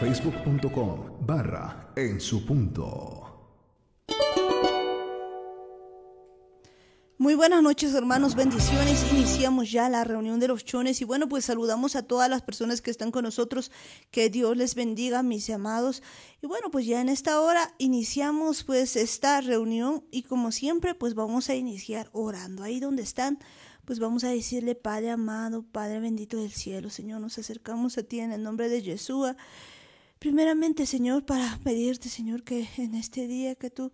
facebook.com barra en su punto. Muy buenas noches hermanos, bendiciones. Iniciamos ya la reunión de los chones y bueno, pues saludamos a todas las personas que están con nosotros. Que Dios les bendiga, mis amados. Y bueno, pues ya en esta hora iniciamos pues esta reunión y como siempre pues vamos a iniciar orando. Ahí donde están, pues vamos a decirle Padre amado, Padre bendito del cielo, Señor, nos acercamos a ti en el nombre de Yeshua, Primeramente, Señor, para pedirte, Señor, que en este día que tú...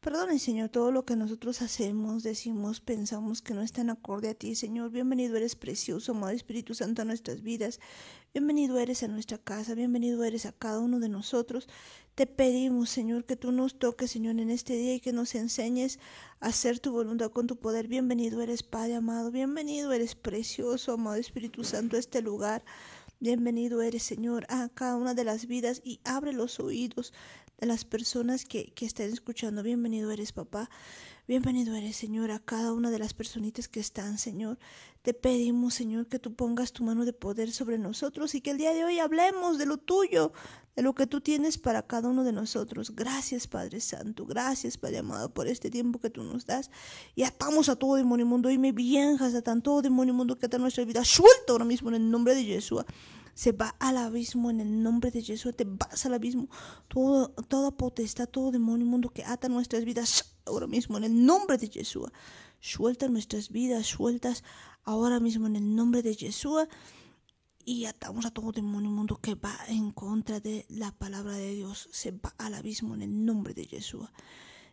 Perdone, Señor, todo lo que nosotros hacemos, decimos, pensamos que no está en acorde a ti, Señor. Bienvenido eres precioso, amado Espíritu Santo, a nuestras vidas. Bienvenido eres a nuestra casa, bienvenido eres a cada uno de nosotros. Te pedimos, Señor, que tú nos toques, Señor, en este día y que nos enseñes a hacer tu voluntad con tu poder. Bienvenido eres, Padre amado. Bienvenido eres precioso, amado Espíritu Santo, a este lugar. Bienvenido eres, Señor, a cada una de las vidas y abre los oídos de las personas que, que estén escuchando. Bienvenido eres papá, bienvenido eres Señor a cada una de las personitas que están, Señor. Te pedimos, Señor, que tú pongas tu mano de poder sobre nosotros y que el día de hoy hablemos de lo tuyo, de lo que tú tienes para cada uno de nosotros. Gracias, Padre Santo. Gracias, Padre amado, por este tiempo que tú nos das. Y atamos a todo demonio mundo Y me bienjas a todo demonio mundo que está en nuestra vida. Suelta ahora mismo en el nombre de Jesús se va al abismo en el nombre de Jesús, te vas al abismo. Todo, toda potestad, todo demonio mundo que ata nuestras vidas ahora mismo en el nombre de Jesús. Suelta nuestras vidas, sueltas ahora mismo en el nombre de Jesús. Y atamos a todo demonio mundo que va en contra de la palabra de Dios. Se va al abismo en el nombre de Jesús.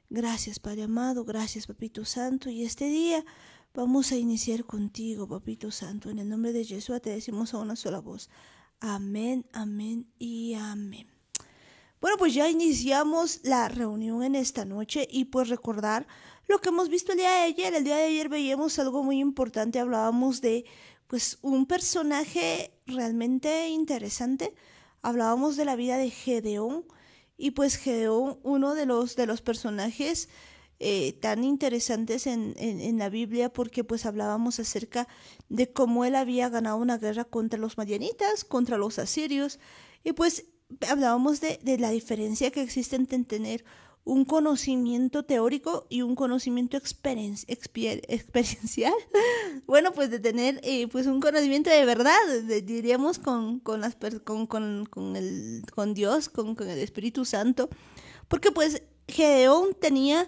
Gracias Padre amado, gracias Papito Santo. Y este día vamos a iniciar contigo, Papito Santo. En el nombre de Jesús te decimos a una sola voz. Amén, amén y amén. Bueno, pues ya iniciamos la reunión en esta noche y pues recordar lo que hemos visto el día de ayer. El día de ayer veíamos algo muy importante, hablábamos de pues un personaje realmente interesante. Hablábamos de la vida de Gedeón y pues Gedeón, uno de los de los personajes eh, tan interesantes en, la Biblia porque pues hablábamos acerca de cómo él había ganado una guerra contra los madianitas, contra los asirios y pues hablábamos de, la diferencia que existe entre tener un conocimiento teórico y un conocimiento experiencial. bueno, pues de tener eh, pues un conocimiento de verdad, diríamos con, las con, con, el, con Dios, con, con el Espíritu Santo, porque pues Gedeón tenía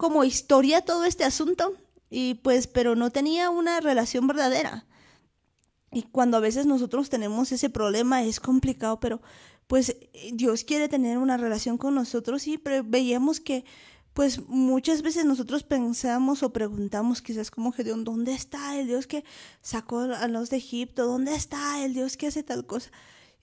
como historia todo este asunto y pues pero no tenía una relación verdadera. Y cuando a veces nosotros tenemos ese problema es complicado, pero pues Dios quiere tener una relación con nosotros y veíamos que pues muchas veces nosotros pensamos o preguntamos quizás como Gedeón, ¿dónde está el Dios que sacó a los de Egipto? ¿Dónde está el Dios que hace tal cosa?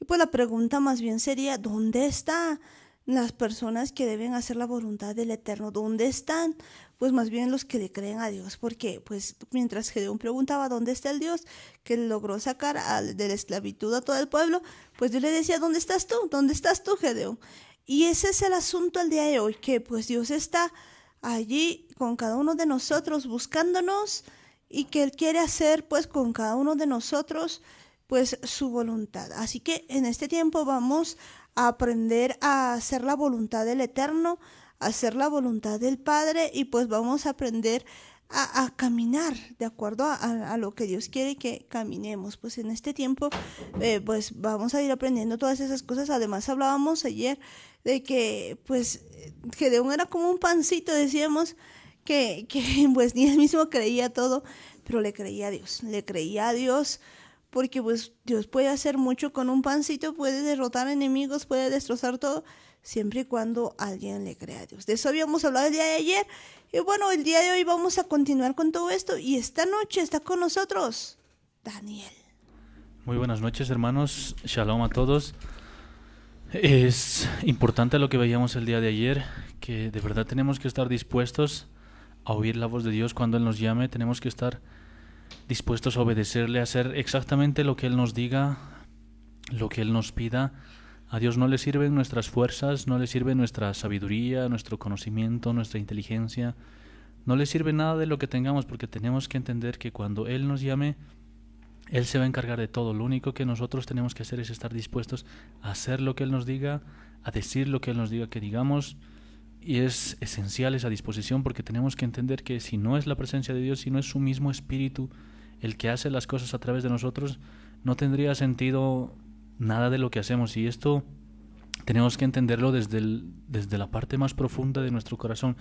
Y pues la pregunta más bien sería, ¿dónde está las personas que deben hacer la voluntad del Eterno, ¿dónde están? Pues más bien los que le creen a Dios, porque pues mientras Gedeón preguntaba dónde está el Dios que logró sacar de la esclavitud a todo el pueblo, pues yo le decía, ¿dónde estás tú? ¿Dónde estás tú, Gedeón? Y ese es el asunto al día de hoy, que pues Dios está allí con cada uno de nosotros buscándonos y que Él quiere hacer pues con cada uno de nosotros pues su voluntad. Así que en este tiempo vamos aprender a hacer la voluntad del Eterno, a hacer la voluntad del Padre y pues vamos a aprender a, caminar de acuerdo a, lo que Dios quiere que caminemos. Pues en este tiempo, eh, pues vamos a ir aprendiendo todas esas cosas. Además, hablábamos ayer de que, pues, que un era como un pancito, decíamos, que, que pues ni él mismo creía todo, pero le creía a Dios, le creía a Dios porque pues Dios puede hacer mucho con un pancito, puede derrotar enemigos, puede destrozar todo, siempre y cuando alguien le crea a Dios. De eso habíamos hablado el día de ayer. Y bueno, el día de hoy vamos a continuar con todo esto y esta noche está con nosotros Daniel. Muy buenas noches hermanos, shalom a todos. Es importante lo que veíamos el día de ayer, que de verdad tenemos que estar dispuestos a oír la voz de Dios cuando Él nos llame, tenemos que estar dispuestos a obedecerle, a hacer exactamente lo que Él nos diga, lo que Él nos pida. A Dios no le sirven nuestras fuerzas, no le sirve nuestra sabiduría, nuestro conocimiento, nuestra inteligencia. No le sirve nada de lo que tengamos porque tenemos que entender que cuando Él nos llame, Él se va a encargar de todo. Lo único que nosotros tenemos que hacer es estar dispuestos a hacer lo que Él nos diga, a decir lo que Él nos diga que digamos y es esencial esa disposición porque tenemos que entender que si no es la presencia de Dios, si no es su mismo espíritu el que hace las cosas a través de nosotros, no tendría sentido nada de lo que hacemos. Y esto tenemos que entenderlo desde, desde la parte más profunda de nuestro corazón.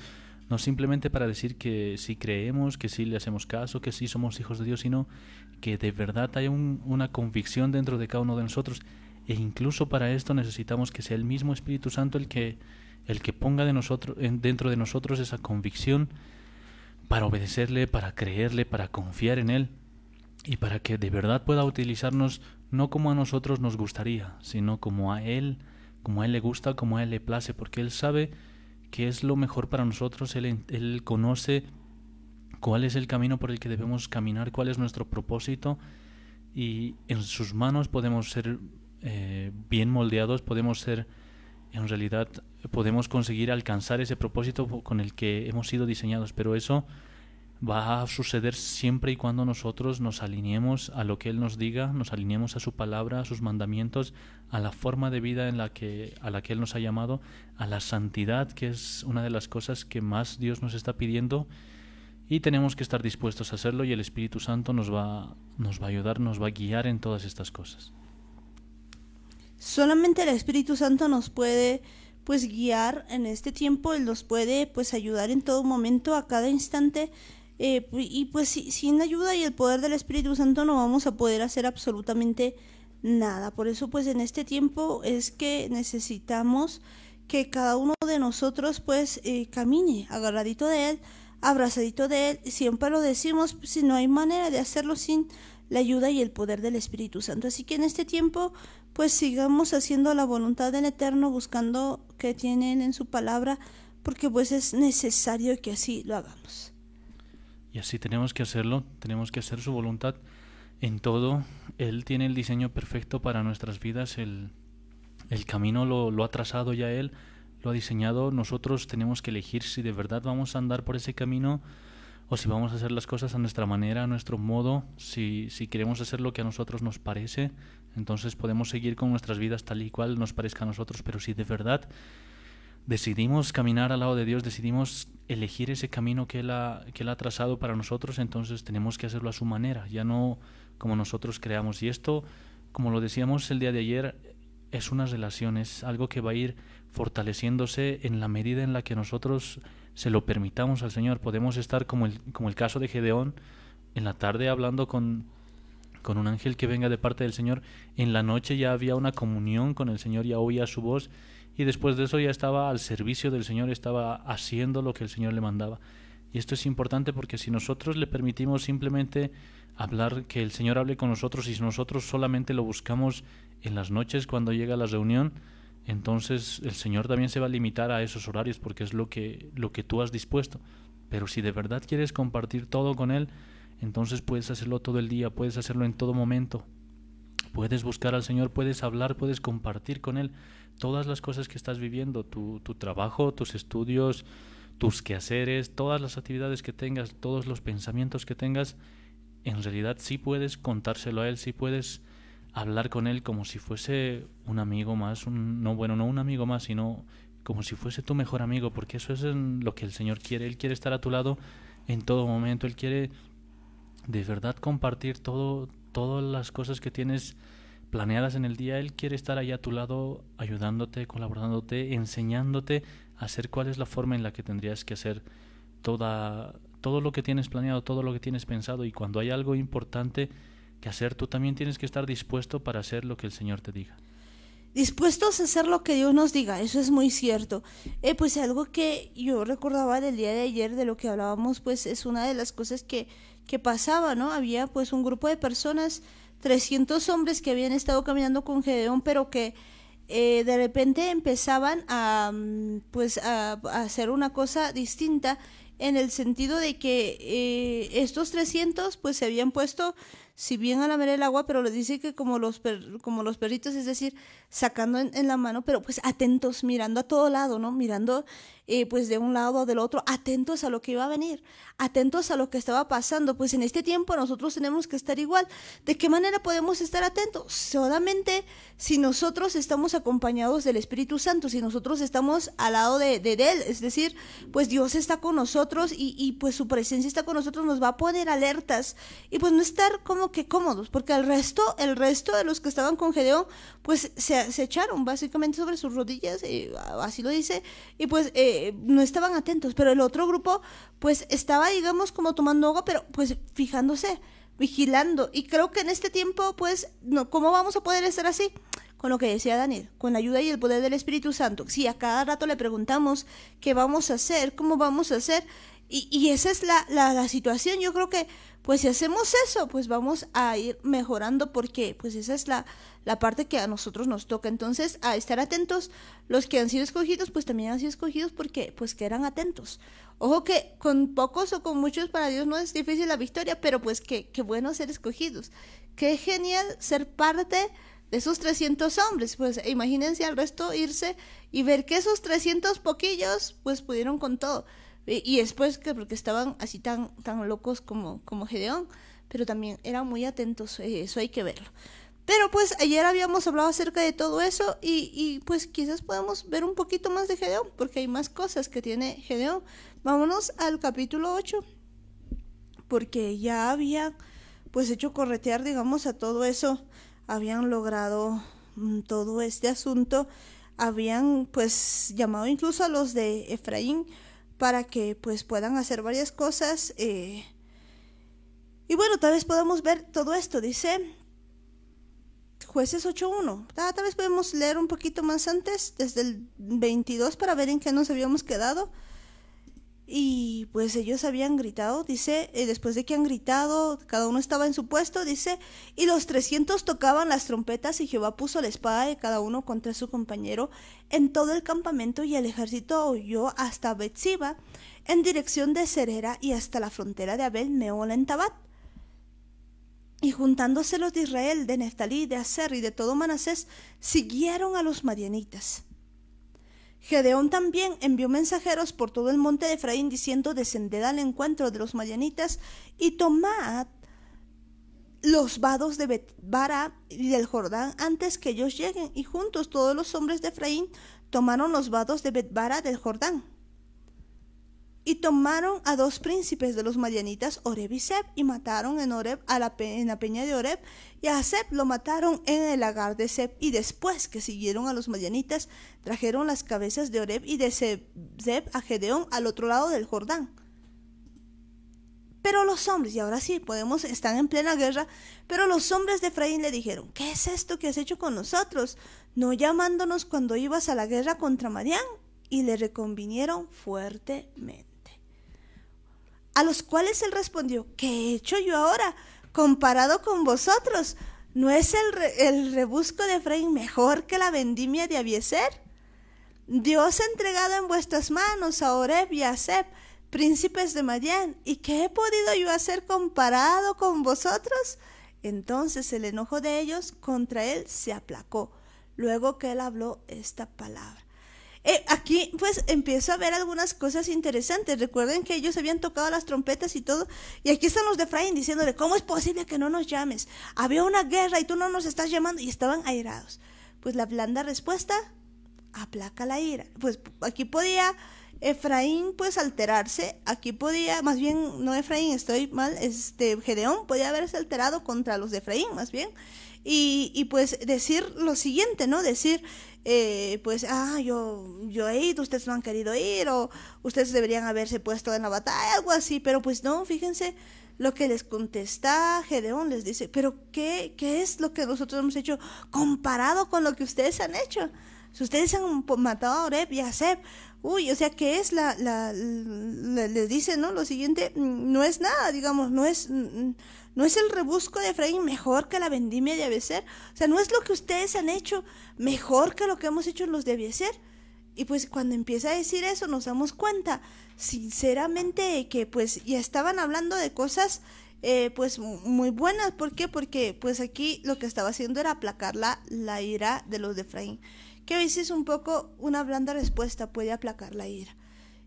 No simplemente para decir que sí creemos, que sí le hacemos caso, que sí somos hijos de Dios, sino que de verdad hay un, una convicción dentro de cada uno de nosotros. E incluso para esto necesitamos que sea el mismo Espíritu Santo el que el que ponga de nosotros, dentro de nosotros esa convicción para obedecerle, para creerle, para confiar en él y para que de verdad pueda utilizarnos no como a nosotros nos gustaría, sino como a él, como a él le gusta, como a él le place, porque él sabe que es lo mejor para nosotros, él, él conoce cuál es el camino por el que debemos caminar, cuál es nuestro propósito y en sus manos podemos ser eh, bien moldeados, podemos ser en realidad podemos conseguir alcanzar ese propósito con el que hemos sido diseñados, pero eso va a suceder siempre y cuando nosotros nos alineemos a lo que Él nos diga, nos alineemos a su palabra, a sus mandamientos, a la forma de vida en la que, a la que Él nos ha llamado, a la santidad, que es una de las cosas que más Dios nos está pidiendo, y tenemos que estar dispuestos a hacerlo y el Espíritu Santo nos va, nos va a ayudar, nos va a guiar en todas estas cosas solamente el Espíritu Santo nos puede pues guiar en este tiempo, Él nos puede pues ayudar en todo momento, a cada instante. Eh, y pues sin ayuda y el poder del Espíritu Santo no vamos a poder hacer absolutamente nada. Por eso pues en este tiempo es que necesitamos que cada uno de nosotros pues eh, camine agarradito de Él, abrazadito de Él. Siempre lo decimos, si no hay manera de hacerlo sin la ayuda y el poder del Espíritu Santo. Así que en este tiempo, pues sigamos haciendo la voluntad del Eterno, buscando que tienen en su palabra, porque pues es necesario que así lo hagamos. Y así tenemos que hacerlo, tenemos que hacer su voluntad en todo. Él tiene el diseño perfecto para nuestras vidas, el, el camino lo, lo ha trazado ya Él, lo ha diseñado, nosotros tenemos que elegir si de verdad vamos a andar por ese camino o si vamos a hacer las cosas a nuestra manera, a nuestro modo, si, si queremos hacer lo que a nosotros nos parece, entonces podemos seguir con nuestras vidas tal y cual nos parezca a nosotros, pero si de verdad decidimos caminar al lado de Dios, decidimos elegir ese camino que Él ha, que él ha trazado para nosotros, entonces tenemos que hacerlo a su manera, ya no como nosotros creamos. Y esto, como lo decíamos el día de ayer, es una relación, es algo que va a ir fortaleciéndose en la medida en la que nosotros se lo permitamos al Señor. Podemos estar como el, como el caso de Gedeón, en la tarde hablando con, con un ángel que venga de parte del Señor, en la noche ya había una comunión con el Señor, ya oía su voz y después de eso ya estaba al servicio del Señor, estaba haciendo lo que el Señor le mandaba. Y esto es importante porque si nosotros le permitimos simplemente hablar, que el Señor hable con nosotros y si nosotros solamente lo buscamos en las noches cuando llega la reunión, entonces el Señor también se va a limitar a esos horarios porque es lo que, lo que tú has dispuesto. Pero si de verdad quieres compartir todo con Él, entonces puedes hacerlo todo el día, puedes hacerlo en todo momento. Puedes buscar al Señor, puedes hablar, puedes compartir con Él todas las cosas que estás viviendo, tu, tu trabajo, tus estudios, tus quehaceres, todas las actividades que tengas, todos los pensamientos que tengas. En realidad sí puedes contárselo a Él, sí puedes hablar con él como si fuese un amigo más, no bueno, no un amigo más, sino como si fuese tu mejor amigo, porque eso es lo que el Señor quiere. Él quiere estar a tu lado en todo momento, Él quiere de verdad compartir todo, todas las cosas que tienes planeadas en el día. Él quiere estar ahí a tu lado, ayudándote, colaborándote, enseñándote a hacer cuál es la forma en la que tendrías que hacer toda, todo lo que tienes planeado, todo lo que tienes pensado. Y cuando hay algo importante, que hacer, tú también tienes que estar dispuesto para hacer lo que el Señor te diga. Dispuestos a hacer lo que Dios nos diga, eso es muy cierto. Eh, pues algo que yo recordaba del día de ayer, de lo que hablábamos, pues es una de las cosas que, que pasaba, ¿no? Había pues un grupo de personas, 300 hombres que habían estado caminando con Gedeón, pero que eh, de repente empezaban a, mm, pues, a, hacer una cosa distinta en el sentido de que eh, estos 300 pues se habían puesto si bien a la el agua, pero le dice que como los, como los perritos, es decir, sacando en, en, la mano, pero pues atentos, mirando a todo lado, ¿no? Mirando pues de un lado o del otro, atentos a lo que iba a venir, atentos a lo que estaba pasando, pues en este tiempo nosotros tenemos que estar igual. ¿De qué manera podemos estar atentos? Solamente si nosotros estamos acompañados del Espíritu Santo, si nosotros estamos al lado de, de, Él, es decir, pues Dios está con nosotros y, y pues su presencia está con nosotros, nos va a poner alertas y pues no estar como que cómodos, porque el resto, el resto de los que estaban con Gedeón, pues se, se echaron básicamente sobre sus rodillas, eh, así lo dice, y pues... Eh, eh, no estaban atentos, pero el otro grupo pues estaba, digamos, como tomando agua, pero pues fijándose, vigilando. Y creo que en este tiempo pues, no, ¿cómo vamos a poder estar así? con lo que decía Daniel, con la ayuda y el poder del Espíritu Santo. Si a cada rato le preguntamos qué vamos a hacer, cómo vamos a hacer, y, esa es la, la, situación, yo creo que pues si hacemos eso, pues vamos a ir mejorando porque pues esa es la, la parte que a nosotros nos toca. Entonces, a estar atentos, los que han sido escogidos, pues también han sido escogidos porque pues que eran atentos. Ojo que con pocos o con muchos para Dios no es difícil la victoria, pero pues qué bueno ser escogidos. Qué genial ser parte de de esos 300 hombres. Pues imagínense al resto irse y ver que esos 300 poquillos pues pudieron con todo. Y, después que porque estaban así tan, tan locos como, como Gedeón, pero también eran muy atentos, eh, eso hay que verlo. Pero pues ayer habíamos hablado acerca de todo eso y, y pues quizás podemos ver un poquito más de Gedeón, porque hay más cosas que tiene Gedeón. Vámonos al capítulo 8, porque ya había pues hecho corretear, digamos, a todo eso habían logrado mm, todo este asunto, habían pues llamado incluso a los de Efraín para que pues puedan hacer varias cosas. Eh, y bueno, tal vez podamos ver todo esto, dice jueces 8.1. tal vez podemos leer un poquito más antes, desde el 22, para ver en qué nos habíamos quedado y pues ellos habían gritado, dice, y eh, después de que han gritado, cada uno estaba en su puesto, dice, y los 300 tocaban las trompetas y Jehová puso la espada de cada uno contra su compañero en todo el campamento y el ejército huyó hasta Betsiba en dirección de Serera y hasta la frontera de Abel Meol en Tabat. Y juntándose los de Israel, de Neftalí, de Aser y de todo Manasés, siguieron a los madianitas. Gedeón también envió mensajeros por todo el monte de Efraín diciendo, descended al encuentro de los mayanitas y tomad los vados de Betbara y del Jordán antes que ellos lleguen. Y juntos todos los hombres de Efraín tomaron los vados de Betbara del Jordán y tomaron a dos príncipes de los Marianitas, Oreb y Seb, y mataron en Oreb la en la peña de Oreb, y a Seb lo mataron en el lagar de Seb, y después que siguieron a los Marianitas, trajeron las cabezas de Oreb y de Seb, a Gedeón al otro lado del Jordán. Pero los hombres, y ahora sí, podemos, están en plena guerra, pero los hombres de Efraín le dijeron, ¿qué es esto que has hecho con nosotros? ¿No llamándonos cuando ibas a la guerra contra Madián? Y le reconvinieron fuertemente a los cuales él respondió, ¿qué he hecho yo ahora comparado con vosotros? ¿No es el, rebusco de Efraín mejor que la vendimia de Abieser? Dios ha entregado en vuestras manos a Oreb y a Seb, príncipes de Madián, ¿y qué he podido yo hacer comparado con vosotros? Entonces el enojo de ellos contra él se aplacó, luego que él habló esta palabra. Eh, aquí pues empiezo a ver algunas cosas interesantes. Recuerden que ellos habían tocado las trompetas y todo. Y aquí están los de Efraín diciéndole, ¿cómo es posible que no nos llames? Había una guerra y tú no nos estás llamando. Y estaban airados. Pues la blanda respuesta aplaca la ira. Pues aquí podía Efraín pues alterarse, aquí podía, más bien, no Efraín, estoy mal, este Gedeón podía haberse alterado contra los de Efraín, más bien. Y, pues decir lo siguiente, ¿no? Decir, eh, pues, ah, yo, yo he ido, ustedes no han querido ir, o ustedes deberían haberse puesto en la batalla, algo así, pero pues no, fíjense lo que les contesta Gedeón, les dice, pero ¿qué, es lo que nosotros hemos hecho comparado con lo que ustedes han hecho? Si ustedes han matado a Oreb y a Seb, uy, o sea, ¿qué es la, les dice, no? Lo siguiente, mm, no es nada, digamos, no es, mm, ¿No es el rebusco de Efraín mejor que la vendimia de ser? O sea, ¿no es lo que ustedes han hecho mejor que lo que hemos hecho los de ser? Y pues cuando empieza a decir eso nos damos cuenta, sinceramente, que pues ya estaban hablando de cosas eh, pues muy buenas. ¿Por qué? Porque pues aquí lo que estaba haciendo era aplacar la, ira de los de Efraín. Que a veces un poco una blanda respuesta puede aplacar la ira.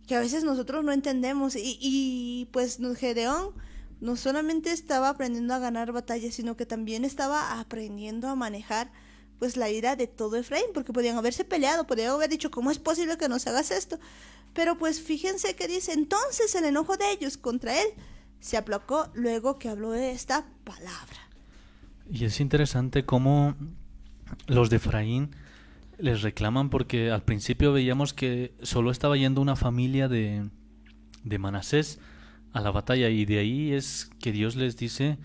Que a veces nosotros no entendemos. Y, y pues Gedeón no solamente estaba aprendiendo a ganar batallas, sino que también estaba aprendiendo a manejar pues la ira de todo Efraín, porque podían haberse peleado, podían haber dicho, ¿cómo es posible que nos hagas esto? Pero pues fíjense que dice, entonces el enojo de ellos contra él se aplacó luego que habló de esta palabra. Y es interesante cómo los de Efraín les reclaman porque al principio veíamos que solo estaba yendo una familia de, de Manasés, a la batalla y de ahí es que Dios les dice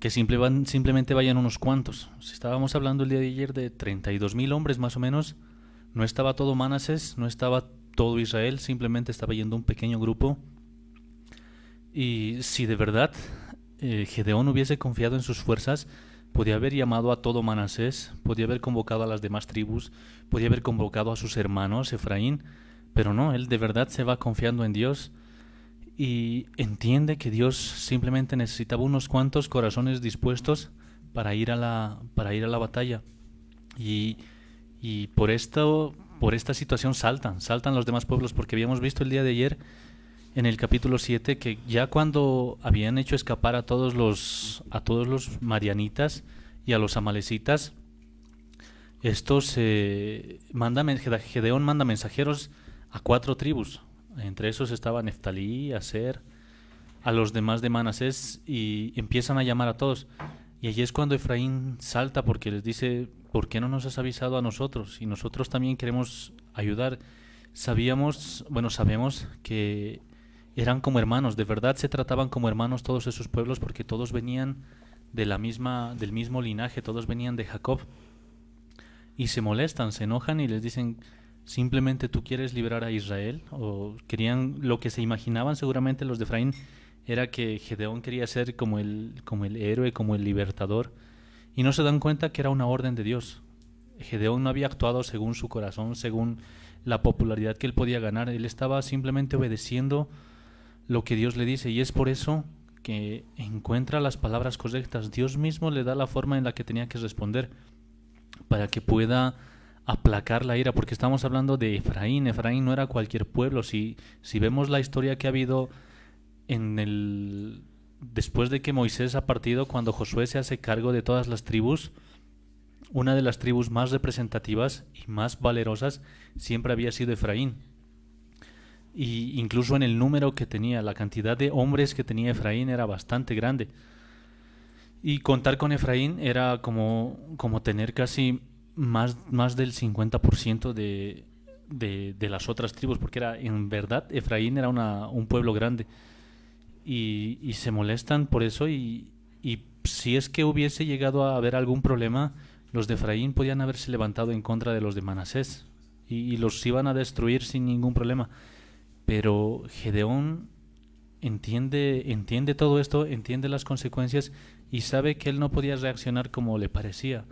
que simple simplemente vayan unos cuantos. estábamos hablando el día de ayer de 32 mil hombres más o menos, no estaba todo Manasés, no estaba todo Israel, simplemente estaba yendo un pequeño grupo. Y si de verdad eh, Gedeón hubiese confiado en sus fuerzas, podía haber llamado a todo Manasés, podía haber convocado a las demás tribus, podía haber convocado a sus hermanos, Efraín, pero no, él de verdad se va confiando en Dios y entiende que Dios simplemente necesitaba unos cuantos corazones dispuestos para ir a la, para ir a la batalla. Y, por, esto, por esta situación saltan, saltan los demás pueblos, porque habíamos visto el día de ayer en el capítulo 7 que ya cuando habían hecho escapar a todos los, a todos los marianitas y a los amalecitas, estos eh, manda, Gedeón manda mensajeros a cuatro tribus, entre esos estaba Neftalí, Aser, a los demás de Manasés y empiezan a llamar a todos. Y allí es cuando Efraín salta porque les dice, ¿por qué no nos has avisado a nosotros? Y nosotros también queremos ayudar. Sabíamos, bueno, sabemos que eran como hermanos, de verdad se trataban como hermanos todos esos pueblos porque todos venían de la misma, del mismo linaje, todos venían de Jacob. Y se molestan, se enojan y les dicen, simplemente tú quieres liberar a Israel, o querían, lo que se imaginaban seguramente los de Efraín era que Gedeón quería ser como el, como el héroe, como el libertador, y no se dan cuenta que era una orden de Dios. Gedeón no había actuado según su corazón, según la popularidad que él podía ganar, él estaba simplemente obedeciendo lo que Dios le dice, y es por eso que encuentra las palabras correctas. Dios mismo le da la forma en la que tenía que responder para que pueda aplacar la ira, porque estamos hablando de Efraín. Efraín no era cualquier pueblo. Si, si vemos la historia que ha habido en el después de que Moisés ha partido, cuando Josué se hace cargo de todas las tribus, una de las tribus más representativas y más valerosas siempre había sido Efraín. Y incluso en el número que tenía, la cantidad de hombres que tenía Efraín era bastante grande. Y contar con Efraín era como, como tener casi más, del 50% de, de, de, las otras tribus, porque era en verdad Efraín era un pueblo grande. Y, se molestan por eso y, si es que hubiese llegado a haber algún problema, los de Efraín podían haberse levantado en contra de los de Manasés y, los iban a destruir sin ningún problema. Pero Gedeón entiende, entiende todo esto, entiende las consecuencias y sabe que él no podía reaccionar como le parecía.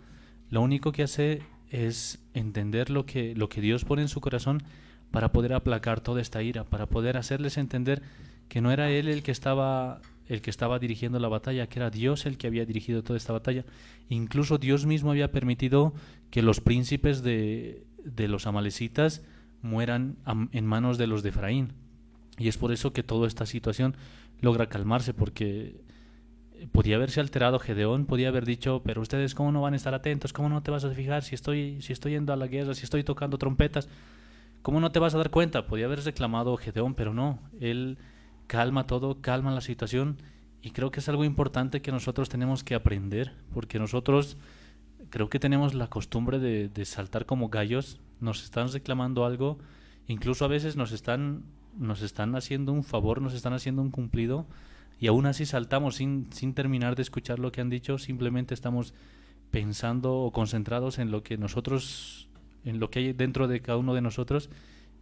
Lo único que hace es entender lo que, lo que Dios pone en su corazón para poder aplacar toda esta ira, para poder hacerles entender que no era él el que estaba el que estaba dirigiendo la batalla, que era Dios el que había dirigido toda esta batalla. Incluso Dios mismo había permitido que los príncipes de, de los amalecitas mueran en manos de los de Efraín. Y es por eso que toda esta situación logra calmarse, porque podía haberse alterado Gedeón, podía haber dicho, pero ustedes cómo no van a estar atentos, cómo no te vas a fijar si estoy, si estoy yendo a la guerra, si estoy tocando trompetas, cómo no te vas a dar cuenta. Podía haber reclamado Gedeón, pero no, él calma todo, calma la situación y creo que es algo importante que nosotros tenemos que aprender, porque nosotros creo que tenemos la costumbre de, de saltar como gallos, nos están reclamando algo, incluso a veces nos están, nos están haciendo un favor, nos están haciendo un cumplido y aún así saltamos sin, sin terminar de escuchar lo que han dicho, simplemente estamos pensando o concentrados en lo que nosotros, en lo que hay dentro de cada uno de nosotros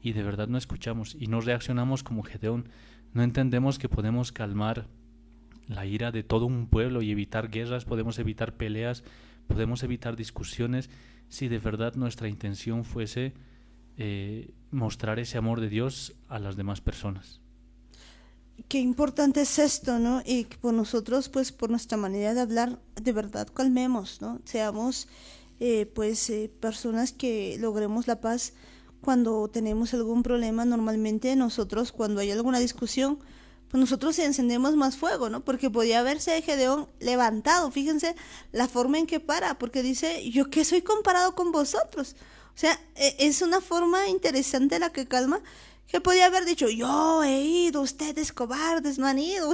y de verdad no escuchamos y no reaccionamos como Gedeón. No entendemos que podemos calmar la ira de todo un pueblo y evitar guerras, podemos evitar peleas, podemos evitar discusiones si de verdad nuestra intención fuese eh, mostrar ese amor de Dios a las demás personas qué importante es esto, ¿no? Y que por nosotros, pues por nuestra manera de hablar, de verdad calmemos, ¿no? Seamos, eh, pues, eh, personas que logremos la paz cuando tenemos algún problema. Normalmente nosotros, cuando hay alguna discusión, pues nosotros encendemos más fuego, ¿no? Porque podía haberse Gedeón levantado. Fíjense la forma en que para, porque dice, yo qué soy comparado con vosotros. O sea, e, es una forma interesante la que calma que podía haber dicho, yo he ido, ustedes cobardes no han ido.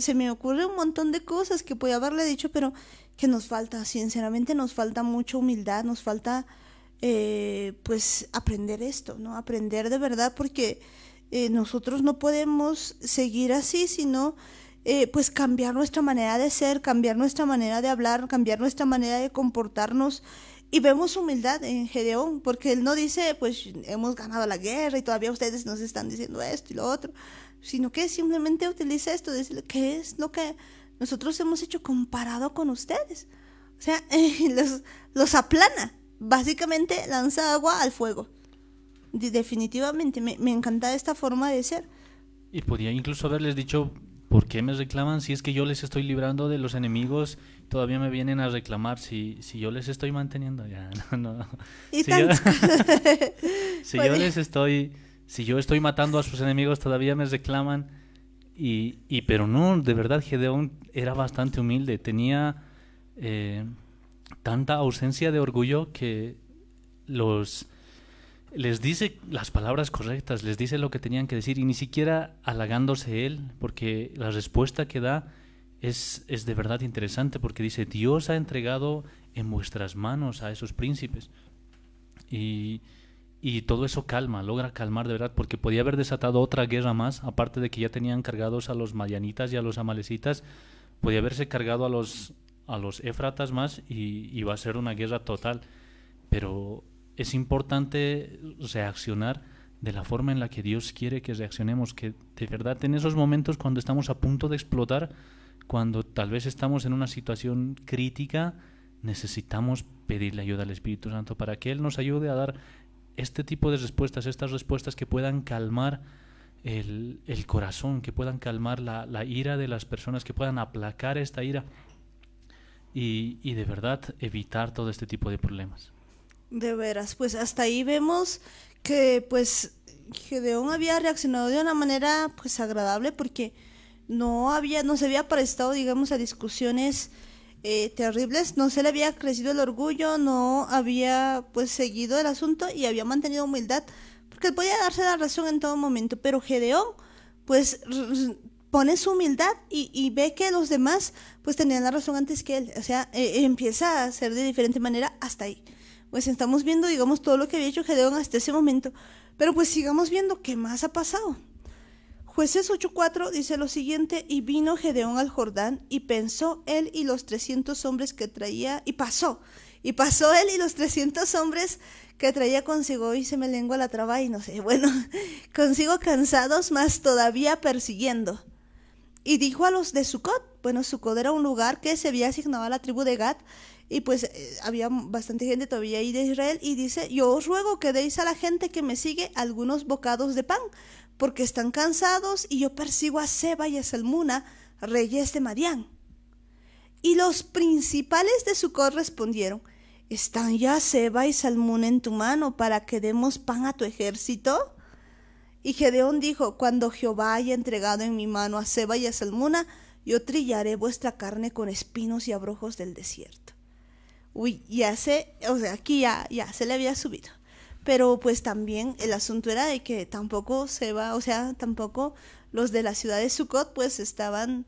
se me ocurre un montón de cosas que podía haberle dicho, pero que nos falta, sinceramente nos falta mucha humildad, nos falta eh, pues aprender esto, ¿no? Aprender de verdad porque eh, nosotros no podemos seguir así, sino eh, pues cambiar nuestra manera de ser, cambiar nuestra manera de hablar, cambiar nuestra manera de comportarnos. Y vemos humildad en Gedeón, porque él no dice, pues hemos ganado la guerra y todavía ustedes nos están diciendo esto y lo otro, sino que simplemente utiliza esto, dice, ¿qué es lo que nosotros hemos hecho comparado con ustedes? O sea, los, aplana, básicamente lanza agua al fuego. definitivamente, me, me encanta esta forma de ser. Y podía incluso haberles dicho, ¿por qué me reclaman si es que yo les estoy librando de los enemigos? Todavía me vienen a reclamar si, si yo les estoy manteniendo. Ya, no, no. si, yo, pues- les estoy, si yo estoy matando a sus enemigos, todavía me reclaman. Y, pero no, de verdad Gedeón era bastante humilde, tenía eh, tanta ausencia de orgullo que los les dice las palabras correctas, les dice lo que tenían que decir y ni siquiera halagándose él, porque la respuesta que da es, de verdad interesante, porque dice, Dios ha entregado en vuestras manos a esos príncipes. Y, todo eso calma, logra calmar de verdad, porque podía haber desatado otra guerra más, aparte de que ya tenían cargados a los mayanitas y a los amalecitas, podía haberse cargado a los, a los Efratas más y, iba a ser una guerra total. Pero es importante eh, reaccionar de la forma en la que Dios quiere que reaccionemos, que de verdad en esos momentos cuando estamos a punto de explotar, cuando tal vez estamos en una situación crítica, necesitamos pedirle ayuda al Espíritu Santo para que Él nos ayude a dar este tipo de respuestas, estas respuestas que puedan calmar el, corazón, que puedan calmar la, ira de las personas, que puedan aplacar esta ira y de verdad evitar todo este tipo de problemas. De veras, pues hasta ahí vemos que pues Gedeón había reaccionado de una manera pues agradable porque no había, no se había prestado, digamos, a discusiones eh, terribles, no se le había crecido el orgullo, no había pues seguido el asunto y había mantenido humildad, porque podía darse la razón en todo momento, pero Gedeón pues pone su humildad y, ve que los demás pues tenían la razón antes que él, o sea, e, empieza a ser de diferente manera hasta ahí pues estamos viendo, digamos, todo lo que había hecho Gedeón hasta ese momento, pero pues sigamos viendo qué más ha pasado. Jueces 8.4 dice lo siguiente, y vino Gedeón al Jordán, y pensó él y los 300 hombres que traía, y pasó, y pasó él y los 300 hombres que traía consigo, y se me lengua la traba y no sé, bueno, consigo cansados, más todavía persiguiendo. Y dijo a los de Sucot, bueno, Sucot era un lugar que se había asignado a la tribu de Gad, y pues eh, había bastante gente todavía ahí de Israel y dice, yo os ruego que deis a la gente que me sigue algunos bocados de pan, porque están cansados y yo persigo a Seba y a Salmuna, reyes de Madián. Y los principales de cor respondieron, ¿están ya Seba y Salmuna en tu mano para que demos pan a tu ejército? Y Gedeón dijo, cuando Jehová haya entregado en mi mano a Seba y a Salmuna, yo trillaré vuestra carne con espinos y abrojos del desierto uy, ya sé, o sea, aquí ya, ya se le había subido. Pero pues también el asunto era de que tampoco se va, o sea, tampoco los de la ciudad de Sukkot pues estaban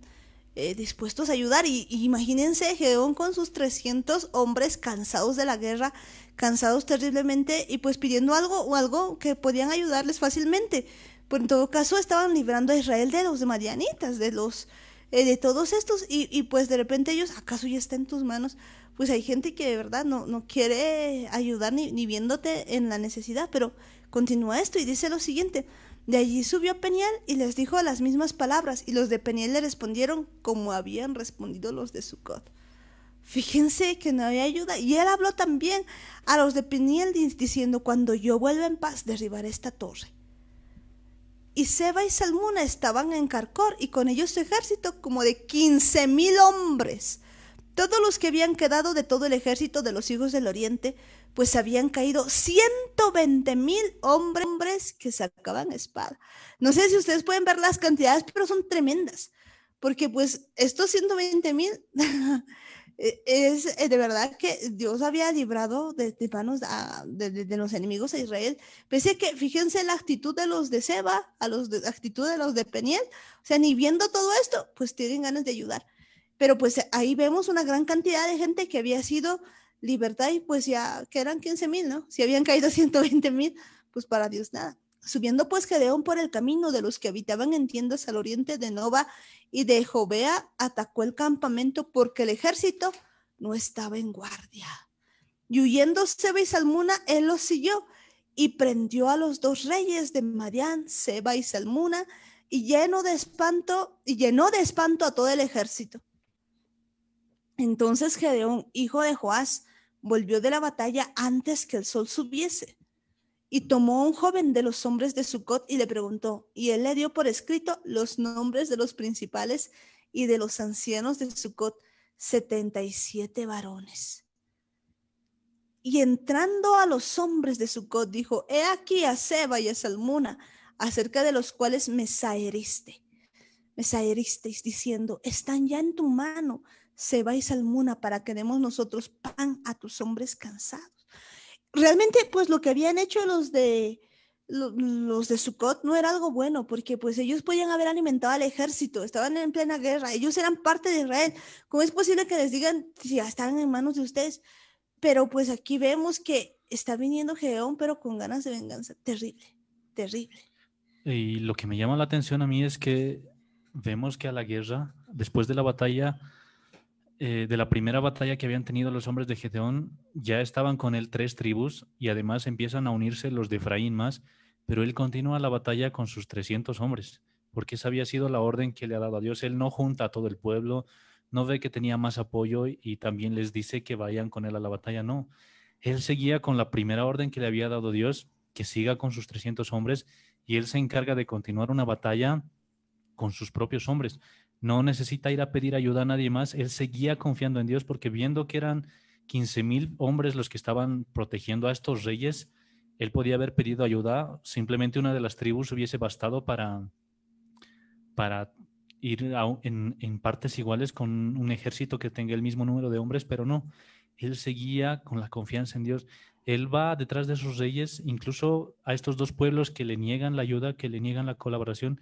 eh, dispuestos a ayudar. Y, imagínense Gedeón con sus 300 hombres cansados de la guerra, cansados terriblemente y pues pidiendo algo o algo que podían ayudarles fácilmente. Pues, en todo caso estaban librando a Israel de los marianitas, de los eh, de todos estos y, y pues de repente ellos, ¿acaso ya está en tus manos? pues hay gente que de verdad no, quiere ayudar ni, viéndote en la necesidad, pero continúa esto y dice lo siguiente. De allí subió Peniel y les dijo las mismas palabras, y los de Peniel le respondieron como habían respondido los de Sucot. Fíjense que no había ayuda. Y él habló también a los de Peniel diciendo, cuando yo vuelva en paz, derribaré esta torre. Y Seba y Salmuna estaban en Carcor y con ellos su ejército como de quince mil hombres. Todos los que habían quedado de todo el ejército de los hijos del oriente, pues habían caído 120 mil hombres que sacaban espada. No sé si ustedes pueden ver las cantidades, pero son tremendas, porque pues estos 120 mil e-, es eh, de verdad que Dios había librado de, manos de, los enemigos a Israel. Pese a que, fíjense la actitud de los de Seba, a los actitud de los de Peniel, o sea, ni viendo todo esto, pues tienen ganas de ayudar. Pero pues ahí vemos una gran cantidad de gente que había sido libertad y pues ya que eran 15 mil, ¿no? Si habían caído 120 mil, pues para Dios nada. Subiendo pues Gedeón por el camino de los que habitaban en tiendas al oriente de Nova y de Jovea, atacó el campamento porque el ejército no estaba en guardia. Y huyendo Seba y Salmuna, él los siguió y prendió a los dos reyes de Madián, Seba y Salmuna, y lleno de espanto, y llenó de espanto a todo el ejército. Entonces Gedeón, hijo de Joás, volvió de la batalla antes que el sol subiese. Y tomó un joven de los hombres de Sucot y le preguntó, y él le dio por escrito los nombres de los principales y de los ancianos de Sucot, 77 varones. Y entrando a los hombres de Sucot, dijo, he aquí a Seba y a Salmuna, acerca de los cuales me saeriste. Me saeristeis diciendo, están ya en tu mano, se vais y salmuna para que demos nosotros pan a tus hombres cansados. Realmente, pues lo que habían hecho los de los de Sukkot no era algo bueno, porque pues ellos podían haber alimentado al ejército, estaban en plena guerra, ellos eran parte de Israel. ¿Cómo es posible que les digan si ya están en manos de ustedes? Pero pues aquí vemos que está viniendo Gedeón, pero con ganas de venganza. Terrible, terrible. Y lo que me llama la atención a mí es que vemos que a la guerra, después de la batalla, eh, de la primera batalla que habían tenido los hombres de Gedeón, ya estaban con él tres tribus y además empiezan a unirse los de Efraín más, pero él continúa la batalla con sus 300 hombres, porque esa había sido la orden que le ha dado a Dios. Él no junta a todo el pueblo, no ve que tenía más apoyo y, y también les dice que vayan con él a la batalla, no. Él seguía con la primera orden que le había dado Dios, que siga con sus 300 hombres, y él se encarga de continuar una batalla con sus propios hombres no necesita ir a pedir ayuda a nadie más, él seguía confiando en Dios porque viendo que eran 15.000 hombres los que estaban protegiendo a estos reyes, él podía haber pedido ayuda, simplemente una de las tribus hubiese bastado para, para ir en, partes iguales con un ejército que tenga el mismo número de hombres, pero no, él seguía con la confianza en Dios. Él va detrás de esos reyes, incluso a estos dos pueblos que le niegan la ayuda, que le niegan la colaboración,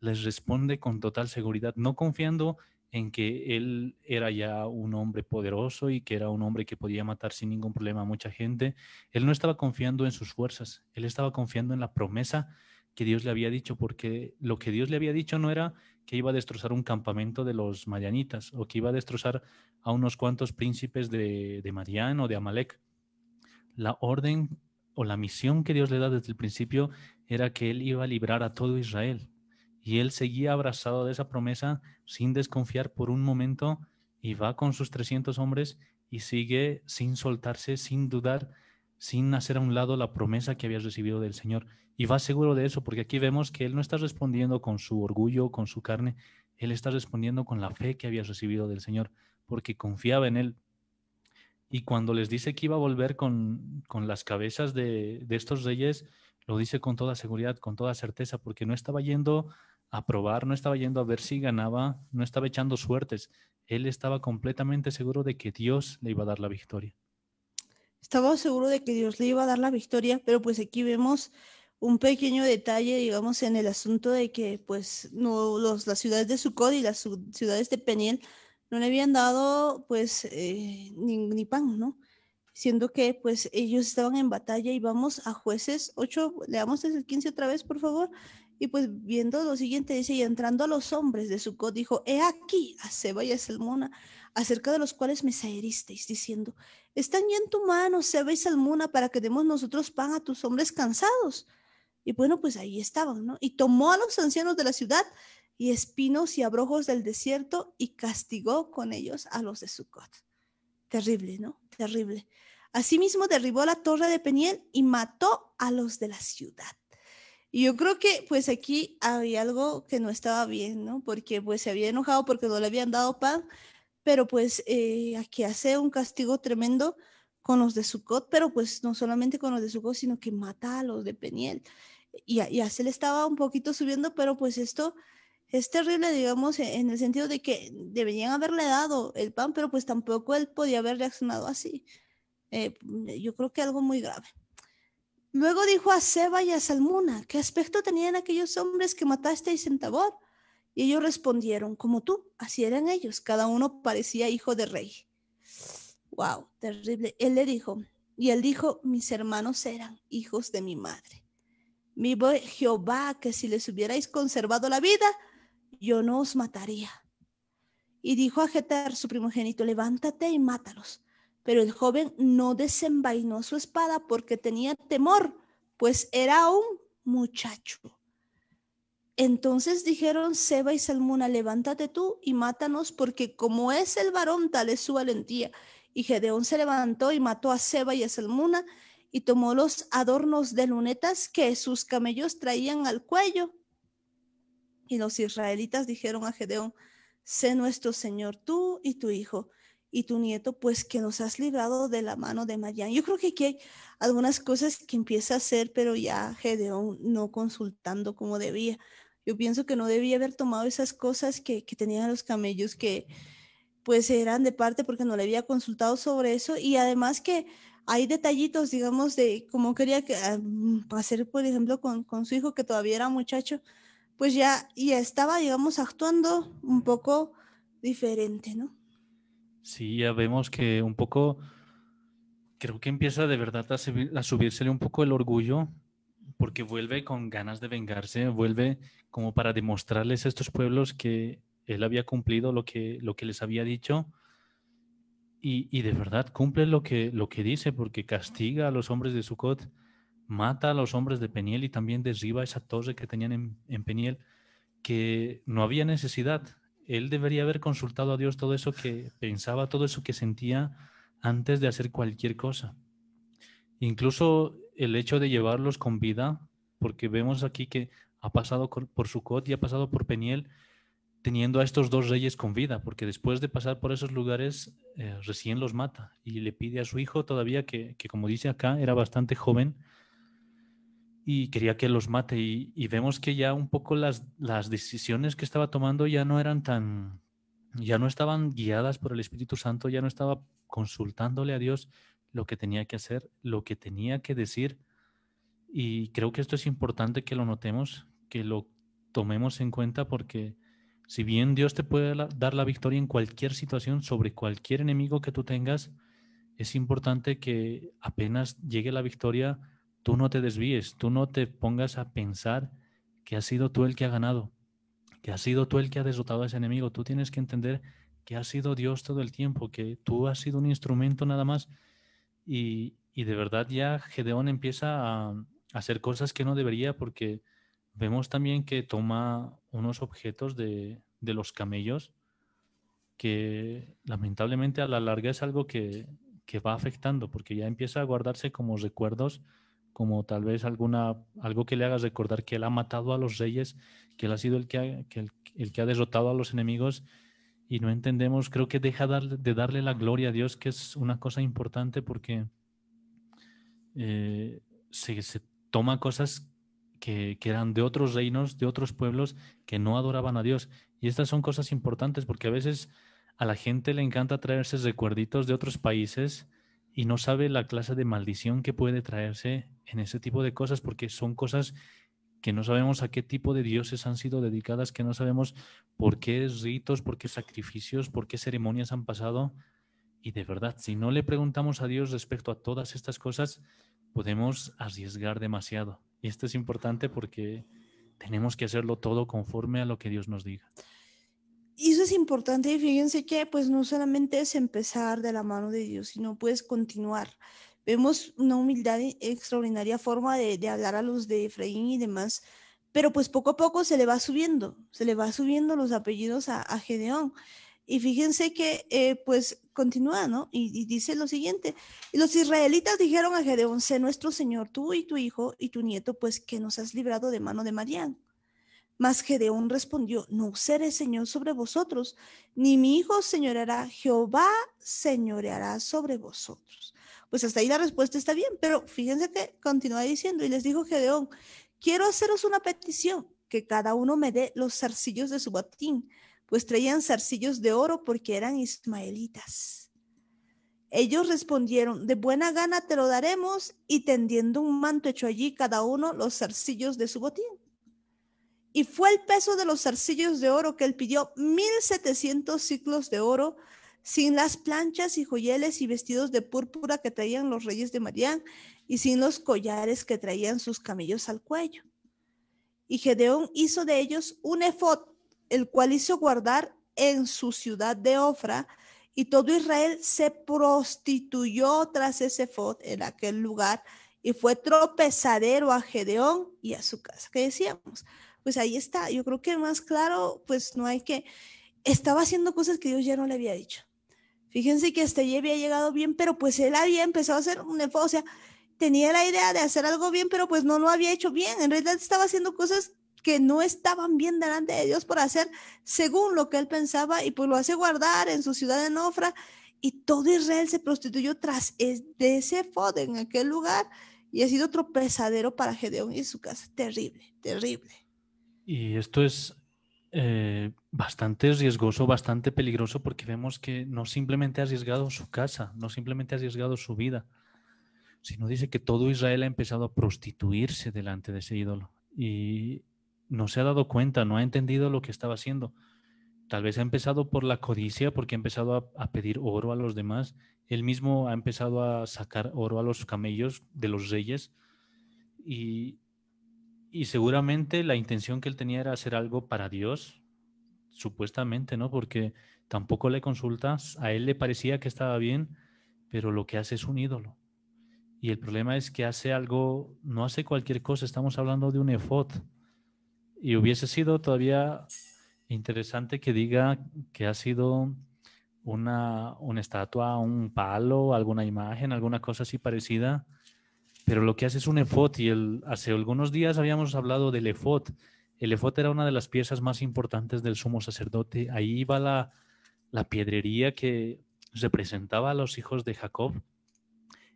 les responde con total seguridad, no confiando en que él era ya un hombre poderoso y que era un hombre que podía matar sin ningún problema a mucha gente. Él no estaba confiando en sus fuerzas, él estaba confiando en la promesa que Dios le había dicho, porque lo que Dios le había dicho no era que iba a destrozar un campamento de los marianitas o que iba a destrozar a unos cuantos príncipes de, de o de Amalek. La orden o la misión que Dios le da desde el principio era que él iba a librar a todo Israel, y él seguía abrazado de esa promesa sin desconfiar por un momento y va con sus 300 hombres y sigue sin soltarse, sin dudar, sin hacer a un lado la promesa que había recibido del Señor. Y va seguro de eso, porque aquí vemos que él no está respondiendo con su orgullo, con su carne, él está respondiendo con la fe que había recibido del Señor, porque confiaba en él. Y cuando les dice que iba a volver con, con las cabezas de, de estos reyes, lo dice con toda seguridad, con toda certeza, porque no estaba yendo a probar, no estaba yendo a ver si ganaba, no estaba echando suertes. Él estaba completamente seguro de que Dios le iba a dar la victoria. Estaba seguro de que Dios le iba a dar la victoria, pero pues aquí vemos un pequeño detalle, digamos, en el asunto de que pues no, los, las ciudades de Sucod y las ciudades de Peniel no le habían dado pues eh, ni, pan, ¿no? Siendo que pues ellos estaban en batalla y vamos a jueces 8, damos desde el 15 otra vez, por favor, y pues viendo lo siguiente dice, y entrando a los hombres de Sucot, dijo, he aquí a Seba y a Salmona, acerca de los cuales me saeristeis, diciendo, están ya en tu mano Seba y Salmona para que demos nosotros pan a tus hombres cansados. Y bueno, pues ahí estaban, ¿no? Y tomó a los ancianos de la ciudad y espinos y abrojos del desierto y castigó con ellos a los de Sucot. Terrible, ¿no? Terrible. Asimismo derribó la torre de Peniel y mató a los de la ciudad. Y yo creo que pues aquí había algo que no estaba bien, ¿no? Porque pues se había enojado porque no le habían dado pan, pero pues eh, aquí hace un castigo tremendo con los de Sucot, pero pues no solamente con los de Sucot, sino que mata a los de Peniel. Y ya se le estaba un poquito subiendo, pero pues esto es terrible, digamos, e, en el sentido de que deberían haberle dado el pan, pero pues tampoco él podía haber reaccionado así. Eh, yo creo que algo muy grave. Luego dijo a Seba y a Salmuna, ¿qué aspecto tenían aquellos hombres que matasteis en Tabor? Y ellos respondieron, como tú, así eran ellos, cada uno parecía hijo de rey. Wow, terrible. Él le dijo, y él dijo, mis hermanos eran hijos de mi madre. Mi Vivo Jehová, que si les hubierais conservado la vida, yo no os mataría. Y dijo a Getar, su primogénito, levántate y mátalos pero el joven no desenvainó su espada porque tenía temor, pues era un muchacho. Entonces dijeron Seba y Salmuna, levántate tú y mátanos, porque como es el varón, tal es su valentía. Y Gedeón se levantó y mató a Seba y a Salmuna, y tomó los adornos de lunetas que sus camellos traían al cuello. Y los israelitas dijeron a Gedeón, sé nuestro Señor tú y tu hijo, y tu nieto, pues que nos has librado de la mano de Mayan Yo creo que aquí hay algunas cosas que empieza a hacer, pero ya Gedeón no consultando como debía. Yo pienso que no debía haber tomado esas cosas que, tenían los camellos que pues eran de parte porque no le había consultado sobre eso y además que hay detallitos, digamos, de cómo quería que, ah, mm, hacer, por ejemplo, con, con su hijo que todavía era muchacho, pues ya, ya estaba, digamos, actuando un poco diferente, ¿no? Sí, ya vemos que un poco, creo que empieza de verdad a, subírsele un poco el orgullo, porque vuelve con ganas de vengarse, vuelve como para demostrarles a estos pueblos que él había cumplido lo que, lo que les había dicho. Y, de verdad cumple lo que, lo que dice, porque castiga a los hombres de Sucot, mata a los hombres de Peniel y también derriba esa torre que tenían en, en Peniel, que no había necesidad él debería haber consultado a Dios todo eso que pensaba, todo eso que sentía antes de hacer cualquier cosa. Incluso el hecho de llevarlos con vida, porque vemos aquí que ha pasado por Sucot y ha pasado por Peniel, teniendo a estos dos reyes con vida, porque después de pasar por esos lugares eh, recién los mata y le pide a su hijo todavía, que, que como dice acá era bastante joven, y quería que los mate. Y, vemos que ya un poco las, las, decisiones que estaba tomando ya no eran tan, ya no estaban guiadas por el Espíritu Santo, ya no estaba consultándole a Dios lo que tenía que hacer, lo que tenía que decir. Y creo que esto es importante que lo notemos, que lo tomemos en cuenta porque si bien Dios te puede dar la victoria en cualquier situación sobre cualquier enemigo que tú tengas, es importante que apenas llegue la victoria, tú no te desvíes, tú no te pongas a pensar que has sido tú el que ha ganado, que has sido tú el que ha derrotado a ese enemigo. Tú tienes que entender que ha sido Dios todo el tiempo, que tú has sido un instrumento nada más. Y, de verdad ya Gedeón empieza a, hacer cosas que no debería porque vemos también que toma unos objetos de, los camellos que lamentablemente a la larga es algo que, que va afectando porque ya empieza a guardarse como recuerdos como tal vez alguna, algo que le haga recordar que él ha matado a los reyes, que él ha sido el que ha, el, que ha derrotado a los enemigos y no entendemos, creo que deja de darle la gloria a Dios, que es una cosa importante porque eh, se, toma cosas que, que, eran de otros reinos, de otros pueblos que no adoraban a Dios. Y estas son cosas importantes porque a veces a la gente le encanta traerse recuerditos de otros países y no sabe la clase de maldición que puede traerse en ese tipo de cosas, porque son cosas que no sabemos a qué tipo de dioses han sido dedicadas, que no sabemos por qué ritos, por qué sacrificios, por qué ceremonias han pasado. Y de verdad, si no le preguntamos a Dios respecto a todas estas cosas, podemos arriesgar demasiado. Y esto es importante porque tenemos que hacerlo todo conforme a lo que Dios nos diga. Y eso es importante y fíjense que pues no solamente es empezar de la mano de Dios, sino puedes continuar. Vemos una humildad e, extraordinaria forma de, hablar a los de Efraín y demás, pero pues poco a poco se le va subiendo, se le va subiendo los apellidos a, Gedeón. Y fíjense que eh, pues continúa, ¿no? Y, dice lo siguiente, los israelitas dijeron a Gedeón, sé nuestro Señor, tú y tu hijo y tu nieto, pues que nos has librado de mano de Marián mas Gedeón respondió, no seré señor sobre vosotros, ni mi hijo señoreará, Jehová señoreará sobre vosotros. Pues hasta ahí la respuesta está bien, pero fíjense que continúa diciendo y les dijo Gedeón, quiero haceros una petición, que cada uno me dé los zarcillos de su botín, pues traían zarcillos de oro porque eran ismaelitas. Ellos respondieron, de buena gana te lo daremos, y tendiendo un manto hecho allí cada uno los zarcillos de su botín. Y fue el peso de los zarcillos de oro que él pidió 1700 ciclos de oro, sin las planchas y joyeles y vestidos de púrpura que traían los reyes de Marián, y sin los collares que traían sus camellos al cuello. Y Gedeón hizo de ellos un efod, el cual hizo guardar en su ciudad de Ofra, y todo Israel se prostituyó tras ese efod en aquel lugar, y fue tropezadero a Gedeón y a su casa. ¿Qué decíamos? pues ahí está. Yo creo que más claro, pues no hay que, estaba haciendo cosas que Dios ya no le había dicho. Fíjense que hasta allí había llegado bien, pero pues él había empezado a hacer un enfoque, tenía la idea de hacer algo bien, pero pues no lo había hecho bien. En realidad estaba haciendo cosas que no estaban bien delante de Dios por hacer según lo que él pensaba y pues lo hace guardar en su ciudad de Nofra y todo Israel se prostituyó tras ese foden en aquel lugar y ha sido pesadero para Gedeón y su casa. Terrible, terrible. Y esto es eh, bastante riesgoso, bastante peligroso, porque vemos que no simplemente ha arriesgado su casa, no simplemente ha arriesgado su vida, sino dice que todo Israel ha empezado a prostituirse delante de ese ídolo. Y no se ha dado cuenta, no ha entendido lo que estaba haciendo. Tal vez ha empezado por la codicia, porque ha empezado a, a pedir oro a los demás. Él mismo ha empezado a sacar oro a los camellos de los reyes. Y y seguramente la intención que él tenía era hacer algo para Dios, supuestamente, ¿no? Porque tampoco le consultas, a él le parecía que estaba bien, pero lo que hace es un ídolo. Y el problema es que hace algo, no hace cualquier cosa, estamos hablando de un efod. Y hubiese sido todavía interesante que diga que ha sido una, una estatua, un palo, alguna imagen, alguna cosa así parecida, pero lo que hace es un EFOT y hace algunos días habíamos hablado del EFOT. El EFOT era una de las piezas más importantes del sumo sacerdote. Ahí iba la, la piedrería que representaba a los hijos de Jacob.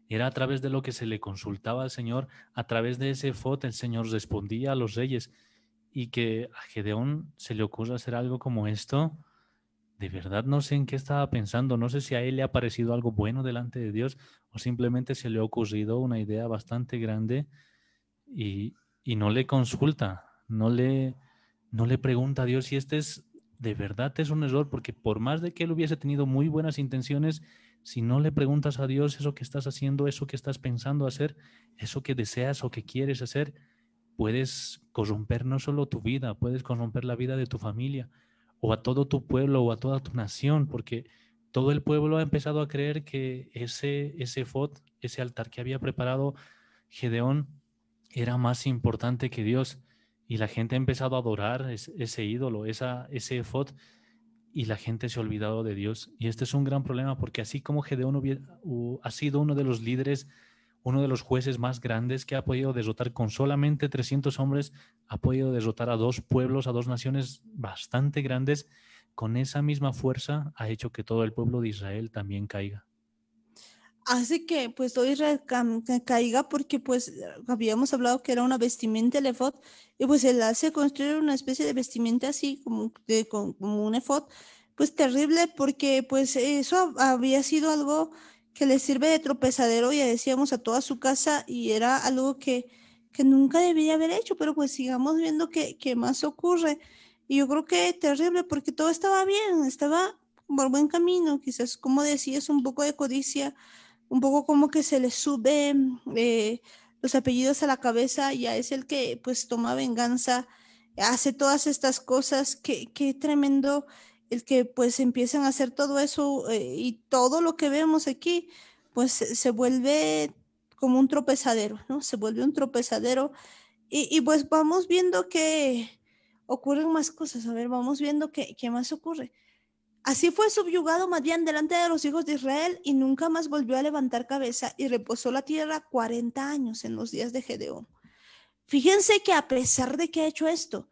Era a través de lo que se le consultaba al Señor, a través de ese EFOT el Señor respondía a los reyes y que a Gedeón se le ocurra hacer algo como esto, de verdad no sé en qué estaba pensando, no sé si a él le ha parecido algo bueno delante de Dios o simplemente se le ha ocurrido una idea bastante grande y, no le consulta, no le, no le pregunta a Dios si este es de verdad es un error, porque por más de que él hubiese tenido muy buenas intenciones, si no le preguntas a Dios eso que estás haciendo, eso que estás pensando hacer, eso que deseas o que quieres hacer, puedes corromper no solo tu vida, puedes corromper la vida de tu familia, o a todo tu pueblo o a toda tu nación, porque todo el pueblo ha empezado a creer que ese, ese fot, ese altar que había preparado Gedeón, era más importante que Dios. Y la gente ha empezado a adorar ese, ídolo, esa, ese fot, y la gente se ha olvidado de Dios. Y este es un gran problema porque así como Gedeón ha sido uno de los líderes uno de los jueces más grandes que ha podido derrotar con solamente 300 hombres, ha podido derrotar a dos pueblos, a dos naciones bastante grandes, con esa misma fuerza ha hecho que todo el pueblo de Israel también caiga. Hace que pues todo Israel caiga porque pues habíamos hablado que era una vestimenta el efod y pues él hace construir una especie de vestimenta así como, como un efod pues terrible porque pues eso había sido algo que le sirve de tropezadero, ya decíamos, a toda su casa y era algo que, que nunca debía haber hecho, pero pues sigamos viendo qué, qué más ocurre. Y yo creo que terrible porque todo estaba bien, estaba por buen camino, quizás como decías, un poco de codicia, un poco como que se le sube eh, los apellidos a la cabeza, ya es el que pues toma venganza, hace todas estas cosas, que qué tremendo el que pues empiezan a hacer todo eso eh, y todo lo que vemos aquí, pues se, vuelve como un tropezadero, ¿no? Se vuelve un tropezadero y, pues vamos viendo que ocurren más cosas, a ver, vamos viendo qué, qué más ocurre. Así fue subyugado Madian delante de los hijos de Israel y nunca más volvió a levantar cabeza y reposó la tierra 40 años en los días de Gedeón. Fíjense que a pesar de que ha hecho esto,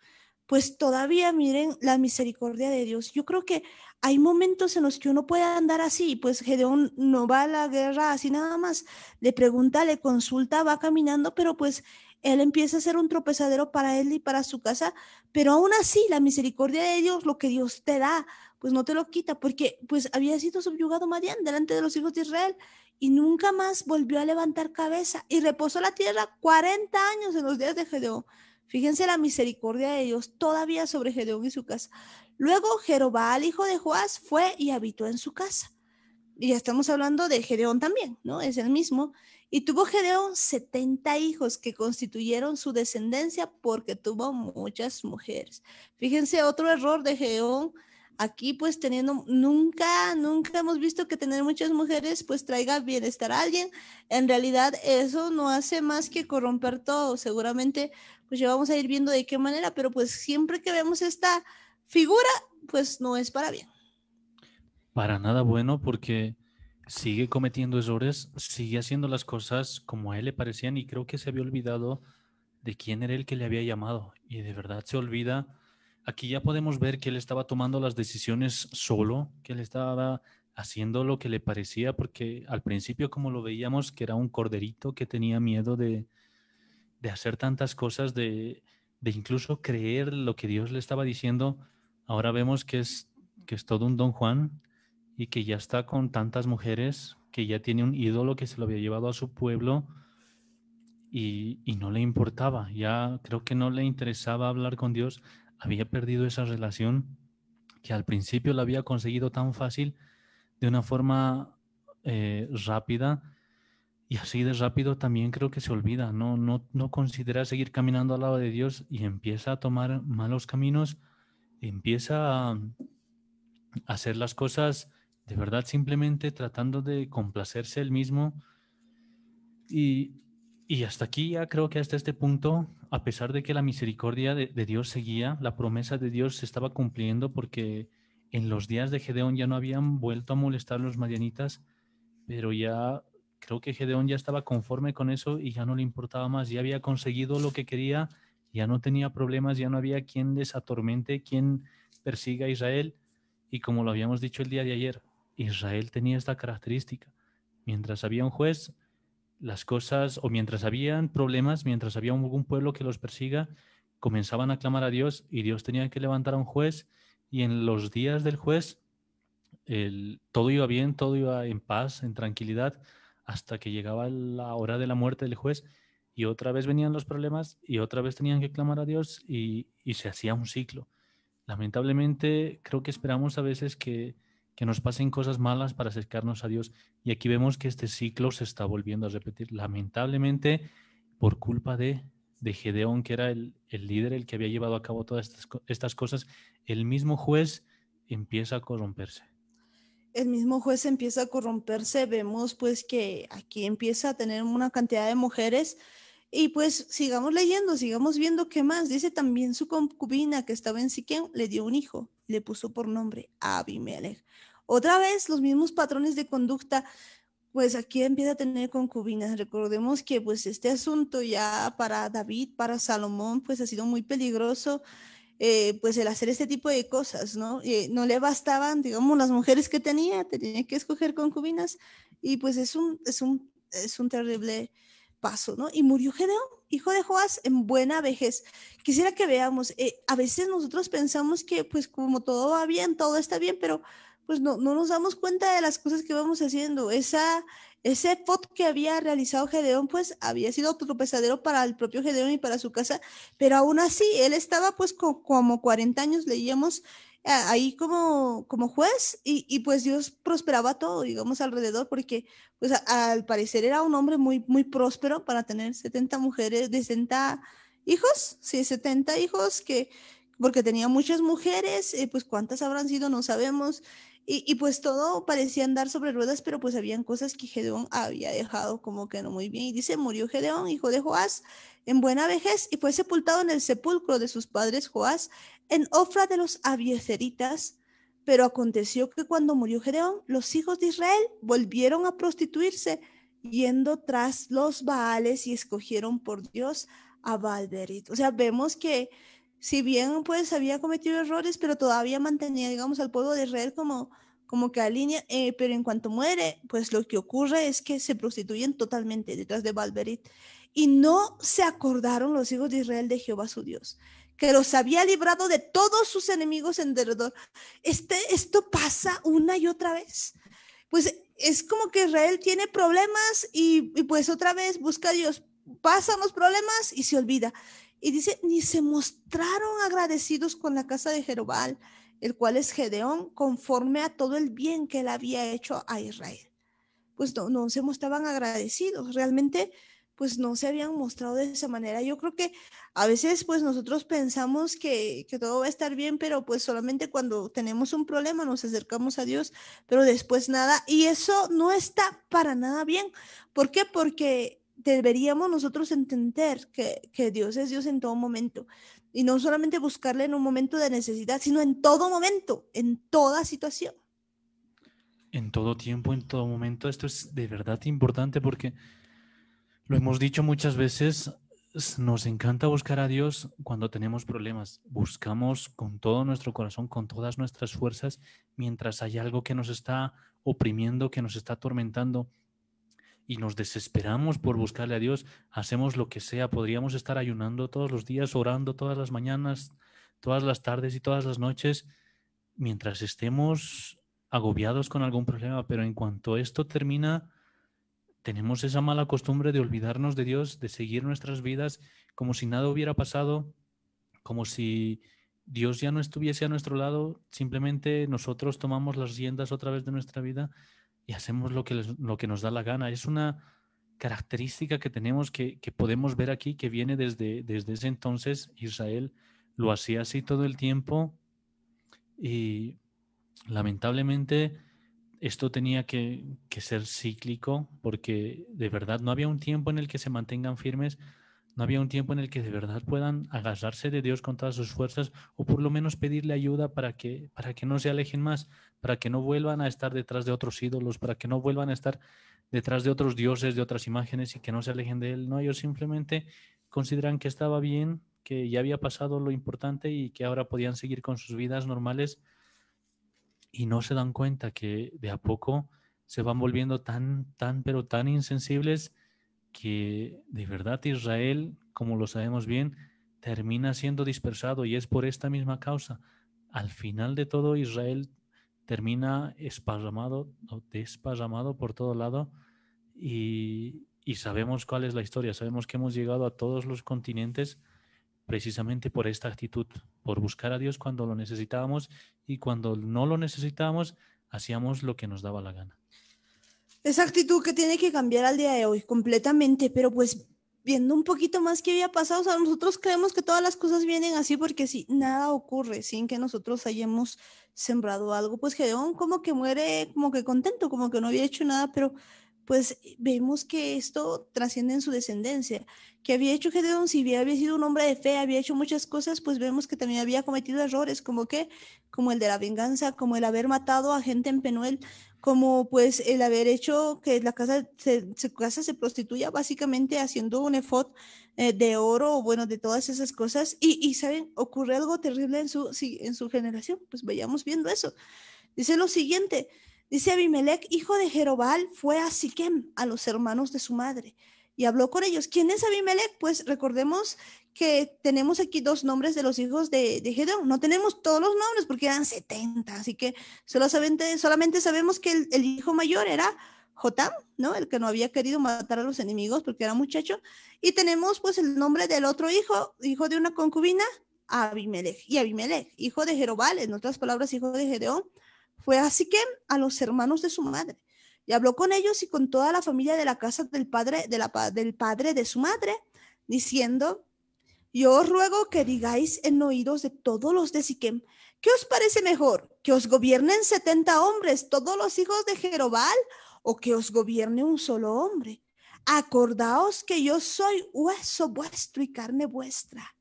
pues todavía miren la misericordia de Dios. Yo creo que hay momentos en los que uno puede andar así, pues Gedeón no va a la guerra así nada más, le pregunta, le consulta, va caminando, pero pues él empieza a ser un tropezadero para él y para su casa, pero aún así la misericordia de Dios, lo que Dios te da, pues no te lo quita, porque pues había sido subyugado Madian delante de los hijos de Israel y nunca más volvió a levantar cabeza y reposó la tierra 40 años en los días de Gedeón. Fíjense la misericordia de Dios todavía sobre Gedeón y su casa. Luego Jerobal, hijo de Joás, fue y habitó en su casa. Y estamos hablando de Gedeón también, ¿no? Es el mismo. Y tuvo Gedeón 70 hijos que constituyeron su descendencia porque tuvo muchas mujeres. Fíjense otro error de Gedeón. Aquí pues teniendo, nunca, nunca hemos visto que tener muchas mujeres pues traiga bienestar a alguien. En realidad eso no hace más que corromper todo. Seguramente pues ya vamos a ir viendo de qué manera, pero pues siempre que vemos esta figura, pues no es para bien. Para nada bueno porque sigue cometiendo errores, sigue haciendo las cosas como a él le parecían y creo que se había olvidado de quién era el que le había llamado y de verdad se olvida. Aquí ya podemos ver que él estaba tomando las decisiones solo, que él estaba haciendo lo que le parecía porque al principio como lo veíamos que era un corderito que tenía miedo de, de hacer tantas cosas, de, de incluso creer lo que Dios le estaba diciendo, ahora vemos que es, que es todo un don Juan y que ya está con tantas mujeres, que ya tiene un ídolo que se lo había llevado a su pueblo y, no le importaba, ya creo que no le interesaba hablar con Dios, había perdido esa relación que al principio la había conseguido tan fácil, de una forma eh, rápida y así de rápido también creo que se olvida, no, no, no considera seguir caminando al lado de Dios y empieza a tomar malos caminos, empieza a hacer las cosas de verdad simplemente tratando de complacerse él mismo. Y, y hasta aquí ya creo que hasta este punto, a pesar de que la misericordia de, Dios seguía, la promesa de Dios se estaba cumpliendo porque en los días de Gedeón ya no habían vuelto a molestar los marianitas, pero ya creo que Gedeón ya estaba conforme con eso y ya no le importaba más, ya había conseguido lo que quería, ya no tenía problemas, ya no había quien les atormente, quien persiga a Israel. Y como lo habíamos dicho el día de ayer, Israel tenía esta característica. Mientras había un juez, las cosas, o mientras habían problemas, mientras había algún pueblo que los persiga, comenzaban a clamar a Dios y Dios tenía que levantar a un juez y en los días del juez todo iba bien, todo iba en paz, en tranquilidad, hasta que llegaba la hora de la muerte del juez y otra vez venían los problemas y otra vez tenían que clamar a Dios y, se hacía un ciclo. Lamentablemente creo que esperamos a veces que, nos pasen cosas malas para acercarnos a Dios y aquí vemos que este ciclo se está volviendo a repetir. Lamentablemente por culpa de, de Gedeón, que era el, líder, el que había llevado a cabo todas estas cosas, el mismo juez empieza a corromperse el mismo juez empieza a corromperse, vemos pues que aquí empieza a tener una cantidad de mujeres y pues sigamos leyendo, sigamos viendo qué más. Dice también su concubina que estaba en Siquén, le dio un hijo, le puso por nombre Abimelech. Otra vez los mismos patrones de conducta, pues aquí empieza a tener concubinas. Recordemos que pues este asunto ya para David, para Salomón, pues ha sido muy peligroso eh, pues el hacer este tipo de cosas, ¿no? Eh, no le bastaban, digamos, las mujeres que tenía, tenía que escoger concubinas y pues es un, es un, es un terrible paso, ¿no? Y murió Gedeón, hijo de Joás, en buena vejez. Quisiera que veamos, eh, a veces nosotros pensamos que pues como todo va bien, todo está bien, pero pues no, no nos damos cuenta de las cosas que vamos haciendo, esa, ese fot que había realizado Gedeón, pues había sido pesadero para el propio Gedeón y para su casa, pero aún así, él estaba pues como 40 años, leíamos eh, ahí como, como juez y, pues Dios prosperaba todo, digamos, alrededor, porque pues al parecer era un hombre muy, muy próspero para tener 70 mujeres, de hijos, sí, 70 hijos que porque tenía muchas mujeres, eh, pues cuántas habrán sido, no sabemos, y, pues todo parecía andar sobre ruedas, pero pues habían cosas que Gedeón había dejado como que no muy bien. Y dice, murió Gedeón, hijo de Joás, en buena vejez, y fue sepultado en el sepulcro de sus padres Joás, en Ofra de los avieceritas, Pero aconteció que cuando murió Gedeón, los hijos de Israel volvieron a prostituirse, yendo tras los Baales y escogieron por Dios a Balderit. O sea, vemos que si bien pues había cometido errores, pero todavía mantenía, digamos, al pueblo de Israel como, como que alinea, eh, pero en cuanto muere, pues lo que ocurre es que se prostituyen totalmente detrás de Balberit. Y no se acordaron los hijos de Israel de Jehová su Dios, que los había librado de todos sus enemigos en derredor. Este, esto pasa una y otra vez. Pues es como que Israel tiene problemas y, y pues otra vez busca a Dios. Pasan los problemas y se olvida. Y dice, ni se mostraron agradecidos con la casa de Jerobal, el cual es Gedeón, conforme a todo el bien que él había hecho a Israel. Pues no, se mostraban agradecidos, realmente pues no se habían mostrado de esa manera. Yo creo que a veces pues nosotros pensamos que, que, todo va a estar bien, pero pues solamente cuando tenemos un problema nos acercamos a Dios, pero después nada. Y eso no está para nada bien. ¿Por qué? Porque deberíamos nosotros entender que, que, Dios es Dios en todo momento y no solamente buscarle en un momento de necesidad, sino en todo momento, en toda situación. En todo tiempo, en todo momento. Esto es de verdad importante porque lo hemos dicho muchas veces, nos encanta buscar a Dios cuando tenemos problemas. Buscamos con todo nuestro corazón, con todas nuestras fuerzas, mientras hay algo que nos está oprimiendo, que nos está atormentando y nos desesperamos por buscarle a Dios, hacemos lo que sea, podríamos estar ayunando todos los días, orando todas las mañanas, todas las tardes y todas las noches, mientras estemos agobiados con algún problema, pero en cuanto esto termina, tenemos esa mala costumbre de olvidarnos de Dios, de seguir nuestras vidas como si nada hubiera pasado, como si Dios ya no estuviese a nuestro lado, simplemente nosotros tomamos las riendas otra vez de nuestra vida y hacemos lo que, lo que nos da la gana. Es una característica que tenemos, que, podemos ver aquí, que viene desde, desde ese entonces. Israel lo hacía así todo el tiempo y lamentablemente esto tenía que, que, ser cíclico porque de verdad no había un tiempo en el que se mantengan firmes no había un tiempo en el que de verdad puedan agarrarse de Dios con todas sus fuerzas o por lo menos pedirle ayuda para que, para que no se alejen más, para que no vuelvan a estar detrás de otros ídolos, para que no vuelvan a estar detrás de otros dioses, de otras imágenes y que no se alejen de Él. No, ellos simplemente consideran que estaba bien, que ya había pasado lo importante y que ahora podían seguir con sus vidas normales y no se dan cuenta que de a poco se van volviendo tan, tan, pero tan insensibles que de verdad Israel, como lo sabemos bien, termina siendo dispersado y es por esta misma causa. Al final de todo, Israel termina esparramado desparramado por todo lado y, y sabemos cuál es la historia, sabemos que hemos llegado a todos los continentes precisamente por esta actitud, por buscar a Dios cuando lo necesitábamos y cuando no lo necesitábamos, hacíamos lo que nos daba la gana. Esa actitud que tiene que cambiar al día de hoy completamente, pero pues viendo un poquito más qué había pasado, o sea, nosotros creemos que todas las cosas vienen así porque si nada ocurre sin que nosotros hayamos sembrado algo, pues Gedeón como que muere como que contento, como que no había hecho nada, pero pues vemos que esto trasciende en su descendencia. Que había hecho Gedeón, si bien había sido un hombre de fe, había hecho muchas cosas, pues vemos que también había cometido errores, como que, como el de la venganza, como el haber matado a gente en Penuel, como pues el haber hecho que la casa se, casa se prostituya básicamente haciendo un efod eh, de oro bueno, de todas esas cosas. Y, y, saben, ocurre algo terrible en su, sí, en su generación, pues vayamos viendo eso. Dice lo siguiente, dice Abimelech, hijo de Jerobal, fue a Siquem, a los hermanos de su madre. Y habló con ellos. ¿Quién es Abimelech? Pues recordemos que tenemos aquí dos nombres de los hijos de, Gedeón. No tenemos todos los nombres porque eran 70, así que solamente, solamente sabemos que el, hijo mayor era Jotam, ¿no? El que no había querido matar a los enemigos porque era muchacho. Y tenemos pues el nombre del otro hijo, hijo de una concubina, Abimelech. Y Abimelech, hijo de Jerobal, en otras palabras, hijo de Gedeón, fue así que a los hermanos de su madre. Y habló con ellos y con toda la familia de la casa del padre, del padre de su madre, diciendo, yo ruego que digáis en oídos de todos los de Siquem, ¿qué os parece mejor? ¿Que os gobiernen setenta hombres, todos los hijos de Jerobal, o que os gobierne un solo hombre? Acordaos que yo soy hueso vuestro y carne vuestra.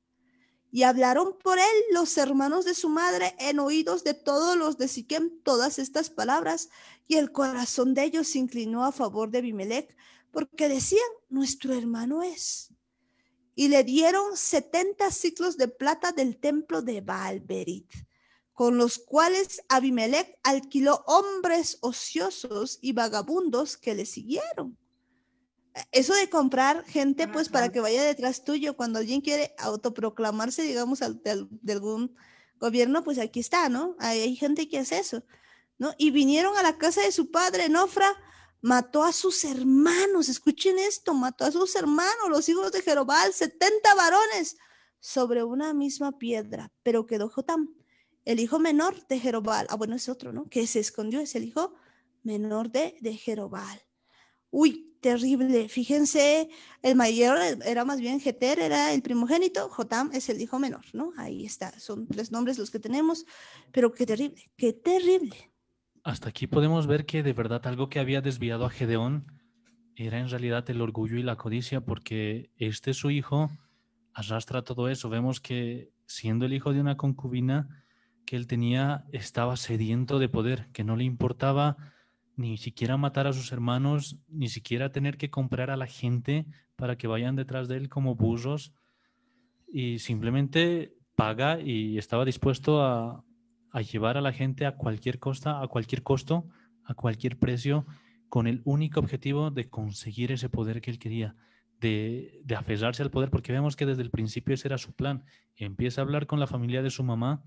Y hablaron por él los hermanos de su madre en oídos de todos los de Siquem todas estas palabras, y el corazón de ellos se inclinó a favor de Abimelech, porque decían, nuestro hermano es y le dieron 70 ciclos de plata del templo de Baalberit, con los cuales Abimelech alquiló hombres ociosos y vagabundos que le siguieron. E, eso de comprar gente, pues para que vaya detrás tuyo, cuando alguien quiere autoproclamarse, digamos, de algún gobierno, pues aquí está, ¿no? Hay, gente que hace eso, ¿no? Y vinieron a la casa de su padre, Nofra, mató a sus hermanos, escuchen esto, mató a sus hermanos, los hijos de Jerobal, 70 varones sobre una misma piedra, pero quedó Jotam, el hijo menor de Jerobal, ah bueno, es otro, ¿no? Que se escondió, es el hijo menor de, de Jerobal. Uy, terrible, fíjense, el mayor era más bien Jeter, era el primogénito, Jotam es el hijo menor, ¿no? Ahí está, son tres nombres los que tenemos, pero qué terrible, qué terrible hasta aquí podemos ver que de verdad algo que había desviado a Gedeón era en realidad el orgullo y la codicia, porque este su hijo arrastra todo eso. Vemos que siendo el hijo de una concubina que él tenía, estaba sediento de poder, que no le importaba ni siquiera matar a sus hermanos, ni siquiera tener que comprar a la gente para que vayan detrás de él como burros. Y simplemente paga y estaba dispuesto a, a llevar a la gente a cualquier costa, a cualquier costo, a cualquier precio, con el único objetivo de conseguir ese poder que él quería, de, de al poder, porque vemos que desde el principio ese era su plan. Empieza a hablar con la familia de su mamá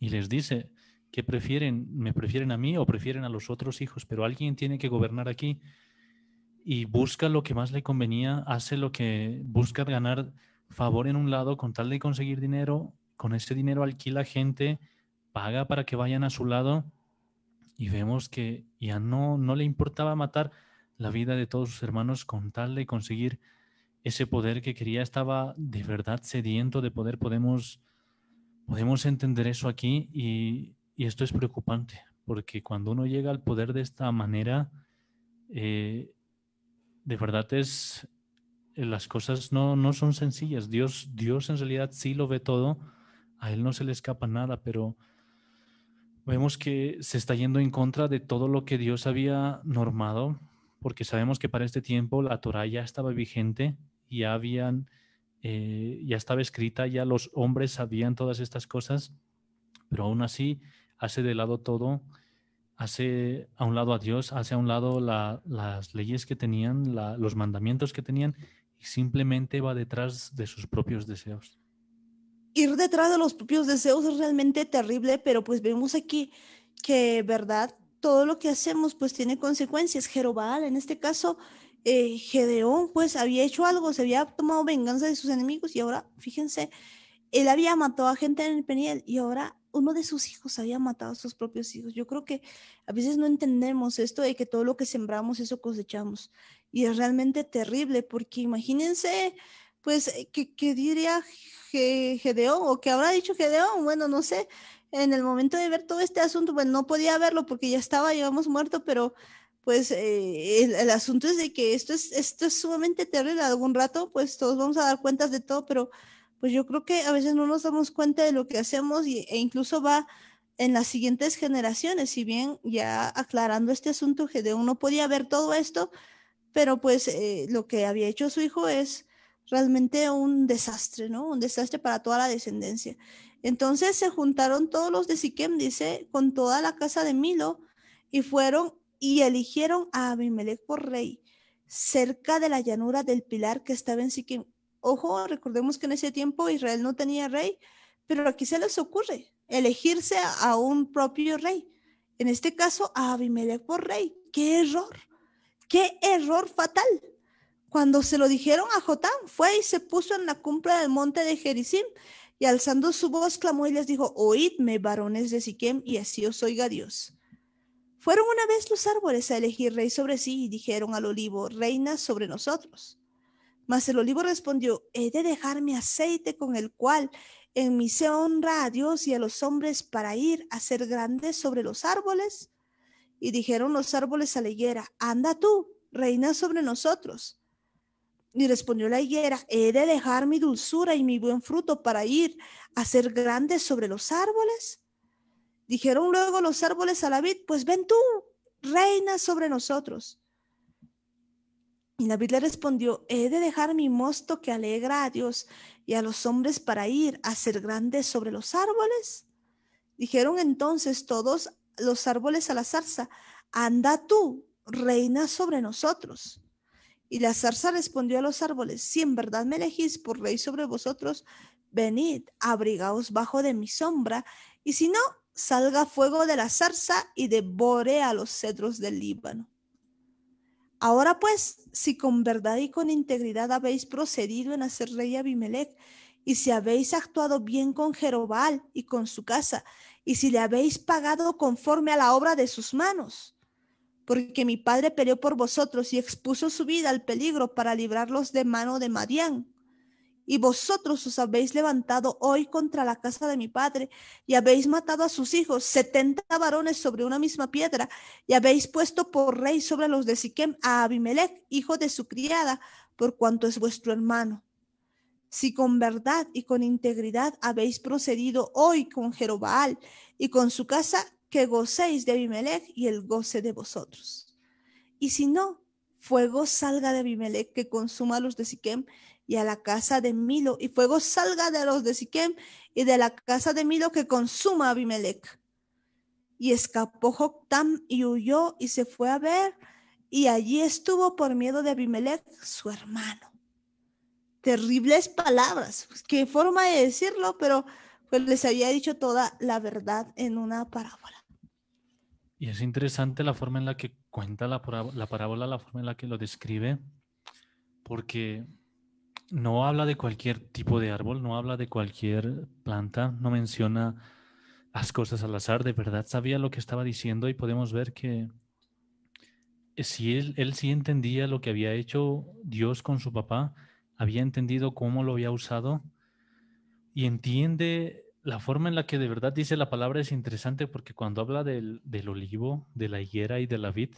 y les dice que prefieren, me prefieren a mí o prefieren a los otros hijos, pero alguien tiene que gobernar aquí y busca lo que más le convenía, hace lo que busca ganar favor en un lado con tal de conseguir dinero, con ese dinero alquila gente, paga para que vayan a su lado y vemos que ya no, no le importaba matar la vida de todos sus hermanos con tal de conseguir ese poder que quería, estaba de verdad sediento de poder. Podemos, podemos entender eso aquí y, y esto es preocupante, porque cuando uno llega al poder de esta manera, eh, de verdad es, eh, las cosas no, no son sencillas. Dios, Dios en realidad sí lo ve todo, a Él no se le escapa nada, pero Vemos que se está yendo en contra de todo lo que Dios había normado, porque sabemos que para este tiempo la Torah ya estaba vigente, ya habían, eh, ya estaba escrita, ya los hombres sabían todas estas cosas, pero aún así hace de lado todo, hace a un lado a Dios, hace a un lado las leyes que tenían, los mandamientos que tenían, y simplemente va detrás de sus propios deseos ir detrás de los propios deseos es realmente terrible, pero pues vemos aquí que, ¿verdad? Todo lo que hacemos pues tiene consecuencias. Jerobal, en este caso, eh, Gedeón pues había hecho algo, se había tomado venganza de sus enemigos y ahora, fíjense, él había matado a gente en el Peniel y ahora uno de sus hijos había matado a sus propios hijos. Yo creo que a veces no entendemos esto de que todo lo que sembramos, eso cosechamos. Y es realmente terrible porque imagínense pues, eh, ¿qué, diría Gedeón o qué habrá dicho Gedeón? Bueno, no sé, en el momento de ver todo este asunto, pues no podía verlo porque ya estaba, llevamos muerto, pero pues eh, el, asunto es de que esto es, esto es sumamente terrible. Algún rato, pues todos vamos a dar cuentas de todo, pero pues yo creo que a veces no nos damos cuenta de lo que hacemos e incluso va en las siguientes generaciones, si bien ya aclarando este asunto, Gedeón no podía ver todo esto, pero pues eh, lo que había hecho su hijo es realmente un desastre, ¿no? Un desastre para toda la descendencia. Entonces se juntaron todos los de Siquem, dice, con toda la casa de Milo y fueron y eligieron a Abimelech por rey cerca de la llanura del pilar que estaba en Siquem. Ojo, recordemos que en ese tiempo Israel no tenía rey, pero aquí se les ocurre elegirse a un propio rey. En este caso, a Abimelech por rey. ¡Qué error! ¡Qué error fatal! Cuando se lo dijeron a Jotán, fue y se puso en la cumbre del monte de Jericim y alzando su voz clamó y les dijo, oídme, varones de Siquem, y así os oiga Dios. Fueron una vez los árboles a elegir rey sobre sí y dijeron al olivo, reina sobre nosotros. Mas el olivo respondió, he de dejar mi aceite con el cual en mí se honra a Dios y a los hombres para ir a ser grandes sobre los árboles. Y dijeron los árboles a la higuera, anda tú, reina sobre nosotros. Y respondió la higuera, ¿he de dejar mi dulzura y mi buen fruto para ir a ser grande sobre los árboles? Dijeron luego los árboles a la vid, pues ven tú, reina sobre nosotros. Y la vid le respondió, he de dejar mi mosto que alegra a Dios y a los hombres para ir a ser grande sobre los árboles. Dijeron entonces todos los árboles a la zarza, anda tú, reina sobre nosotros. Y la zarza respondió a los árboles, si en verdad me elegís por rey sobre vosotros, venid, abrigaos bajo de mi sombra, y si no, salga fuego de la zarza y devore a los cedros del Líbano. Ahora pues, si con verdad y con integridad habéis procedido en hacer rey a Abimelech, y si habéis actuado bien con Jerobal y con su casa, y si le habéis pagado conforme a la obra de sus manos, porque mi padre peleó por vosotros y expuso su vida al peligro para librarlos de mano de Madián. Y vosotros os habéis levantado hoy contra la casa de mi padre y habéis matado a sus hijos, setenta varones sobre una misma piedra, y habéis puesto por rey sobre los de Siquem a Abimelech, hijo de su criada, por cuanto es vuestro hermano. Si con verdad y con integridad habéis procedido hoy con Jerobaal y con su casa, que gocéis de Abimelech y el goce de vosotros. Y si no, fuego salga de Abimelech que consuma a los de Siquem y a la casa de Milo, y fuego salga de los de Siquem y de la casa de Milo que consuma a Abimelech. Y escapó Joctam y huyó y se fue a ver, y allí estuvo por miedo de Abimelech, su hermano. Terribles palabras, pues, qué forma de decirlo, pero pues les había dicho toda la verdad en una parábola. Y es interesante la forma en la que cuenta la, parábola, la forma en la que lo describe, porque no habla de cualquier tipo de árbol, no habla de cualquier planta, no menciona las cosas al azar, de verdad sabía lo que estaba diciendo y podemos ver que eh, si él sí entendía lo que había hecho Dios con su papá, había entendido cómo lo había usado y entiende la forma en la que de verdad dice la palabra es interesante porque cuando habla del, olivo, de la higuera y de la vid,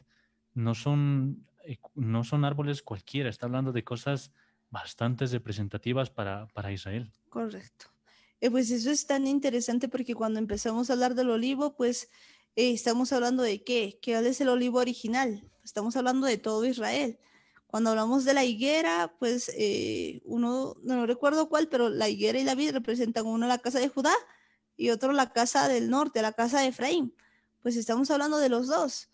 no son, eh, no son árboles cualquiera, está hablando de cosas bastante representativas para, Israel. Correcto. Eh, pues eso es tan interesante porque cuando empezamos a hablar del olivo, pues eh, estamos hablando de qué, qué es el olivo original, estamos hablando de todo Israel. Cuando hablamos de la higuera, pues eh, uno, no recuerdo cuál, pero la higuera y la vid representan uno la casa de Judá y otro la casa del norte, la casa de Efraín. Pues estamos hablando de los dos.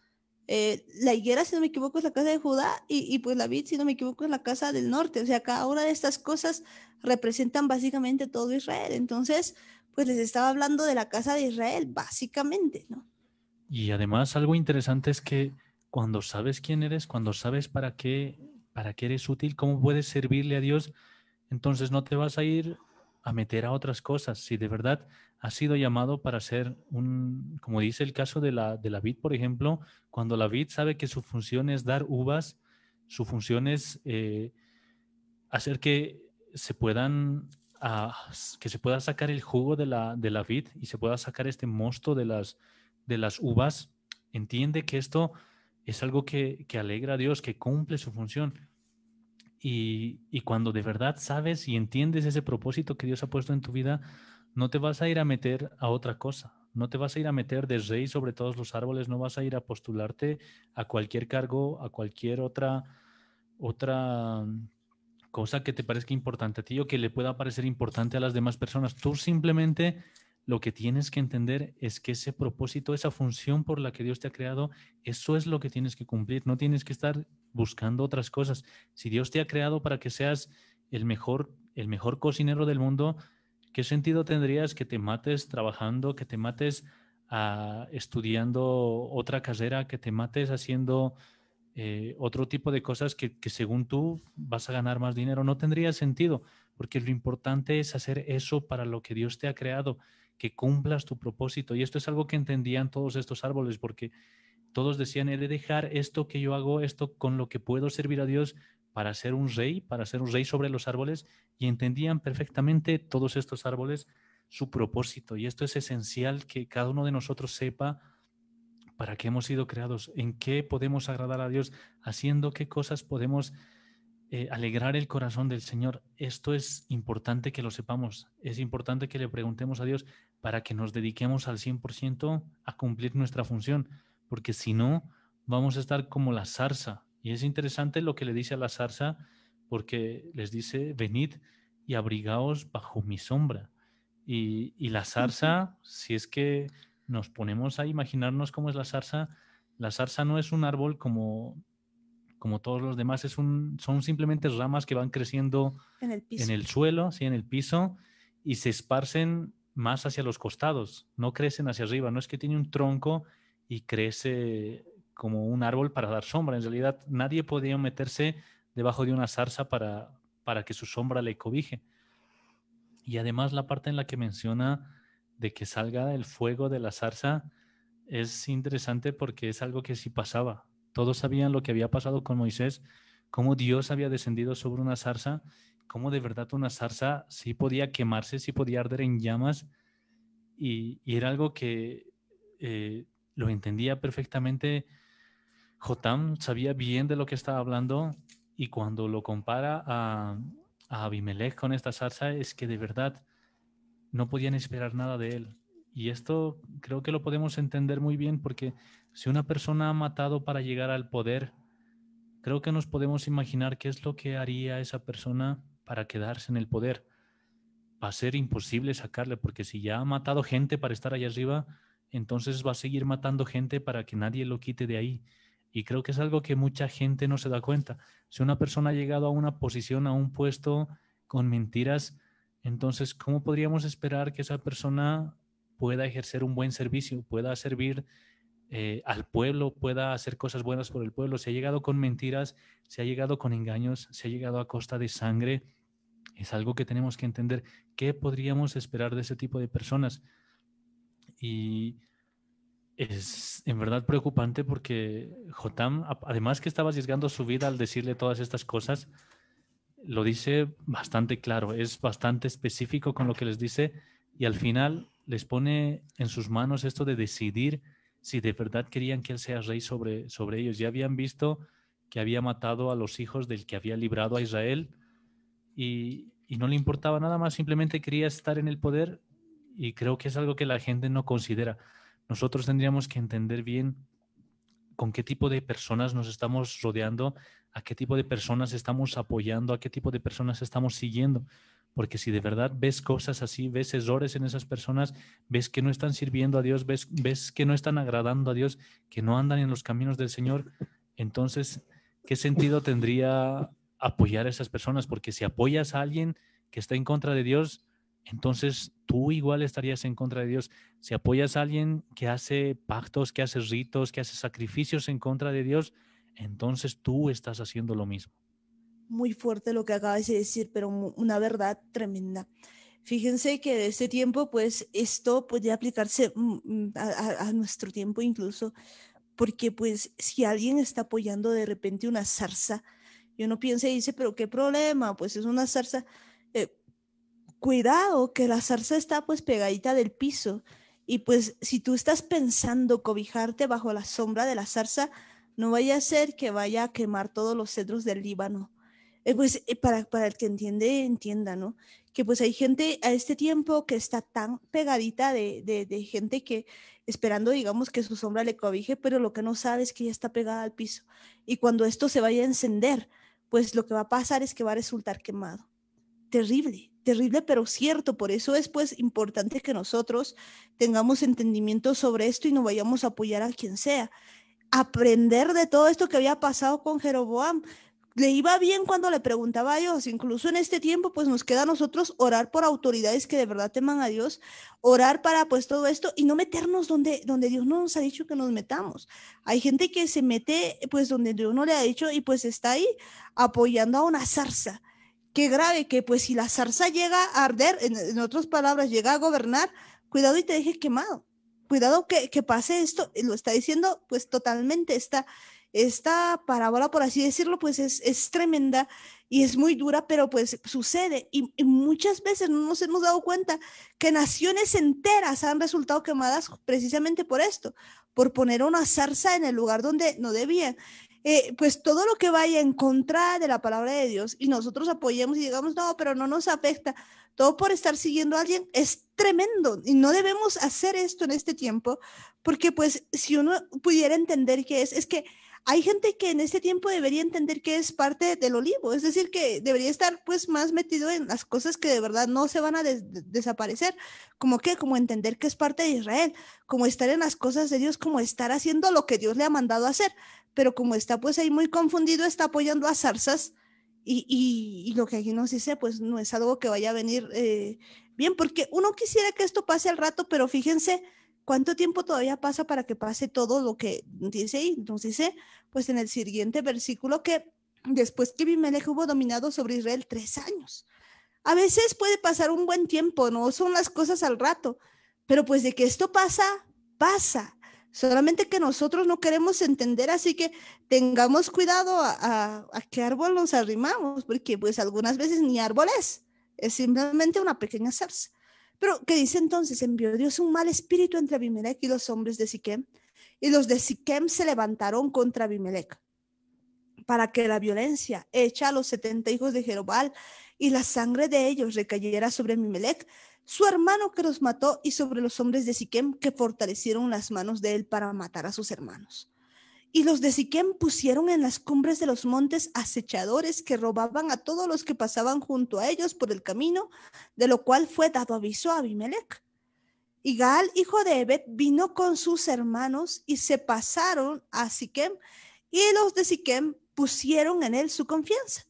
Eh, la higuera, si no me equivoco, es la casa de Judá y, y, pues la vid, si no me equivoco, es la casa del norte. O sea, cada una de estas cosas representan básicamente todo Israel. Entonces, pues les estaba hablando de la casa de Israel, básicamente, ¿no? Y además algo interesante es que cuando sabes quién eres, cuando sabes para qué ¿para qué eres útil? ¿Cómo puedes servirle a Dios? Entonces no te vas a ir a meter a otras cosas. Si de verdad has sido llamado para ser un, como dice el caso de la, de la vid, por ejemplo, cuando la vid sabe que su función es dar uvas, su función es eh, hacer que se puedan ah, que se pueda sacar el jugo de la, de la vid y se pueda sacar este mosto de las, de las uvas, entiende que esto es algo que, alegra a Dios, que cumple su función. Y, cuando de verdad sabes y entiendes ese propósito que Dios ha puesto en tu vida, no te vas a ir a meter a otra cosa, no te vas a ir a meter de rey sobre todos los árboles, no vas a ir a postularte a cualquier cargo, a cualquier otra, otra mm, cosa que te parezca importante a ti o que le pueda parecer importante a las demás personas. Tú simplemente lo que tienes que entender es que ese propósito, esa función por la que Dios te ha creado, eso es lo que tienes que cumplir. No tienes que estar buscando otras cosas. Si Dios te ha creado para que seas el mejor, el mejor cocinero del mundo, ¿qué sentido tendrías que te mates trabajando, que te mates ah, estudiando otra carrera, que te mates haciendo eh, otro tipo de cosas que, que según tú vas a ganar más dinero? No tendría sentido, porque lo importante es hacer eso para lo que Dios te ha creado que cumplas tu propósito. Y esto es algo que entendían todos estos árboles, porque todos decían, he de dejar esto que yo hago, esto con lo que puedo servir a Dios para ser un rey, para ser un rey sobre los árboles, y entendían perfectamente todos estos árboles su propósito. Y esto es esencial que cada uno de nosotros sepa para qué hemos sido creados, en qué podemos agradar a Dios, haciendo qué cosas podemos eh, alegrar el corazón del Señor. Esto es importante que lo sepamos. Es importante que le preguntemos a Dios para que nos dediquemos al 100% a cumplir nuestra función, porque si no, vamos a estar como la zarza. Y es interesante lo que le dice a la zarza, porque les dice, venid y abrigaos bajo mi sombra. Y, y la zarza, si es que nos ponemos a imaginarnos cómo es la zarza, la zarza no es un árbol como como todos los demás, son simplemente ramas que van creciendo en el, suelo, ¿sí? en el piso, y se esparcen más hacia los costados, no crecen hacia arriba, no es que tiene un tronco y crece como un árbol para dar sombra. En realidad nadie podía meterse debajo de una zarza para, para que su sombra le cobije. Y además la parte en la que menciona de que salga el fuego de la zarza es interesante porque es algo que sí pasaba. Todos sabían lo que había pasado con Moisés, cómo Dios había descendido sobre una zarza, cómo de verdad una zarza sí podía quemarse, sí podía arder en llamas. Y, era algo que eh, lo entendía perfectamente. Jotam sabía bien de lo que estaba hablando y cuando lo compara a Abimelech con esta zarza es que de verdad no podían esperar nada de él. Y esto creo que lo podemos entender muy bien porque si una persona ha matado para llegar al poder, creo que nos podemos imaginar qué es lo que haría esa persona para quedarse en el poder. Va a ser imposible sacarle, porque si ya ha matado gente para estar allá arriba, entonces va a seguir matando gente para que nadie lo quite de ahí. Y creo que es algo que mucha gente no se da cuenta. Si una persona ha llegado a una posición, a un puesto con mentiras, entonces, ¿cómo podríamos esperar que esa persona pueda ejercer un buen servicio, pueda servir eh, al pueblo, pueda hacer cosas buenas por el pueblo. Se ha llegado con mentiras, se ha llegado con engaños, se ha llegado a costa de sangre. Es algo que tenemos que entender. ¿Qué podríamos esperar de ese tipo de personas? Y es en verdad preocupante porque Jotam, además que estaba arriesgando su vida al decirle todas estas cosas, lo dice bastante claro, es bastante específico con lo que les dice y al final les pone en sus manos esto de decidir si de verdad querían que él sea rey sobre, sobre ellos. Ya habían visto que había matado a los hijos del que había librado a Israel y, y no le importaba nada más, simplemente quería estar en el poder y creo que es algo que la gente no considera. Nosotros tendríamos que entender bien con qué tipo de personas nos estamos rodeando, a qué tipo de personas estamos apoyando, a qué tipo de personas estamos siguiendo, porque si de verdad ves cosas así, ves errores en esas personas, ves que no están sirviendo a Dios, ves, ves que no están agradando a Dios, que no andan en los caminos del Señor, entonces, ¿qué sentido tendría apoyar a esas personas? Porque si apoyas a alguien que está en contra de Dios, entonces tú igual estarías en contra de Dios. Si apoyas a alguien que hace pactos, que hace ritos, que hace sacrificios en contra de Dios, entonces tú estás haciendo lo mismo muy fuerte lo que acabas de decir, pero una verdad tremenda. Fíjense que de este tiempo, pues esto podría aplicarse mm, mm, a, nuestro tiempo incluso, porque pues si alguien está apoyando de repente una zarza, yo no piensa y dice, pero qué problema, pues es una zarza. Eh, cuidado, que la zarza está pues pegadita del piso. Y pues si tú estás pensando cobijarte bajo la sombra de la zarza, no vaya a ser que vaya a quemar todos los cedros del Líbano. Eh, pues eh, para, el que entiende, entienda, ¿no? Que pues hay gente a este tiempo que está tan pegadita de, de gente que esperando, digamos, que su sombra le cobije, pero lo que no sabe es que ya está pegada al piso. Y cuando esto se vaya a encender, pues lo que va a pasar es que va a resultar quemado. Terrible, terrible, pero cierto. Por eso es pues importante que nosotros tengamos entendimiento sobre esto y no vayamos a apoyar a quien sea. Aprender de todo esto que había pasado con Jeroboam, le iba bien cuando le preguntaba a Dios. Incluso en este tiempo, pues nos queda a nosotros orar por autoridades que de verdad teman a Dios, orar para pues todo esto y no meternos donde, donde Dios no nos ha dicho que nos metamos. Hay gente que se mete pues donde Dios no le ha dicho y pues está ahí apoyando a una zarza. Qué grave que pues si la zarza llega a arder, en, otras palabras, llega a gobernar, cuidado y te deje quemado. Cuidado que, pase esto, lo está diciendo pues totalmente está... Esta parábola, por así decirlo, pues es, tremenda y es muy dura, pero pues sucede. Y, muchas veces no nos hemos dado cuenta que naciones enteras han resultado quemadas precisamente por esto, por poner una zarza en el lugar donde no debía eh, pues todo lo que vaya en contra de la palabra de Dios y nosotros apoyemos y digamos, no, pero no nos afecta, todo por estar siguiendo a alguien es tremendo y no debemos hacer esto en este tiempo porque pues si uno pudiera entender qué es, es que hay gente que en este tiempo debería entender que es parte del olivo, es decir, que debería estar pues más metido en las cosas que de verdad no se van a desaparecer, como que, como entender que es parte de Israel, como estar en las cosas de Dios, como estar haciendo lo que Dios le ha mandado hacer, pero como está pues ahí muy confundido, está apoyando a zarzas y, y, lo que aquí nos dice pues no es algo que vaya a venir eh, bien, porque uno quisiera que esto pase al rato, pero fíjense, ¿Cuánto tiempo todavía pasa para que pase todo lo que dice? Nos dice, pues en el siguiente versículo que después que Bimelech hubo dominado sobre Israel tres años. A veces puede pasar un buen tiempo, no son las cosas al rato, pero pues de que esto pasa, pasa. Solamente que nosotros no queremos entender, así que tengamos cuidado a, qué árbol nos arrimamos, porque pues algunas veces ni árboles, es, simplemente una pequeña zarza. Pero, ¿qué dice entonces? Envió Dios un mal espíritu entre Abimelech y los hombres de Siquem, y los de Siquem se levantaron contra Abimelech para que la violencia hecha a los setenta hijos de Jerobal y la sangre de ellos recayera sobre Abimelech, su hermano que los mató, y sobre los hombres de Siquem que fortalecieron las manos de él para matar a sus hermanos. Y los de Siquem pusieron en las cumbres de los montes acechadores que robaban a todos los que pasaban junto a ellos por el camino, de lo cual fue dado aviso a Abimelech. Y Gaal, hijo de Ebed, vino con sus hermanos y se pasaron a Siquem, y los de Siquem pusieron en él su confianza.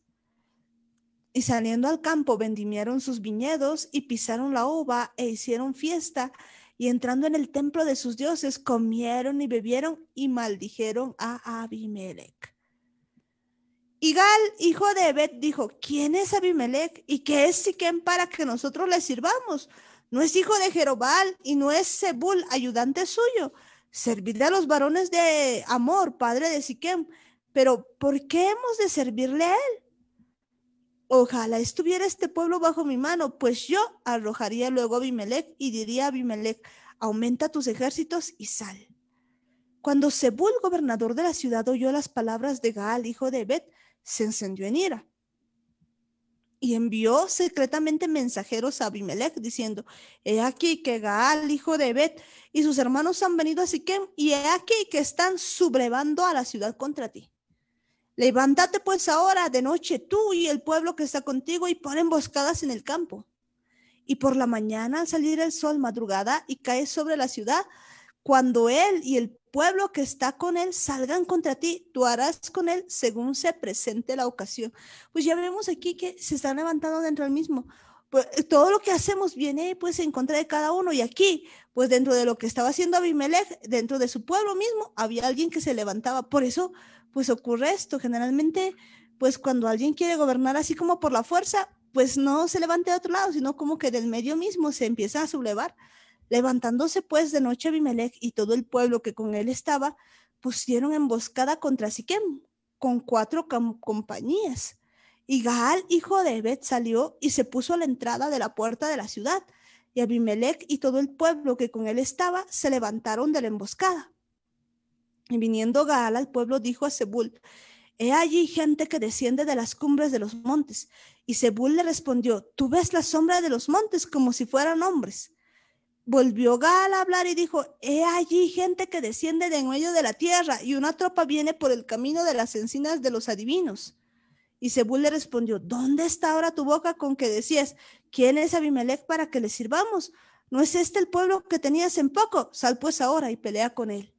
Y saliendo al campo vendimieron sus viñedos y pisaron la ova e hicieron fiesta y entrando en el templo de sus dioses, comieron y bebieron y maldijeron a Abimelech. Y Gal, hijo de Ebed, dijo, ¿quién es Abimelech y qué es Siquem para que nosotros le sirvamos? No es hijo de Jerobal y no es Sebul, ayudante suyo. Servirle a los varones de Amor, padre de Siquem. Pero ¿por qué hemos de servirle a él? Ojalá estuviera este pueblo bajo mi mano, pues yo arrojaría luego a Abimelech y diría a Abimelech, aumenta tus ejércitos y sal. Cuando el gobernador de la ciudad, oyó las palabras de Gaal, hijo de Bet, se encendió en ira y envió secretamente mensajeros a Abimelech diciendo, he aquí que Gaal, hijo de Bet, y sus hermanos han venido a Siquem, y he aquí que están sublevando a la ciudad contra ti. Levántate pues ahora de noche tú y el pueblo que está contigo y pon emboscadas en el campo. Y por la mañana al salir el sol madrugada y cae sobre la ciudad, cuando él y el pueblo que está con él salgan contra ti, tú harás con él según se presente la ocasión. Pues ya vemos aquí que se están levantando dentro del mismo. Pues, eh, todo lo que hacemos viene pues en contra de cada uno y aquí pues dentro de lo que estaba haciendo Abimelech, dentro de su pueblo mismo, había alguien que se levantaba. Por eso pues ocurre esto. Generalmente, pues cuando alguien quiere gobernar así como por la fuerza, pues no se levante de otro lado, sino como que del medio mismo se empieza a sublevar. Levantándose pues de noche Abimelech y todo el pueblo que con él estaba, pusieron emboscada contra Siquem con cuatro compañías. Y Gaal, hijo de Evet, salió y se puso a la entrada de la puerta de la ciudad. Y Abimelech y todo el pueblo que con él estaba se levantaron de la emboscada. Y viniendo Gaal al pueblo, dijo a Zebul, He allí gente que desciende de las cumbres de los montes. Y Zebul le respondió, Tú ves la sombra de los montes como si fueran hombres. Volvió Gaal a hablar y dijo, He allí gente que desciende de en medio de la tierra, y una tropa viene por el camino de las encinas de los adivinos. Y Zebul le respondió, ¿dónde está ahora tu boca con que decías, ¿quién es Abimelech para que le sirvamos? ¿No es este el pueblo que tenías en poco? Sal pues ahora y pelea con él.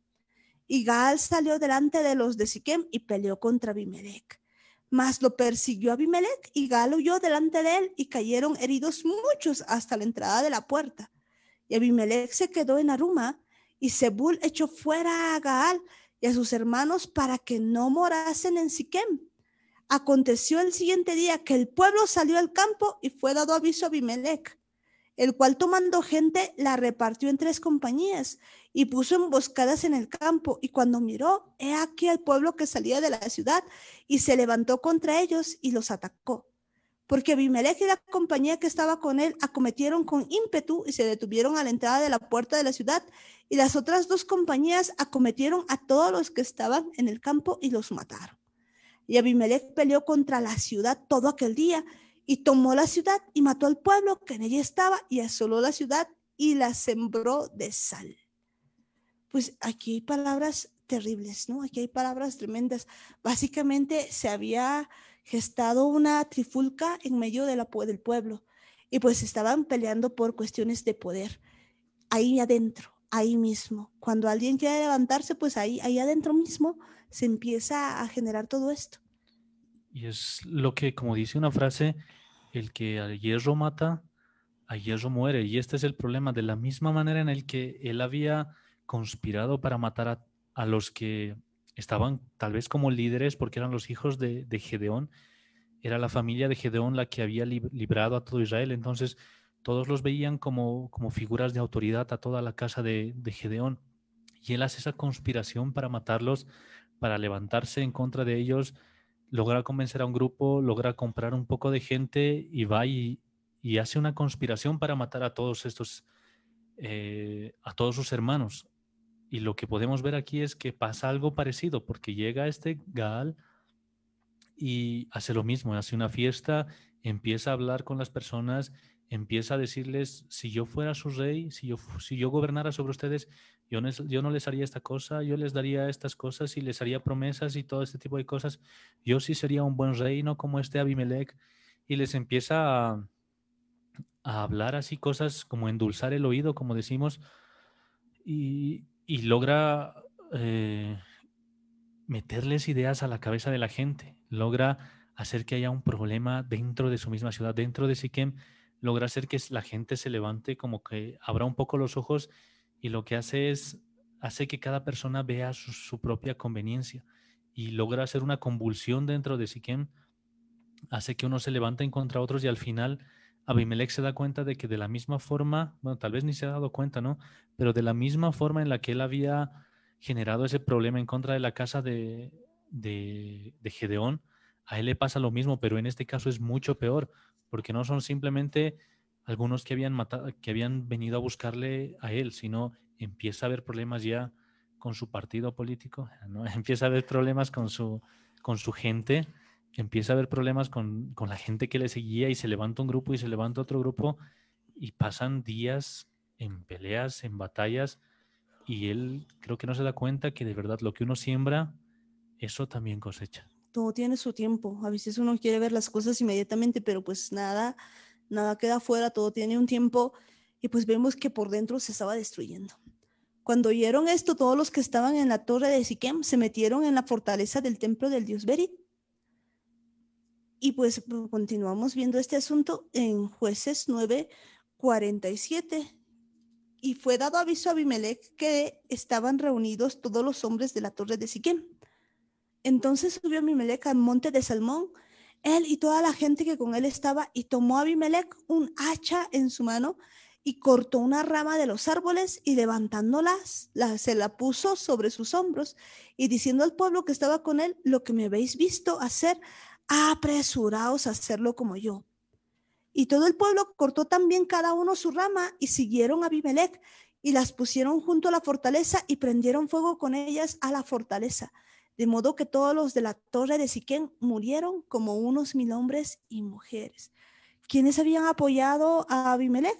Y Gaal salió delante de los de Siquem y peleó contra Abimelech. Mas lo persiguió Abimelech y Gaal huyó delante de él y cayeron heridos muchos hasta la entrada de la puerta. Y Abimelech se quedó en Aruma y Sebul echó fuera a Gaal y a sus hermanos para que no morasen en Siquem. Aconteció el siguiente día que el pueblo salió al campo y fue dado aviso a Abimelech el cual tomando gente la repartió en tres compañías y puso emboscadas en el campo. Y cuando miró, he aquí al pueblo que salía de la ciudad y se levantó contra ellos y los atacó. Porque Abimelech y la compañía que estaba con él acometieron con ímpetu y se detuvieron a la entrada de la puerta de la ciudad, y las otras dos compañías acometieron a todos los que estaban en el campo y los mataron. Y Abimelech peleó contra la ciudad todo aquel día y tomó la ciudad y mató al pueblo que en ella estaba y asoló la ciudad y la sembró de sal. Pues aquí hay palabras terribles, ¿no? Aquí hay palabras tremendas. Básicamente se había gestado una trifulca en medio del pueblo y pues estaban peleando por cuestiones de poder ahí adentro, ahí mismo. Cuando alguien quiere levantarse, pues ahí, ahí adentro mismo se empieza a generar todo esto. Y es lo que, como dice una frase, el que al hierro mata, a hierro muere. Y este es el problema, de la misma manera en el que él había conspirado para matar a, los que estaban tal vez como líderes porque eran los hijos de, Gedeón. Era la familia de Gedeón la que había librado a todo Israel. Entonces todos los veían como, como figuras de autoridad a toda la casa de, de Gedeón. Y él hace esa conspiración para matarlos, para levantarse en contra de ellos logra convencer a un grupo, logra comprar un poco de gente y va y, y hace una conspiración para matar a todos estos, eh, a todos sus hermanos. Y lo que podemos ver aquí es que pasa algo parecido, porque llega este Gaal y hace lo mismo, hace una fiesta, empieza a hablar con las personas empieza a decirles, si yo fuera su rey, si yo, si yo gobernara sobre ustedes, yo no, yo no les haría esta cosa, yo les daría estas cosas y les haría promesas y todo este tipo de cosas. Yo sí sería un buen rey, no como este Abimelech. Y les empieza a, hablar así cosas como endulzar el oído, como decimos, y, y logra eh, meterles ideas a la cabeza de la gente, logra hacer que haya un problema dentro de su misma ciudad, dentro de Siquem, logra hacer que la gente se levante, como que abra un poco los ojos y lo que hace es, hace que cada persona vea su, propia conveniencia y logra hacer una convulsión dentro de Siquem, hace que uno se levanten contra otros y al final Abimelech se da cuenta de que de la misma forma, bueno, tal vez ni se ha dado cuenta, ¿no? Pero de la misma forma en la que él había generado ese problema en contra de la casa de, de, de Gedeón, a él le pasa lo mismo, pero en este caso es mucho peor, porque no son simplemente algunos que habían, matado, que habían venido a buscarle a él, sino empieza a haber problemas ya con su partido político, empieza a haber problemas con su, con su gente, empieza a haber problemas con la gente que le seguía y se levanta un grupo y se levanta otro grupo y pasan días en peleas, en batallas, y él creo que no se da cuenta que de verdad lo que uno siembra, eso también cosecha todo tiene su tiempo. A veces uno quiere ver las cosas inmediatamente, pero pues nada, nada queda fuera, todo tiene un tiempo y pues vemos que por dentro se estaba destruyendo. Cuando oyeron esto, todos los que estaban en la torre de Siquem se metieron en la fortaleza del templo del dios Berit. Y pues continuamos viendo este asunto en jueces 9:47. Y fue dado aviso a Abimelech que estaban reunidos todos los hombres de la torre de Siquem entonces subió Abimelech al monte de Salmón, él y toda la gente que con él estaba, y tomó Abimelech un hacha en su mano y cortó una rama de los árboles y levantándolas, se la puso sobre sus hombros y diciendo al pueblo que estaba con él, lo que me habéis visto hacer, apresuraos a hacerlo como yo. Y todo el pueblo cortó también cada uno su rama y siguieron a Abimelech y las pusieron junto a la fortaleza y prendieron fuego con ellas a la fortaleza de modo que todos los de la torre de Siquén murieron como unos mil hombres y mujeres. ¿Quiénes habían apoyado a Abimelech?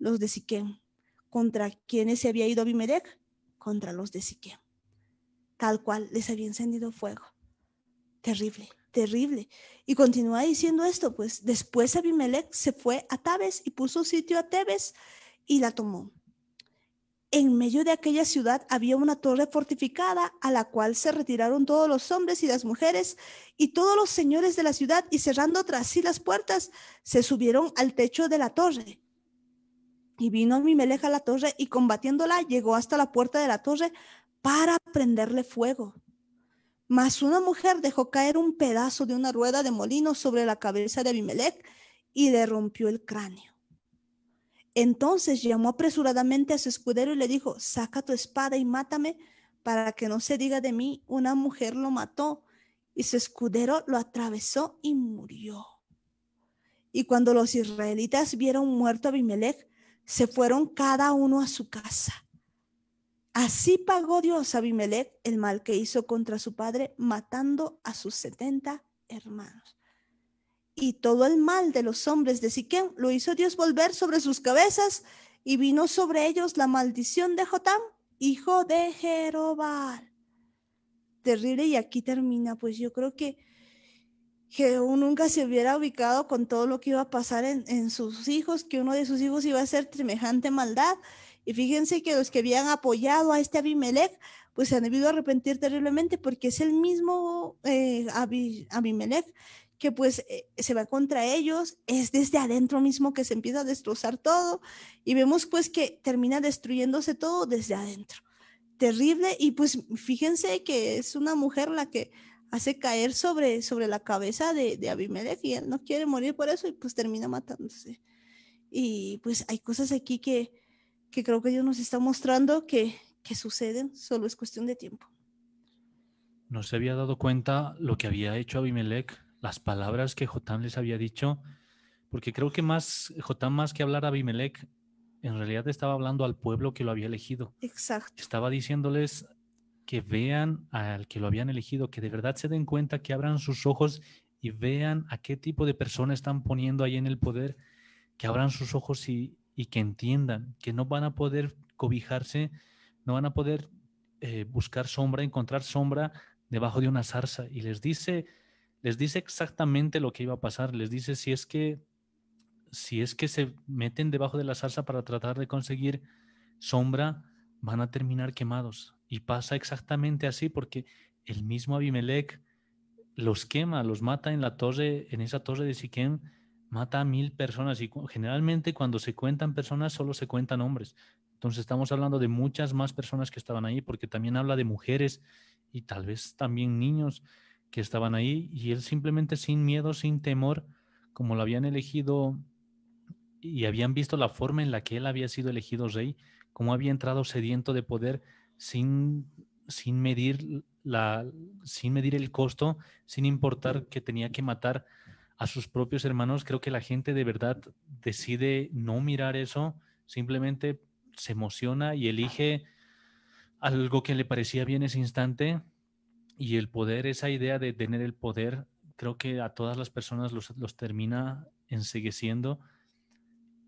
Los de Siquén. ¿Contra quiénes se había ido Abimelech? Contra los de Siquén. Tal cual les había encendido fuego. Terrible, terrible. Y continúa diciendo esto, pues después Abimelech se fue a Tabes y puso sitio a Tebes y la tomó en medio de aquella ciudad había una torre fortificada a la cual se retiraron todos los hombres y las mujeres y todos los señores de la ciudad y cerrando tras sí las puertas, se subieron al techo de la torre. Y vino Abimelech a la torre y combatiéndola llegó hasta la puerta de la torre para prenderle fuego. Mas una mujer dejó caer un pedazo de una rueda de molino sobre la cabeza de Abimelech y le rompió el cráneo. Entonces llamó apresuradamente a su escudero y le dijo, saca tu espada y mátame para que no se diga de mí, una mujer lo mató y su escudero lo atravesó y murió. Y cuando los israelitas vieron muerto a Abimelech, se fueron cada uno a su casa. Así pagó Dios a Abimelech el mal que hizo contra su padre, matando a sus setenta hermanos y todo el mal de los hombres de Siquem lo hizo Dios volver sobre sus cabezas y vino sobre ellos la maldición de Jotam, hijo de Jerobal. Terrible y aquí termina, pues yo creo que Jehová nunca se hubiera ubicado con todo lo que iba a pasar en, sus hijos, que uno de sus hijos iba a ser semejante maldad. Y fíjense que los que habían apoyado a este Abimelech, pues se han debido arrepentir terriblemente porque es el mismo eh, Abimelech que pues eh, se va contra ellos, es desde adentro mismo que se empieza a destrozar todo y vemos pues que termina destruyéndose todo desde adentro. Terrible y pues fíjense que es una mujer la que hace caer sobre, sobre la cabeza de, Abimelech y él no quiere morir por eso y pues termina matándose. Y pues hay cosas aquí que, que creo que Dios nos está mostrando que, que suceden, solo es cuestión de tiempo. No se había dado cuenta lo que había hecho Abimelech las palabras que Jotam les había dicho, porque creo que más Jotam más que hablar a Abimelech, en realidad estaba hablando al pueblo que lo había elegido. Exacto. Estaba diciéndoles que vean al que lo habían elegido, que de verdad se den cuenta, que abran sus ojos y vean a qué tipo de persona están poniendo ahí en el poder, que abran sus ojos y, que entiendan que no van a poder cobijarse, no van a poder eh, buscar sombra, encontrar sombra debajo de una zarza. Y les dice les dice exactamente lo que iba a pasar, les dice si es que si es que se meten debajo de la salsa para tratar de conseguir sombra, van a terminar quemados. Y pasa exactamente así porque el mismo Abimelech los quema, los mata en la torre, en esa torre de Siquem, mata a mil personas y generalmente cuando se cuentan personas solo se cuentan hombres. Entonces estamos hablando de muchas más personas que estaban ahí porque también habla de mujeres y tal vez también niños que estaban ahí y él simplemente sin miedo, sin temor, como lo habían elegido y habían visto la forma en la que él había sido elegido rey, como había entrado sediento de poder sin, sin medir la, sin medir el costo, sin importar que tenía que matar a sus propios hermanos, creo que la gente de verdad decide no mirar eso, simplemente se emociona y elige algo que le parecía bien ese instante y el poder, esa idea de tener el poder, creo que a todas las personas los, termina ensegueciendo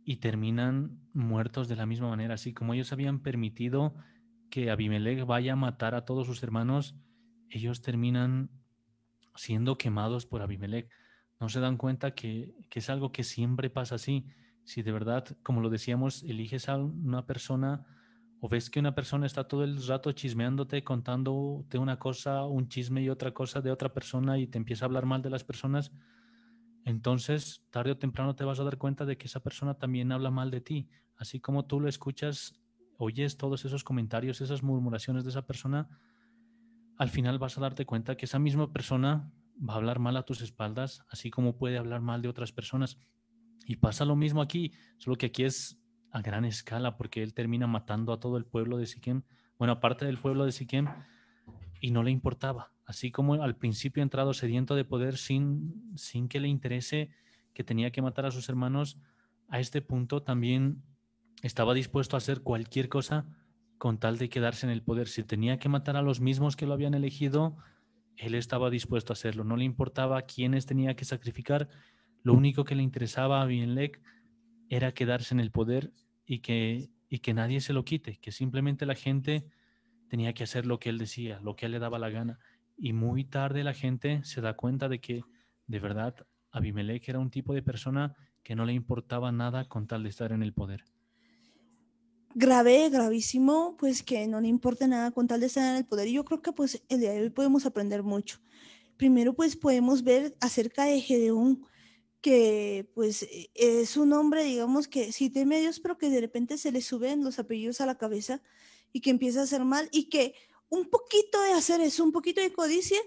y terminan muertos de la misma manera. Así como ellos habían permitido que Abimelech vaya a matar a todos sus hermanos, ellos terminan siendo quemados por Abimelech. No se dan cuenta que, que es algo que siempre pasa así. Si de verdad, como lo decíamos, eliges a una persona o ves que una persona está todo el rato chismeándote, contándote una cosa, un chisme y otra cosa de otra persona y te empieza a hablar mal de las personas, entonces tarde o temprano te vas a dar cuenta de que esa persona también habla mal de ti. Así como tú lo escuchas, oyes todos esos comentarios, esas murmuraciones de esa persona, al final vas a darte cuenta que esa misma persona va a hablar mal a tus espaldas, así como puede hablar mal de otras personas. Y pasa lo mismo aquí, solo que aquí es a gran escala, porque él termina matando a todo el pueblo de Siquem, bueno, aparte del pueblo de Siquem, y no le importaba. Así como al principio entrado sediento de poder sin, sin que le interese que tenía que matar a sus hermanos, a este punto también estaba dispuesto a hacer cualquier cosa con tal de quedarse en el poder. Si tenía que matar a los mismos que lo habían elegido, él estaba dispuesto a hacerlo. No le importaba quiénes tenía que sacrificar. Lo único que le interesaba a Bienlec era quedarse en el poder y que, que nadie se lo quite, que simplemente la gente tenía que hacer lo que él decía, lo que él le daba la gana. Y muy tarde la gente se da cuenta de que de verdad Abimelech era un tipo de persona que no le importaba nada con tal de estar en el poder. Grave, gravísimo, pues que no le importa nada con tal de estar en el poder. Y yo creo que pues el día de hoy podemos aprender mucho. Primero pues podemos ver acerca de Gedeón, que pues e, es un hombre, digamos, que sí tiene medios, pero que de repente se le suben los apellidos a la cabeza y que empieza a hacer mal y que un poquito de hacer eso, un poquito de codicia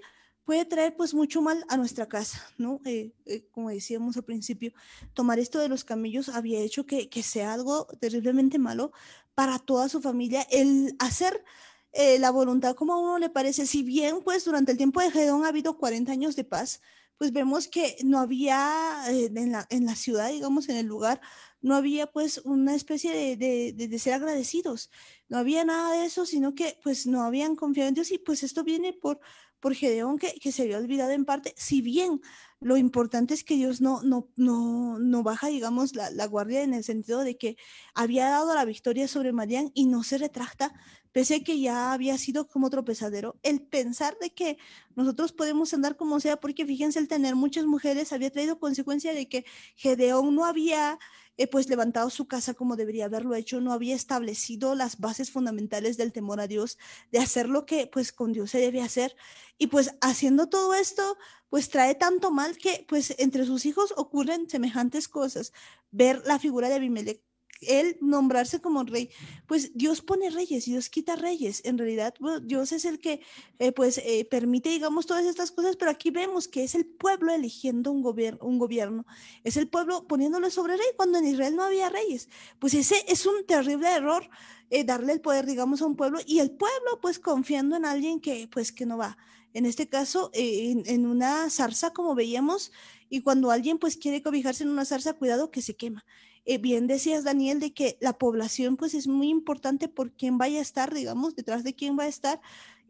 puede traer pues mucho mal a nuestra casa, ¿no? Eh, eh, como decíamos al principio, tomar esto de los camellos había hecho que, que sea algo terriblemente malo para toda su familia. El hacer eh, la voluntad como a uno le parece, si bien pues durante el tiempo de Gedón ha habido 40 años de paz, pues vemos que no había eh, en, la, la, ciudad, digamos, en el lugar, no había pues una especie de, de, de, ser agradecidos, no había nada de eso, sino que pues no habían confiado en Dios y pues esto viene por por Gedeón que, se había olvidado en parte, si bien lo importante es que Dios no, no, no, no baja, digamos, la, guardia en el sentido de que había dado la victoria sobre Marián y no se retracta, pese a que ya había sido como tropezadero. El pensar de que nosotros podemos andar como sea, porque fíjense, el tener muchas mujeres había traído consecuencia de que Gedeón no había pues levantado su casa como debería haberlo hecho, no había establecido las bases fundamentales del temor a Dios, de hacer lo que pues con Dios se debe hacer. Y pues haciendo todo esto, pues trae tanto mal que pues entre sus hijos ocurren semejantes cosas. Ver la figura de Abimelech él nombrarse como rey, pues Dios pone reyes y Dios quita reyes. En realidad, Dios es el que eh, pues eh, permite, digamos, todas estas cosas, pero aquí vemos que es el pueblo eligiendo un, gobierno, un gobierno, es el pueblo poniéndolo sobre rey cuando en Israel no había reyes. Pues ese es un terrible error eh, darle el poder, digamos, a un pueblo y el pueblo pues confiando en alguien que pues que no va. En este caso, en, en una zarza, como veíamos, y cuando alguien pues quiere cobijarse en una zarza, cuidado que se quema. Eh, bien decías, Daniel, de que la población pues es muy importante por quién vaya a estar, digamos, detrás de quién va a estar.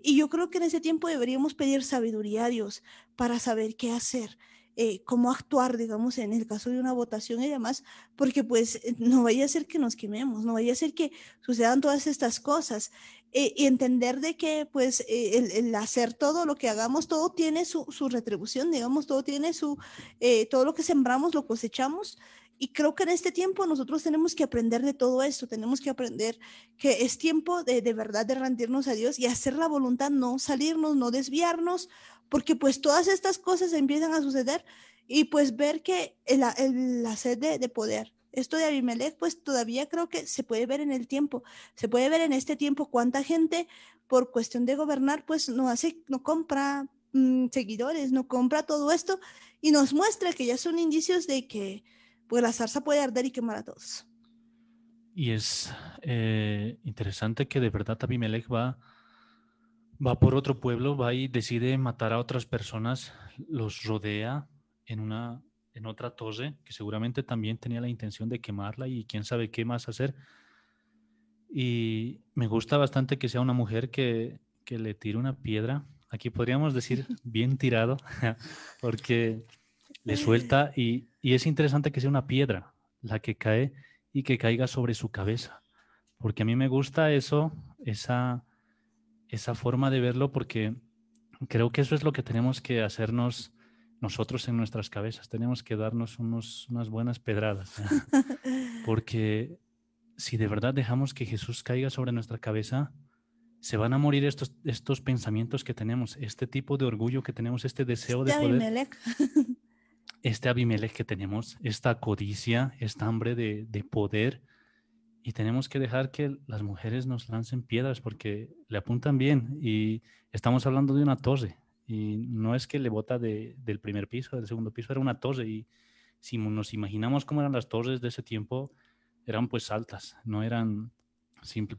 Y yo creo que en ese tiempo deberíamos pedir sabiduría a Dios para saber qué hacer. Eh, cómo actuar, digamos, en el caso de una votación y demás, porque pues no vaya a ser que nos quememos, no vaya a ser que sucedan todas estas cosas. Eh, y entender de que pues el, hacer todo lo que hagamos, todo tiene su, su retribución, digamos, todo tiene su, todo lo que sembramos lo cosechamos y creo que en este tiempo nosotros tenemos que aprender de todo esto, tenemos que aprender que es tiempo de, de verdad de rendirnos a Dios y hacer la voluntad, no salirnos, no desviarnos, porque pues todas estas cosas empiezan a suceder y pues ver que el, la sed de, de, poder. Esto de Abimelech, pues todavía creo que se puede ver en el tiempo, se puede ver en este tiempo cuánta gente por cuestión de gobernar, pues no hace, no compra mm, seguidores, no compra todo esto y nos muestra que ya son indicios de que, pues la zarza puede arder y quemar a todos. Y es eh, interesante que de verdad Abimelech va, va por otro pueblo, va y decide matar a otras personas, los rodea en una en otra torre que seguramente también tenía la intención de quemarla y quién sabe qué más hacer. Y me gusta bastante que sea una mujer que, que le tire una piedra. Aquí podríamos decir bien tirado, porque le eh. suelta y y es interesante que sea una piedra la que cae y que caiga sobre su cabeza, porque a mí me gusta eso, esa, esa forma de verlo, porque creo que eso es lo que tenemos que hacernos nosotros en nuestras cabezas. Tenemos que darnos unos, unas buenas pedradas. ¿eh? Porque si de verdad dejamos que Jesús caiga sobre nuestra cabeza, se van a morir estos, estos pensamientos que tenemos, este tipo de orgullo que tenemos, este deseo de poder. este Abimelech que tenemos, esta codicia, esta hambre de, poder, y tenemos que dejar que las mujeres nos lancen piedras porque le apuntan bien y estamos hablando de una torre y no es que le bota del primer piso, del segundo piso, era una torre y si nos imaginamos cómo eran las torres de ese tiempo, eran pues altas, no eran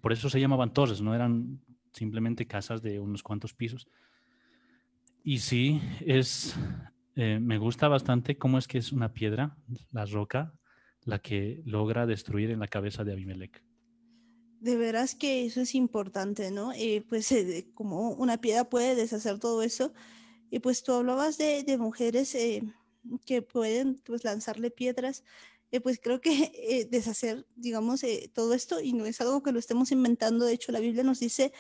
por eso se llamaban torres, no eran simplemente casas de unos cuantos pisos. Y sí, es eh, me gusta bastante cómo es que es una piedra, la roca, la que logra destruir en la cabeza de Abimelech. De veras que eso es importante, ¿no? Eh, pues eh, como una piedra puede deshacer todo eso. Y pues tú hablabas de, mujeres que pueden pues lanzarle piedras. pues creo que deshacer, digamos, todo esto, y no es algo que lo estemos inventando, de hecho la Biblia nos dice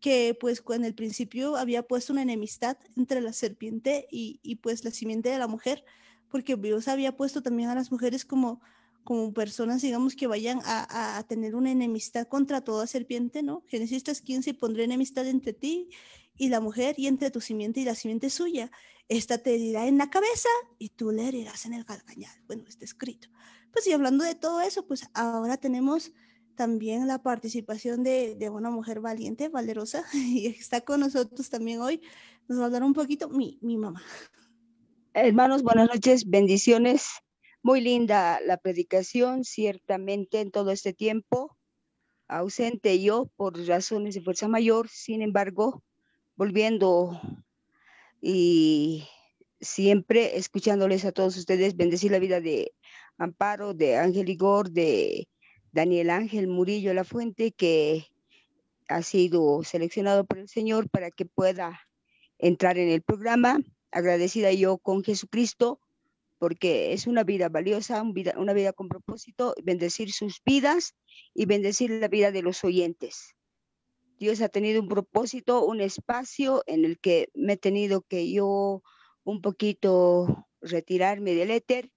que pues en el principio había puesto una enemistad entre la serpiente y, pues la simiente de la mujer, porque Dios había puesto también a las mujeres como, como personas, digamos, que vayan a, a tener una enemistad contra toda serpiente, ¿no? Génesis 3.15, pondré enemistad entre ti y la mujer y entre tu simiente y la simiente suya. Esta te herirá en la cabeza y tú le herirás en el gargañal. Bueno, está escrito. Pues y hablando de todo eso, pues ahora tenemos también la participación de, de, una mujer valiente, valerosa, y está con nosotros también hoy. Nos va a hablar un poquito mi, mi mamá. Hermanos, buenas noches, bendiciones. Muy linda la predicación, ciertamente en todo este tiempo, ausente yo por razones de fuerza mayor, sin embargo, volviendo y siempre escuchándoles a todos ustedes, bendecir la vida de Amparo, de Ángel Igor, de Daniel Ángel Murillo La Fuente, que ha sido seleccionado por el Señor para que pueda entrar en el programa. Agradecida yo con Jesucristo, porque es una vida valiosa, una vida con propósito, bendecir sus vidas y bendecir la vida de los oyentes. Dios ha tenido un propósito, un espacio en el que me he tenido que yo un poquito retirarme del éter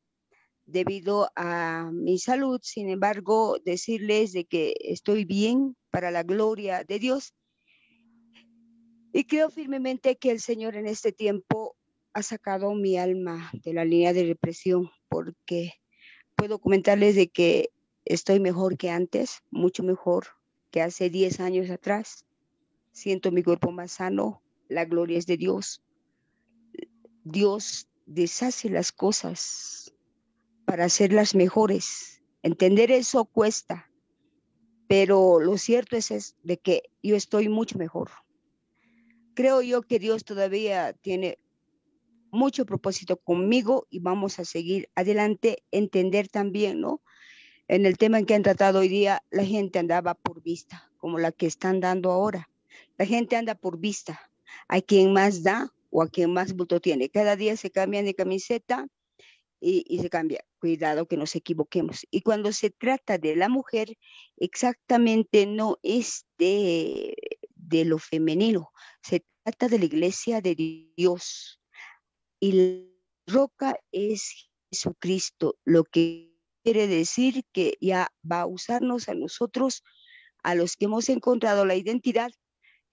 debido a mi salud. Sin embargo, decirles de que estoy bien para la gloria de Dios. Y creo firmemente que el Señor en este tiempo ha sacado mi alma de la línea de represión porque puedo comentarles de que estoy mejor que antes, mucho mejor que hace 10 años atrás. Siento mi cuerpo más sano, la gloria es de Dios. Dios deshace las cosas para ser las mejores. Entender eso cuesta, pero lo cierto es, de que yo estoy mucho mejor. Creo yo que Dios todavía tiene mucho propósito conmigo y vamos a seguir adelante, entender también, ¿no? En el tema en que han tratado hoy día, la gente andaba por vista, como la que están dando ahora. La gente anda por vista, hay quien más da o a quien más voto tiene. Cada día se cambian de camiseta, y, se cambia. Cuidado que nos equivoquemos. Y cuando se trata de la mujer, exactamente no es de, de lo femenino, se trata de la iglesia de Dios. Y la roca es Jesucristo, lo que quiere decir que ya va a usarnos a nosotros, a los que hemos encontrado la identidad,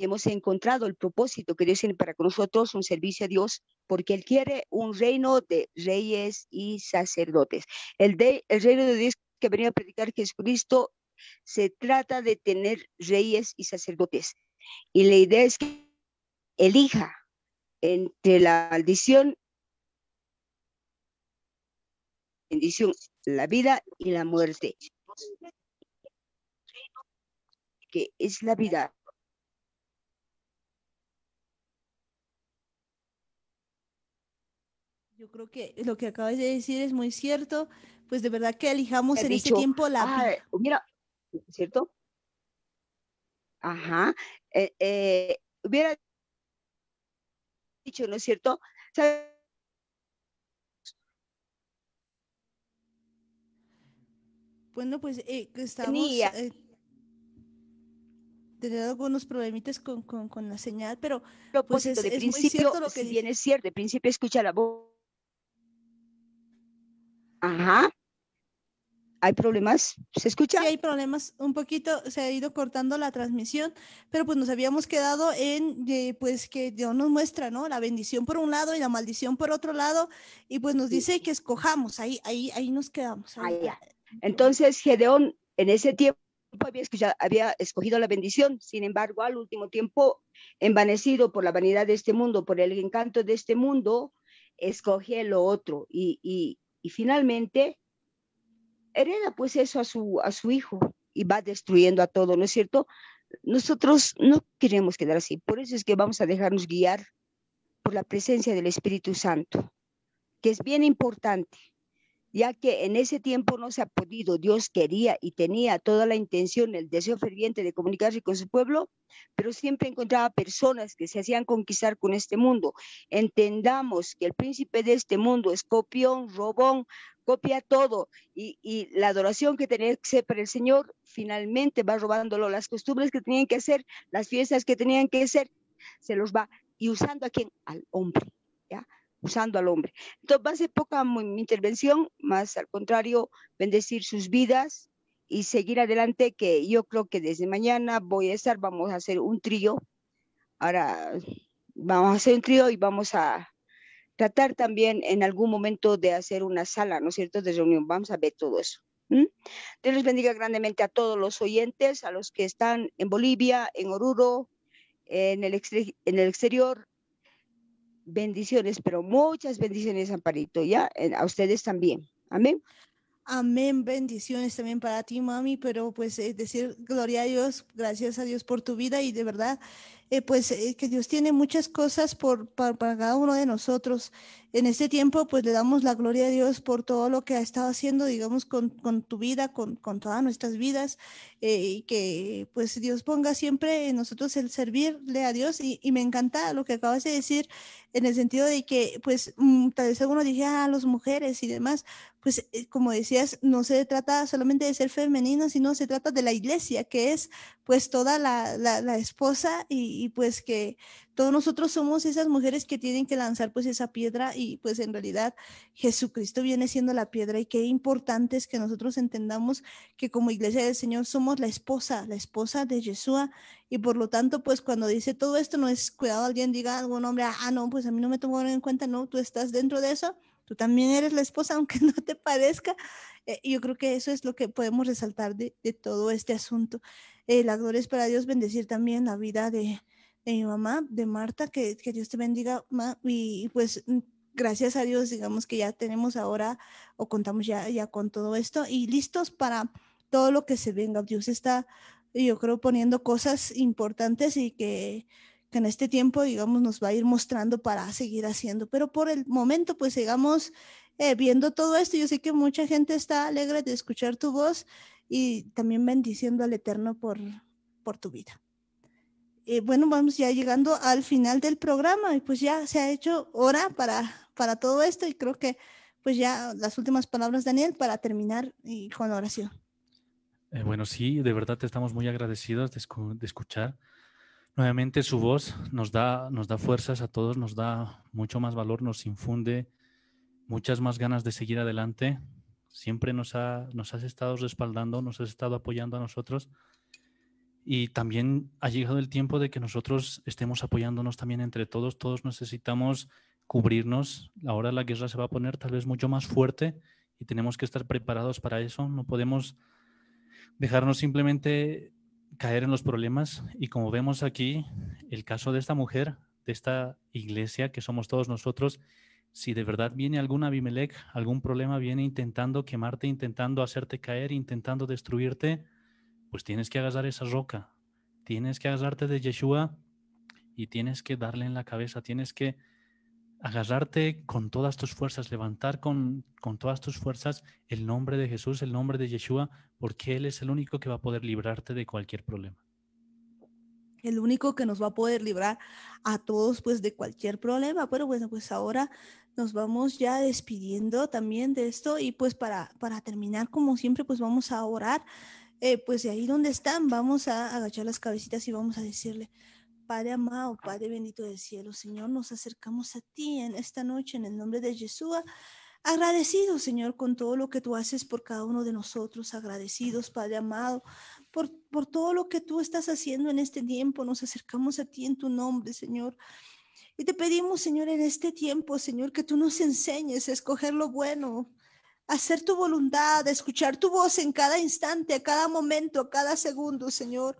hemos encontrado el propósito que Dios tiene para con nosotros un servicio a Dios, porque Él quiere un reino de reyes y sacerdotes. El, el reino de Dios que venía a predicar Jesucristo se trata de tener reyes y sacerdotes. Y la idea es que elija entre la maldición, bendición, la vida y la muerte, que es la vida. Yo creo que lo que acabas de decir es muy cierto. Pues de verdad que elijamos en este tiempo la... Ah, mira, ¿cierto? Ajá. Eh, eh, hubiera dicho, ¿no es cierto? Bueno, pues eh, estamos... Tenía. algunos problemitas con, con, la señal, pero... pues es, principio, muy lo que... Si es cierto, de principio escucha la voz Ajá. ¿Hay problemas? ¿Se escucha? Sí, hay problemas. Un poquito se ha ido cortando la transmisión, pero pues nos habíamos quedado en, eh, pues que Dios nos muestra, ¿no? La bendición por un lado y la maldición por otro lado, y pues nos dice que escojamos, ahí, ahí, ahí nos quedamos. Entonces, Gedeón en ese tiempo había, escogido la bendición, sin embargo, al último tiempo, envanecido por la vanidad de este mundo, por el encanto de este mundo, escoge lo otro y, y finalmente, hereda pues eso a su, a su hijo y va destruyendo a todo, ¿no es cierto? Nosotros no queremos quedar así, por eso es que vamos a dejarnos guiar por la presencia del Espíritu Santo, que es bien importante ya que en ese tiempo no se ha podido, Dios quería y tenía toda la intención, el deseo ferviente de comunicarse con su pueblo, pero siempre encontraba personas que se hacían conquistar con este mundo. Entendamos que el príncipe de este mundo es copión, robón, copia todo y, la adoración que tenía que ser para el Señor finalmente va robándolo, las costumbres que tenían que hacer, las fiestas que tenían que hacer, se los va y usando a quién, al hombre, ¿ya? usando al hombre. Entonces va a ser poca mi intervención, más al contrario, bendecir sus vidas y seguir adelante, que yo creo que desde mañana voy a estar, vamos a hacer un trío. Ahora vamos a hacer un trío y vamos a tratar también en algún momento de hacer una sala, ¿no es cierto?, de reunión. Vamos a ver todo eso. Dios les bendiga grandemente a todos los oyentes, a los que están en Bolivia, en Oruro, en el, en el exterior, Bendiciones, pero muchas bendiciones, Amparito, ¿ya? A ustedes también. Amén. Amén, bendiciones también para ti, mami, pero pues eh, decir gloria a Dios, gracias a Dios por tu vida y de verdad, eh, pues eh, que Dios tiene muchas cosas por, para, cada uno de nosotros en este tiempo pues le damos la gloria a Dios por todo lo que ha estado haciendo, digamos, con, tu vida, con, todas nuestras vidas, eh, y que pues Dios ponga siempre en nosotros el servirle a Dios. Y, me encanta lo que acabas de decir en el sentido de que pues mm, tal vez algunos dije a ah, las mujeres y demás, pues eh, como decías, no se trata solamente de ser femenino, sino se trata de la iglesia, que es pues toda la, la, esposa y pues que todos nosotros somos esas mujeres que tienen que lanzar pues esa piedra y pues en realidad Jesucristo viene siendo la piedra y qué importante es que nosotros entendamos que como iglesia del Señor somos la esposa, la esposa de Yeshua y por lo tanto pues cuando dice todo esto no es cuidado alguien diga algún hombre, ah no, pues a mí no me tomaron en cuenta, no, tú estás dentro de eso. Tú también eres la esposa, aunque no te parezca. Eh, y yo creo que eso es lo que podemos resaltar de, todo este asunto. Eh, la es para Dios bendecir también la vida de, de mi mamá, de Marta, que, Dios te bendiga, y, pues mm, gracias a Dios, digamos que ya tenemos ahora o contamos ya, ya con todo esto y listos para todo lo que se venga. Dios está, yo creo, poniendo cosas importantes y que, en este tiempo, digamos, nos va a ir mostrando para seguir haciendo. Pero por el momento, pues sigamos eh, viendo todo esto. Yo sé que mucha gente está alegre de escuchar tu voz y también bendiciendo al Eterno por, por tu vida bueno, vamos ya llegando al final del programa y pues ya se ha hecho hora para, todo esto y creo que pues ya las últimas palabras, Daniel, para terminar y con la oración. Eh, bueno, sí, de verdad te estamos muy agradecidos de, escuchar. Nuevamente su voz nos da, nos da fuerzas a todos, nos da mucho más valor, nos infunde muchas más ganas de seguir adelante. Siempre nos, ha, nos has estado respaldando, nos has estado apoyando a nosotros y también ha llegado el tiempo de que nosotros estemos apoyándonos también entre todos. Todos necesitamos cubrirnos. Ahora la guerra se va a poner tal vez mucho más fuerte y tenemos que estar preparados para eso. No podemos dejarnos simplemente caer en los problemas. Y como vemos aquí, el caso de esta mujer, de esta iglesia que somos todos nosotros, si de verdad viene algún Abimelech, algún problema, viene intentando quemarte, intentando hacerte caer, intentando destruirte, pues tienes que agarrar esa roca, tienes que agarrarte de Yeshua y tienes que darle en la cabeza, tienes que agarrarte con todas tus fuerzas, levantar con, todas tus fuerzas el nombre de Jesús, el nombre de Yeshua, porque Él es el único que va a poder librarte de cualquier problema. El único que nos va a poder librar a todos pues de cualquier problema. Pero bueno, pues ahora nos vamos ya despidiendo también de esto y pues para, para terminar, como siempre, pues vamos a orar. Eh, pues de ahí donde están, vamos a agachar las cabecitas y vamos a decirle, Padre amado, Padre bendito del cielo, Señor, nos acercamos a ti en esta noche en el nombre de Yeshua. Agradecidos, Señor, con todo lo que tú haces por cada uno de nosotros. Agradecidos, Padre amado, por, por todo lo que tú estás haciendo en este tiempo. Nos acercamos a ti en tu nombre, Señor. Y te pedimos, Señor, en este tiempo, Señor, que tú nos enseñes a escoger lo bueno, hacer tu voluntad, escuchar tu voz en cada instante, a cada momento, a cada segundo, Señor.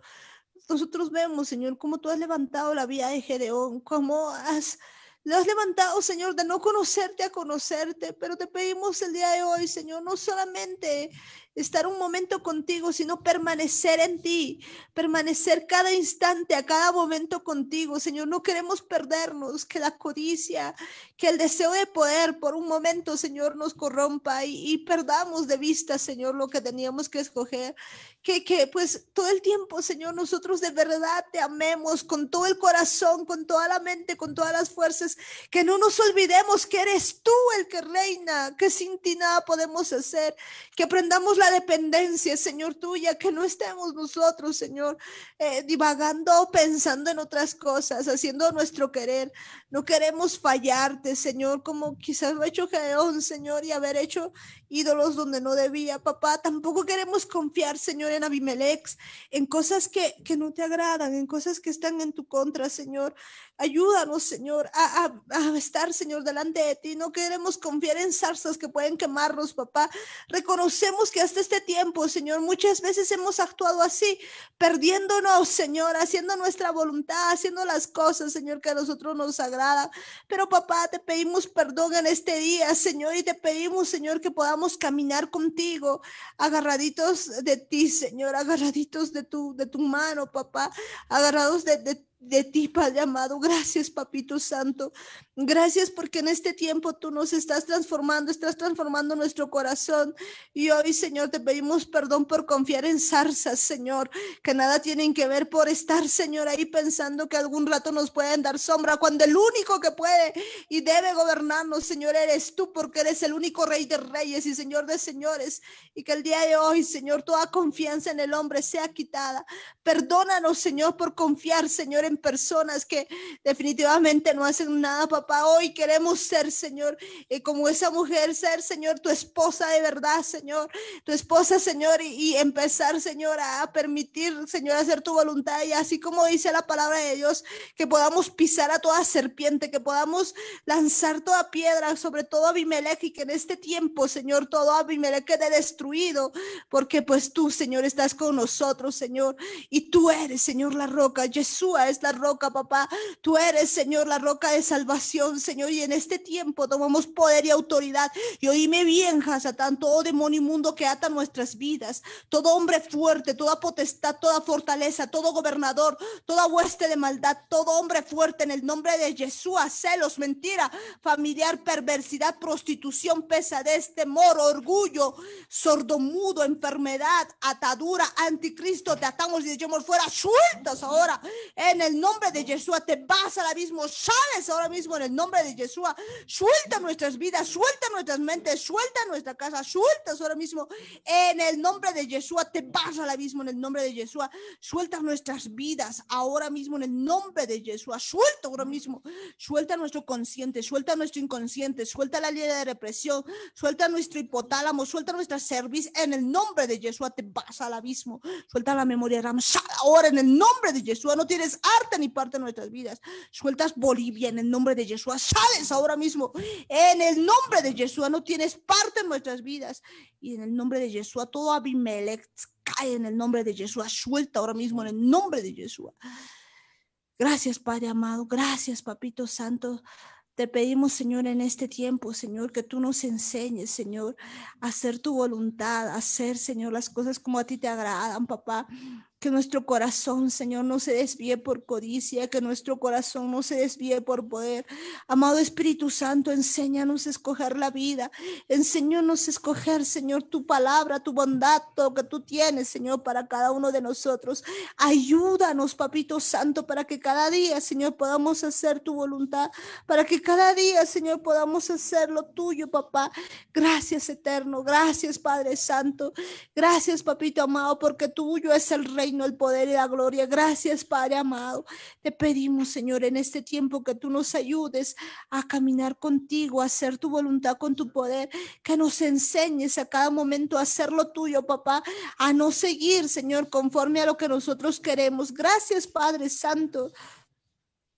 Nosotros vemos, Señor, cómo tú has levantado la vía de Gedeón, cómo has lo has levantado, Señor, de no conocerte a conocerte, pero te pedimos el día de hoy, Señor, no solamente estar un momento contigo, sino permanecer en ti, permanecer cada instante, a cada momento contigo, Señor. No queremos perdernos, que la codicia, que el deseo de poder por un momento, Señor, nos corrompa y, y perdamos de vista, Señor, lo que teníamos que escoger que, pues todo el tiempo, Señor, nosotros de verdad te amemos con todo el corazón, con toda la mente, con todas las fuerzas, que no nos olvidemos que eres tú el que reina, que sin ti nada podemos hacer, que aprendamos la dependencia, Señor, tuya, que no estemos nosotros, Señor, eh, divagando, pensando en otras cosas, haciendo nuestro querer. No queremos fallarte, Señor, como quizás lo ha hecho Gedeón, Señor, y haber hecho ídolos donde no debía, papá. Tampoco queremos confiar, Señor en Abimelex, en cosas que, que no te agradan, en cosas que están en tu contra, Señor. Ayúdanos, Señor, a, estar, Señor, delante de ti. No queremos confiar en zarzas que pueden quemarnos, papá. Reconocemos que hasta este tiempo, Señor, muchas veces hemos actuado así, perdiéndonos, Señor, haciendo nuestra voluntad, haciendo las cosas, Señor, que a nosotros nos agrada. Pero, papá, te pedimos perdón en este día, Señor, y te pedimos, Señor, que podamos caminar contigo, agarraditos de ti, Señor, agarraditos de tu, de tu mano, papá, agarrados de, de de ti, Padre amado. Gracias, Papito Santo. Gracias porque en este tiempo tú nos estás transformando, estás transformando nuestro corazón. Y hoy, Señor, te pedimos perdón por confiar en zarzas, Señor, que nada tienen que ver por estar, Señor, ahí pensando que algún rato nos pueden dar sombra, cuando el único que puede y debe gobernarnos, Señor, eres tú, porque eres el único Rey de Reyes y Señor de Señores. Y que el día de hoy, Señor, toda confianza en el hombre sea quitada. Perdónanos, Señor, por confiar, Señor, personas que definitivamente no hacen nada, papá. Hoy queremos ser, Señor, eh, como esa mujer, ser, Señor, tu esposa de verdad, Señor, tu esposa, Señor, y, empezar, Señor, a permitir, Señor, hacer tu voluntad. Y así como dice la palabra de Dios, que podamos pisar a toda serpiente, que podamos lanzar toda piedra, sobre todo Abimelech, y que en este tiempo, Señor, todo Abimelech quede destruido, porque pues tú, Señor, estás con nosotros, Señor, y tú eres, Señor, la roca. jesús es la roca, papá. Tú eres, Señor, la roca de salvación, Señor. Y en este tiempo tomamos poder y autoridad. Y oíme bien, Hasatán, todo oh, demonio inmundo que ata nuestras vidas, todo hombre fuerte, toda potestad, toda fortaleza, todo gobernador, toda hueste de maldad, todo hombre fuerte en el nombre de Yeshua, celos, mentira, familiar, perversidad, prostitución, pesadez, temor, orgullo, sordomudo, enfermedad, atadura, anticristo, te atamos y echamos fuera, sueltas ahora en el el nombre de Yeshua, te vas al abismo, sales ahora mismo en el nombre de Yeshua, suelta nuestras vidas, suelta nuestras mentes, suelta nuestra casa, sueltas ahora mismo en el nombre de Yeshua, te vas al abismo en el nombre de Yeshua, suelta nuestras vidas ahora mismo en el nombre de Yeshua, suelta ahora mismo, suelta nuestro consciente, suelta nuestro inconsciente, suelta la línea de represión, suelta nuestro hipotálamo, suelta nuestra cerviz en el nombre de Yeshua, te vas al abismo, suelta la memoria Ramos, ahora en el nombre de Yeshua, no tienes parte ni parte de nuestras vidas. Sueltas Bolivia en el nombre de Yeshua. Sales ahora mismo. En el nombre de Yeshua no tienes parte en nuestras vidas. Y en el nombre de Yeshua todo Abimelech cae en el nombre de Yeshua. Suelta ahora mismo en el nombre de Yeshua. Gracias, Padre amado. Gracias, Papito Santo. Te pedimos, Señor, en este tiempo, Señor, que tú nos enseñes, Señor, a hacer tu voluntad, a hacer, Señor, las cosas como a ti te agradan, papá. Que nuestro corazón, Señor, no se desvíe por codicia, que nuestro corazón no se desvíe por poder. Amado Espíritu Santo, enséñanos a escoger la vida, enséñanos a escoger, Señor, tu palabra, tu bondad, todo que tú tienes, Señor, para cada uno de nosotros. Ayúdanos, Papito Santo, para que cada día, Señor, podamos hacer tu voluntad, para que cada día, Señor, podamos hacer lo tuyo, papá. Gracias, Eterno, gracias, Padre Santo, gracias, Papito amado, porque tuyo es el rey no el poder y la gloria. Gracias, Padre amado. Te pedimos, Señor, en este tiempo que tú nos ayudes a caminar contigo, a hacer tu voluntad con tu poder, que nos enseñes a cada momento a hacer lo tuyo, papá, a no seguir, Señor, conforme a lo que nosotros queremos. Gracias, Padre Santo.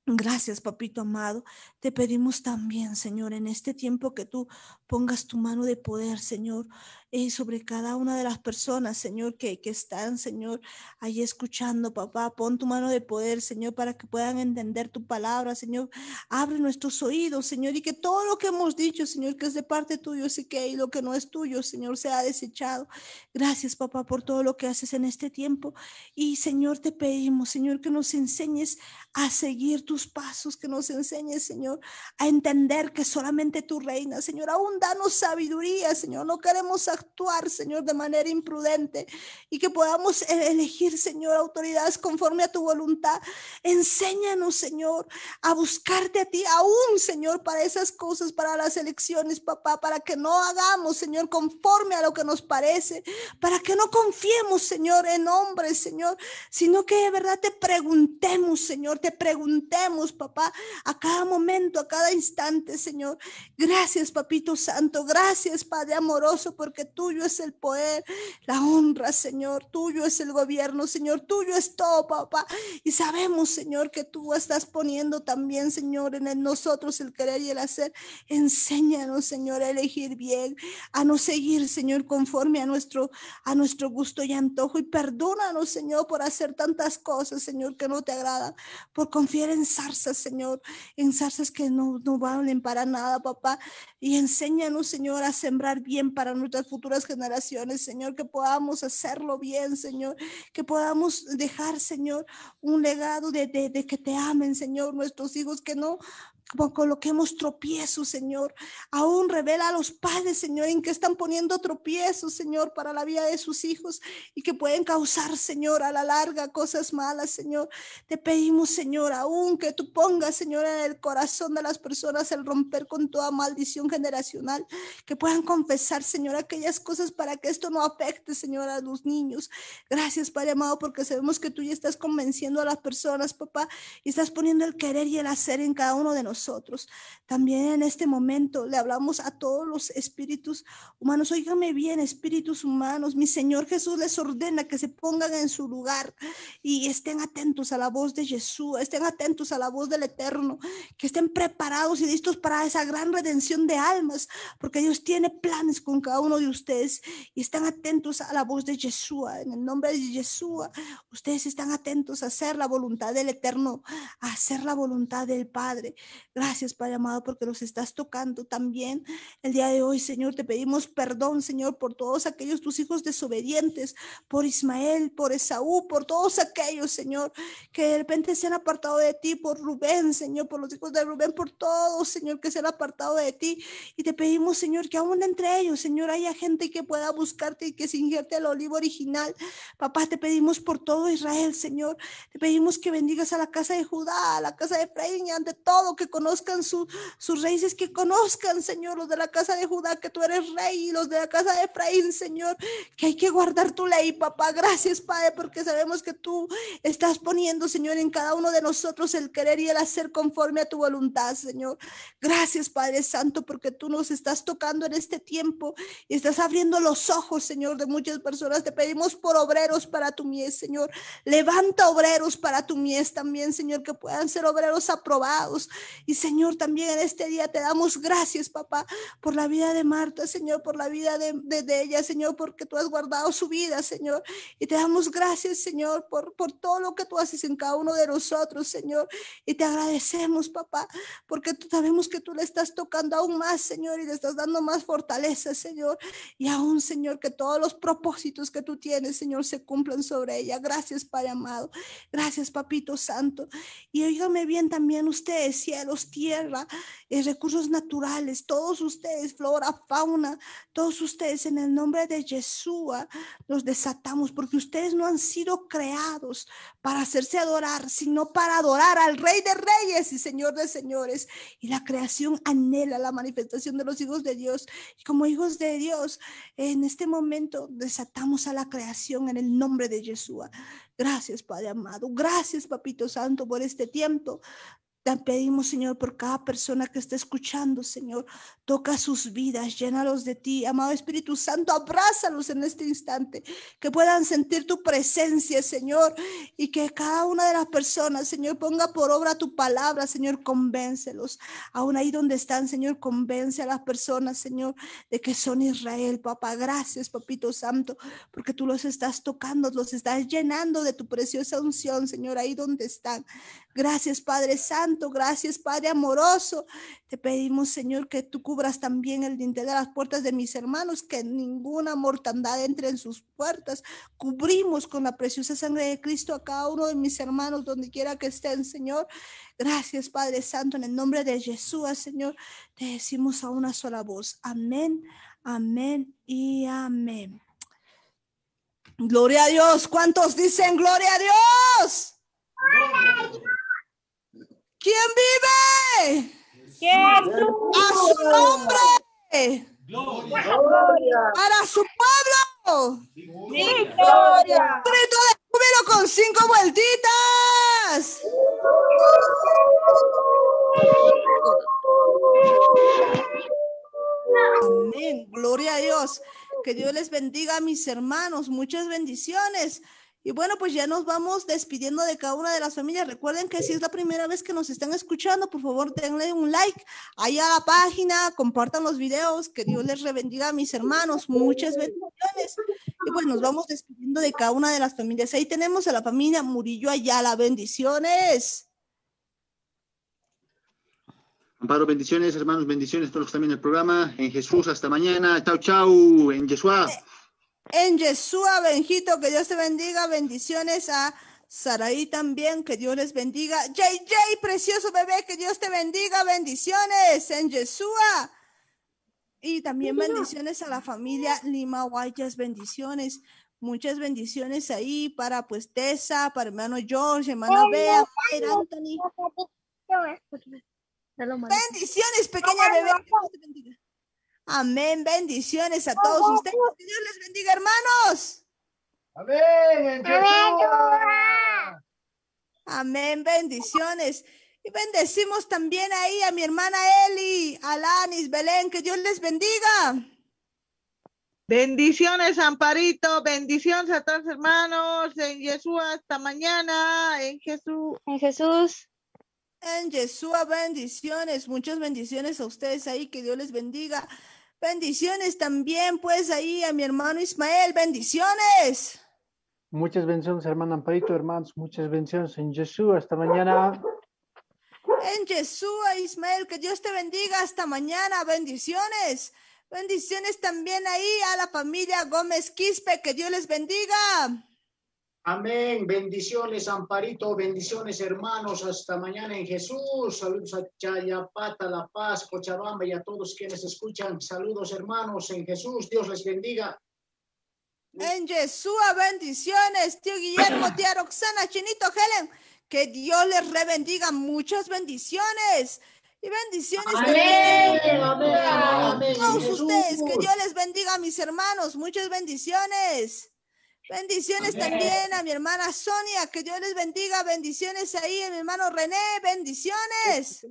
Gracias, papito amado. Te pedimos también, Señor, en este tiempo que tú pongas tu mano de poder, Señor, eh, sobre cada una de las personas, Señor, que, están, Señor, ahí escuchando, papá. Pon tu mano de poder, Señor, para que puedan entender tu palabra, Señor. Abre nuestros oídos, Señor, y que todo lo que hemos dicho, Señor, que es de parte tuyo, sí que y lo que no es tuyo, Señor, sea desechado. Gracias, papá, por todo lo que haces en este tiempo. Y, Señor, te pedimos, Señor, que nos enseñes a seguir tus pasos, que nos enseñes, Señor, a entender que solamente tú reinas, Señor. Aún danos sabiduría, Señor. No queremos actuar actuar, Señor, de manera imprudente y que podamos e-, elegir, Señor, autoridades conforme a tu voluntad. Enséñanos, Señor, a buscarte a ti aún, Señor, para esas cosas, para las elecciones, papá, para que no hagamos, Señor, conforme a lo que nos parece, para que no confiemos, Señor, en hombres, Señor, sino que de verdad te preguntemos, Señor, te preguntemos, papá, a cada momento, a cada instante, Señor. Gracias, Papito Santo. Gracias, Padre amoroso, porque tuyo es el poder, la honra, Señor, tuyo es el gobierno, Señor, tuyo es todo, papá. Y sabemos, Señor, que tú estás poniendo también, Señor, en nosotros el querer y el hacer. Enséñanos, Señor, a elegir bien, a no seguir, Señor, conforme a nuestro, a nuestro gusto y antojo. Y perdónanos, Señor, por hacer tantas cosas, Señor, que no te agradan, por confiar en zarzas, Señor, en zarzas que no, no valen para nada, papá. Y enséñanos, Señor, a sembrar bien para nuestra futura generaciones, Señor, que podamos hacerlo bien, Señor, que podamos dejar, Señor, un legado de, de que te amen, Señor, nuestros hijos, que no como coloquemos tropiezo, Señor. Aún revela a los padres, Señor, en que están poniendo tropiezos, Señor, para la vida de sus hijos y que pueden causar, Señor, a la larga cosas malas, Señor. Te pedimos, Señor, aún que tú pongas, Señor, en el corazón de las personas el romper con toda maldición generacional, que puedan confesar, Señor, aquellas cosas para que esto no afecte, Señor, a los niños. Gracias, Padre amado, porque sabemos que tú ya estás convenciendo a las personas, papá, y estás poniendo el querer y el hacer en cada uno de nosotros nosotros. También en este momento le hablamos a todos los espíritus humanos, óigame bien, espíritus humanos, mi Señor Jesús les ordena que se pongan en su lugar y estén atentos a la voz de Jesús, estén atentos a la voz del Eterno, que estén preparados y listos para esa gran redención de almas, porque Dios tiene planes con cada uno de ustedes y están atentos a la voz de jesús en el nombre de jesús ustedes están atentos a hacer la voluntad del Eterno, a hacer la voluntad del Padre. Gracias, Padre amado, porque nos estás tocando también. El día de hoy, Señor, te pedimos perdón, Señor, por todos aquellos tus hijos desobedientes, por Ismael, por Esaú, por todos aquellos, Señor, que de repente se han apartado de ti, por Rubén, Señor, por los hijos de Rubén, por todos, Señor, que se han apartado de ti. Y te pedimos, Señor, que aún entre ellos, Señor, haya gente que pueda buscarte y que se ingierte el olivo original. Papá, te pedimos por todo Israel, Señor. Te pedimos que bendigas a la casa de Judá, a la casa de Efraín y ante todo que con conozcan sus raíces, que conozcan, Señor, los de la casa de Judá, que tú eres rey, y los de la casa de Efraín, Señor, que hay que guardar tu ley, papá. Gracias, Padre, porque sabemos que tú estás poniendo, Señor, en cada uno de nosotros el querer y el hacer conforme a tu voluntad, Señor. Gracias, Padre Santo, porque tú nos estás tocando en este tiempo y estás abriendo los ojos, Señor, de muchas personas. Te pedimos por obreros para tu mies, Señor. Levanta obreros para tu mies también, Señor, que puedan ser obreros aprobados y Señor, también en este día te damos gracias, papá, por la vida de Marta, Señor, por la vida de, ella, Señor, porque tú has guardado su vida, Señor. Y te damos gracias, Señor, por, por todo lo que tú haces en cada uno de nosotros, Señor. Y te agradecemos, papá, porque tú sabemos que tú le estás tocando aún más, Señor, y le estás dando más fortaleza, Señor. Y aún, Señor, que todos los propósitos que tú tienes, Señor, se cumplan sobre ella. Gracias, Padre amado. Gracias, Papito Santo. Y oígame bien también ustedes, cielos tierra, y eh, recursos naturales, todos ustedes, flora, fauna, todos ustedes, en el nombre de Yeshua, los desatamos, porque ustedes no han sido creados para hacerse adorar, sino para adorar al Rey de Reyes y Señor de Señores. Y la creación anhela la manifestación de los hijos de Dios. Y como hijos de Dios, en este momento desatamos a la creación en el nombre de Yeshua. Gracias, Padre amado. Gracias, Papito Santo, por este tiempo. Te pedimos, Señor, por cada persona que está escuchando, Señor. Toca sus vidas, llénalos de ti. Amado Espíritu Santo, abrázalos en este instante. Que puedan sentir tu presencia, Señor. Y que cada una de las personas, Señor, ponga por obra tu palabra, Señor. Convéncelos. Aún ahí donde están, Señor, convence a las personas, Señor, de que son Israel, papá. Gracias, papito santo, porque tú los estás tocando, los estás llenando de tu preciosa unción, Señor, ahí donde están. Gracias, Padre Santo Gracias, Padre amoroso. Te pedimos, Señor, que tú cubras también el dintel de las puertas de mis hermanos, que ninguna mortandad entre en sus puertas. Cubrimos con la preciosa sangre de Cristo a cada uno de mis hermanos, donde quiera que estén, Señor. Gracias, Padre Santo, en el nombre de Jesús, Señor, te decimos a una sola voz. Amén, amén y amén. Gloria a Dios. ¿Cuántos dicen Gloria a Dios. ¿Quién vive? A su nombre. Gloria. Para su pueblo. Victoria. Un grito de júbilo con cinco vueltitas. Amén. Gloria a Dios. Que Dios les bendiga a mis hermanos. Muchas bendiciones. Y bueno, pues ya nos vamos despidiendo de cada una de las familias. Recuerden que si es la primera vez que nos están escuchando, por favor denle un like allá a la página, compartan los videos, que Dios les rebendiga a mis hermanos. Muchas bendiciones. Y pues nos vamos despidiendo de cada una de las familias. Ahí tenemos a la familia Murillo Ayala. Bendiciones. Amparo, bendiciones, hermanos, bendiciones todos los que están en el programa. En Jesús, hasta mañana. Chau, chau. En Yeshua. En Yeshua, Benjito, que Dios te bendiga. Bendiciones a Saraí también, que Dios les bendiga. JJ, precioso bebé, que Dios te bendiga. Bendiciones en Yeshua. Y también bendiciones a la familia Lima Guayas, bendiciones. Muchas bendiciones ahí para pues Tessa, para hermano George, hermana Bea, Anthony. Bendiciones, pequeña bebé. Que Amén. Bendiciones a todos ustedes, que Dios les bendiga, hermanos. Amén. Amén. Amén. Bendiciones. Y bendecimos también ahí a mi hermana Eli, Alanis, Belén. Que Dios les bendiga. Bendiciones, Amparito. Bendiciones a todos hermanos. En Jesús hasta mañana. En Jesús. En Jesús. En Jesús, bendiciones. Muchas bendiciones a ustedes ahí. Que Dios les bendiga. Bendiciones también, pues ahí a mi hermano Ismael, bendiciones. Muchas bendiciones, hermano Amparito, hermanos, muchas bendiciones en Jesús. Hasta mañana. En Jesús, Ismael, que Dios te bendiga. Hasta mañana, bendiciones. Bendiciones también ahí a la familia Gómez Quispe, que Dios les bendiga. Amén. Bendiciones, Amparito. Bendiciones, hermanos. Hasta mañana en Jesús. Saludos a Chayapata, La Paz, Cochabamba y a todos quienes escuchan. Saludos, hermanos, en Jesús. Dios les bendiga. En Jesús, bendiciones, tío Guillermo, tía Roxana, Chinito, Helen. Que Dios les rebendiga. Muchas bendiciones. Y bendiciones amén, Todos ustedes, que Dios les bendiga, mis hermanos. Muchas bendiciones. Bendiciones también a mi hermana Sonia, que Dios les bendiga. Bendiciones ahí a mi hermano René, bendiciones.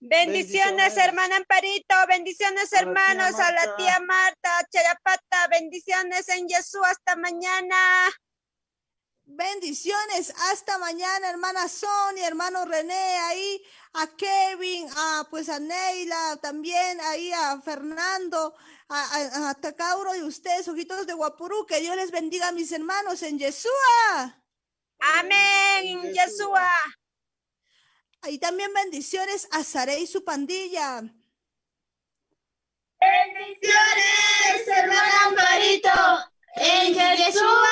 Bendiciones, hermana Amparito, bendiciones hermanos, a la tía Marta, Chayapata, bendiciones en Jesús, hasta mañana. Bendiciones, hasta mañana, hermana Sonia, hermano René, ahí a Kevin, a pues a Neila, también ahí a Fernando, a, a, y ustedes, ojitos de Guapurú. Que Dios les bendiga a mis hermanos en Yeshua. Amén, Yeshua. Ahí Y también bendiciones a Saré y su pandilla. Bendiciones, hermano Amparito, en Yeshua.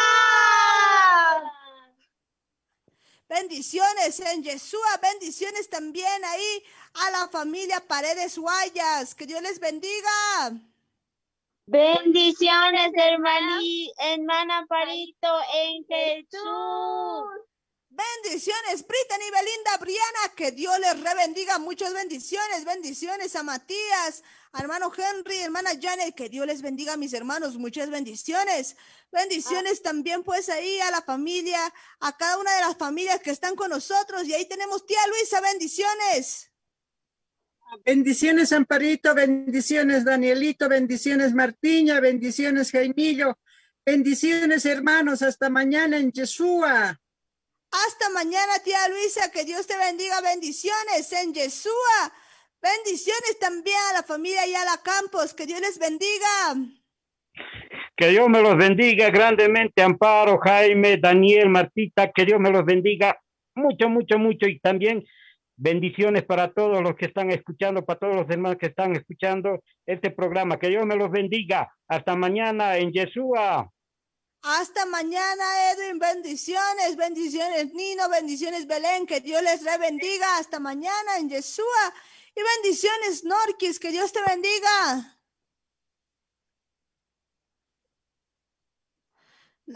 Bendiciones en Yeshua, bendiciones también ahí a la familia Paredes Guayas. Que Dios les bendiga. Bendiciones, hermano, hermana Parito, en Jesús. Bendiciones, Brittany, Belinda, Briana, que Dios les rebendiga. Muchas bendiciones, bendiciones a Matías, hermano Henry, hermana Janet, que Dios les bendiga, mis hermanos. Muchas bendiciones. Bendiciones también, pues, ahí a la familia, a cada una de las familias que están con nosotros. Y ahí tenemos tía Luisa, bendiciones. Bendiciones, Amparito, bendiciones, Danielito, bendiciones, Martiña, bendiciones, Jaimillo, bendiciones, hermanos, hasta mañana en Yeshua. Hasta mañana, tía Luisa, que Dios te bendiga, bendiciones en Yeshua. Bendiciones también a la familia y a la Campos, que Dios les bendiga. Que Dios me los bendiga grandemente, Amparo, Jaime, Daniel, Martita, que Dios me los bendiga mucho, mucho, mucho y también Bendiciones para todos los que están escuchando, para todos los demás que están escuchando este programa. Que Dios me los bendiga. Hasta mañana en Yeshua. Hasta mañana, Edwin. Bendiciones, bendiciones, Nino, bendiciones, Belén. Que Dios les bendiga. Hasta mañana en Yeshua. Y bendiciones, Norquis. Que Dios te bendiga.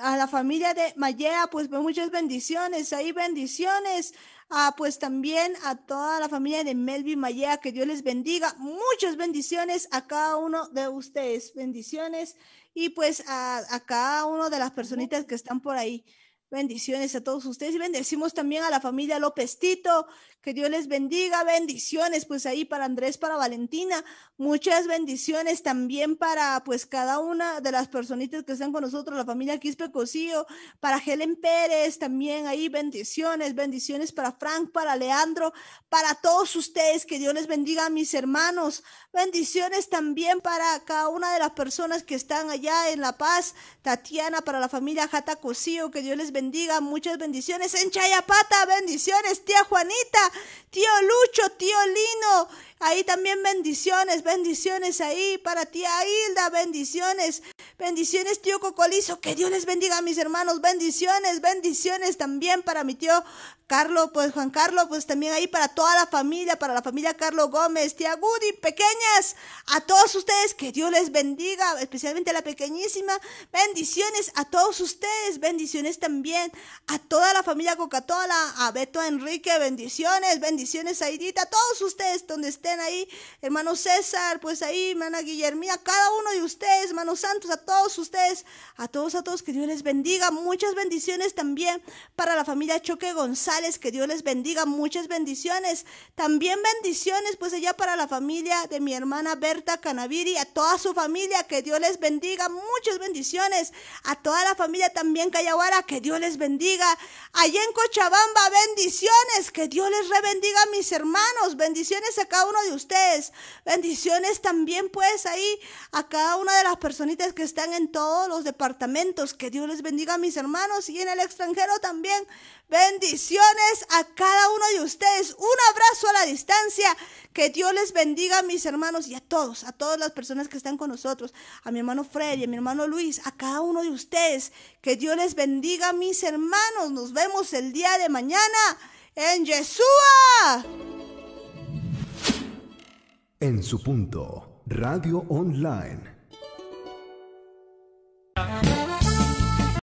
A la familia de Mayea, pues muchas bendiciones. Ahí bendiciones. Ah, pues también a toda la familia de Melvin Maya, que Dios les bendiga. Muchas bendiciones a cada uno de ustedes. Bendiciones. Y pues a, cada uno de las personitas que están por ahí. Bendiciones a todos ustedes y bendecimos también a la familia López Tito, que Dios les bendiga. Bendiciones, pues ahí para Andrés, para Valentina. Muchas bendiciones también para, pues, cada una de las personitas que están con nosotros, la familia Quispe Cosío, para Helen Pérez, también ahí bendiciones, bendiciones para Frank, para Leandro, para todos ustedes. Que Dios les bendiga, a mis hermanos. Bendiciones también para cada una de las personas que están allá en La Paz. Tatiana, para la familia Jata Cosío, que Dios les bendiga. Muchas bendiciones en Chayapata, bendiciones, tía Juanita Tío Lucho, tío Lino, ahí también bendiciones, bendiciones ahí para tía Hilda, bendiciones, bendiciones tío Cocolizo, que Dios les bendiga a mis hermanos, bendiciones, bendiciones también para mi tío Carlos, pues Juan Carlos, pues también ahí para toda la familia, para la familia Carlos Gómez, tía Gudi, pequeñas, a todos ustedes, que Dios les bendiga, especialmente a la pequeñísima, bendiciones a todos ustedes, bendiciones también a toda la familia coca a Beto Enrique, bendiciones, bendiciones a Irita, a todos ustedes donde estén ahí, hermano César, pues ahí, hermana Guillermina, cada uno de ustedes, hermano Santos, a todos ustedes, a todos, a todos, que Dios les bendiga, muchas bendiciones también para la familia Choque González, que Dios les bendiga, muchas bendiciones. También bendiciones pues allá para la familia de mi hermana Berta Canaviri, a toda su familia, que Dios les bendiga, muchas bendiciones. A toda la familia también Cayaguara, que Dios les bendiga. Allá en Cochabamba, bendiciones, que Dios les rebendiga a mis hermanos, bendiciones a cada uno de ustedes. Bendiciones también pues ahí a cada una de las personitas que están en todos los departamentos, que Dios les bendiga a mis hermanos y en el extranjero también. Bendiciones a cada uno de ustedes. Un abrazo a la distancia. Que Dios les bendiga a mis hermanos y a todos, a todas las personas que están con nosotros, a mi hermano Freddy, a mi hermano Luis, a cada uno de ustedes. Que Dios les bendiga, mis hermanos. Nos vemos el día de mañana en Yeshua. En su punto, Radio Online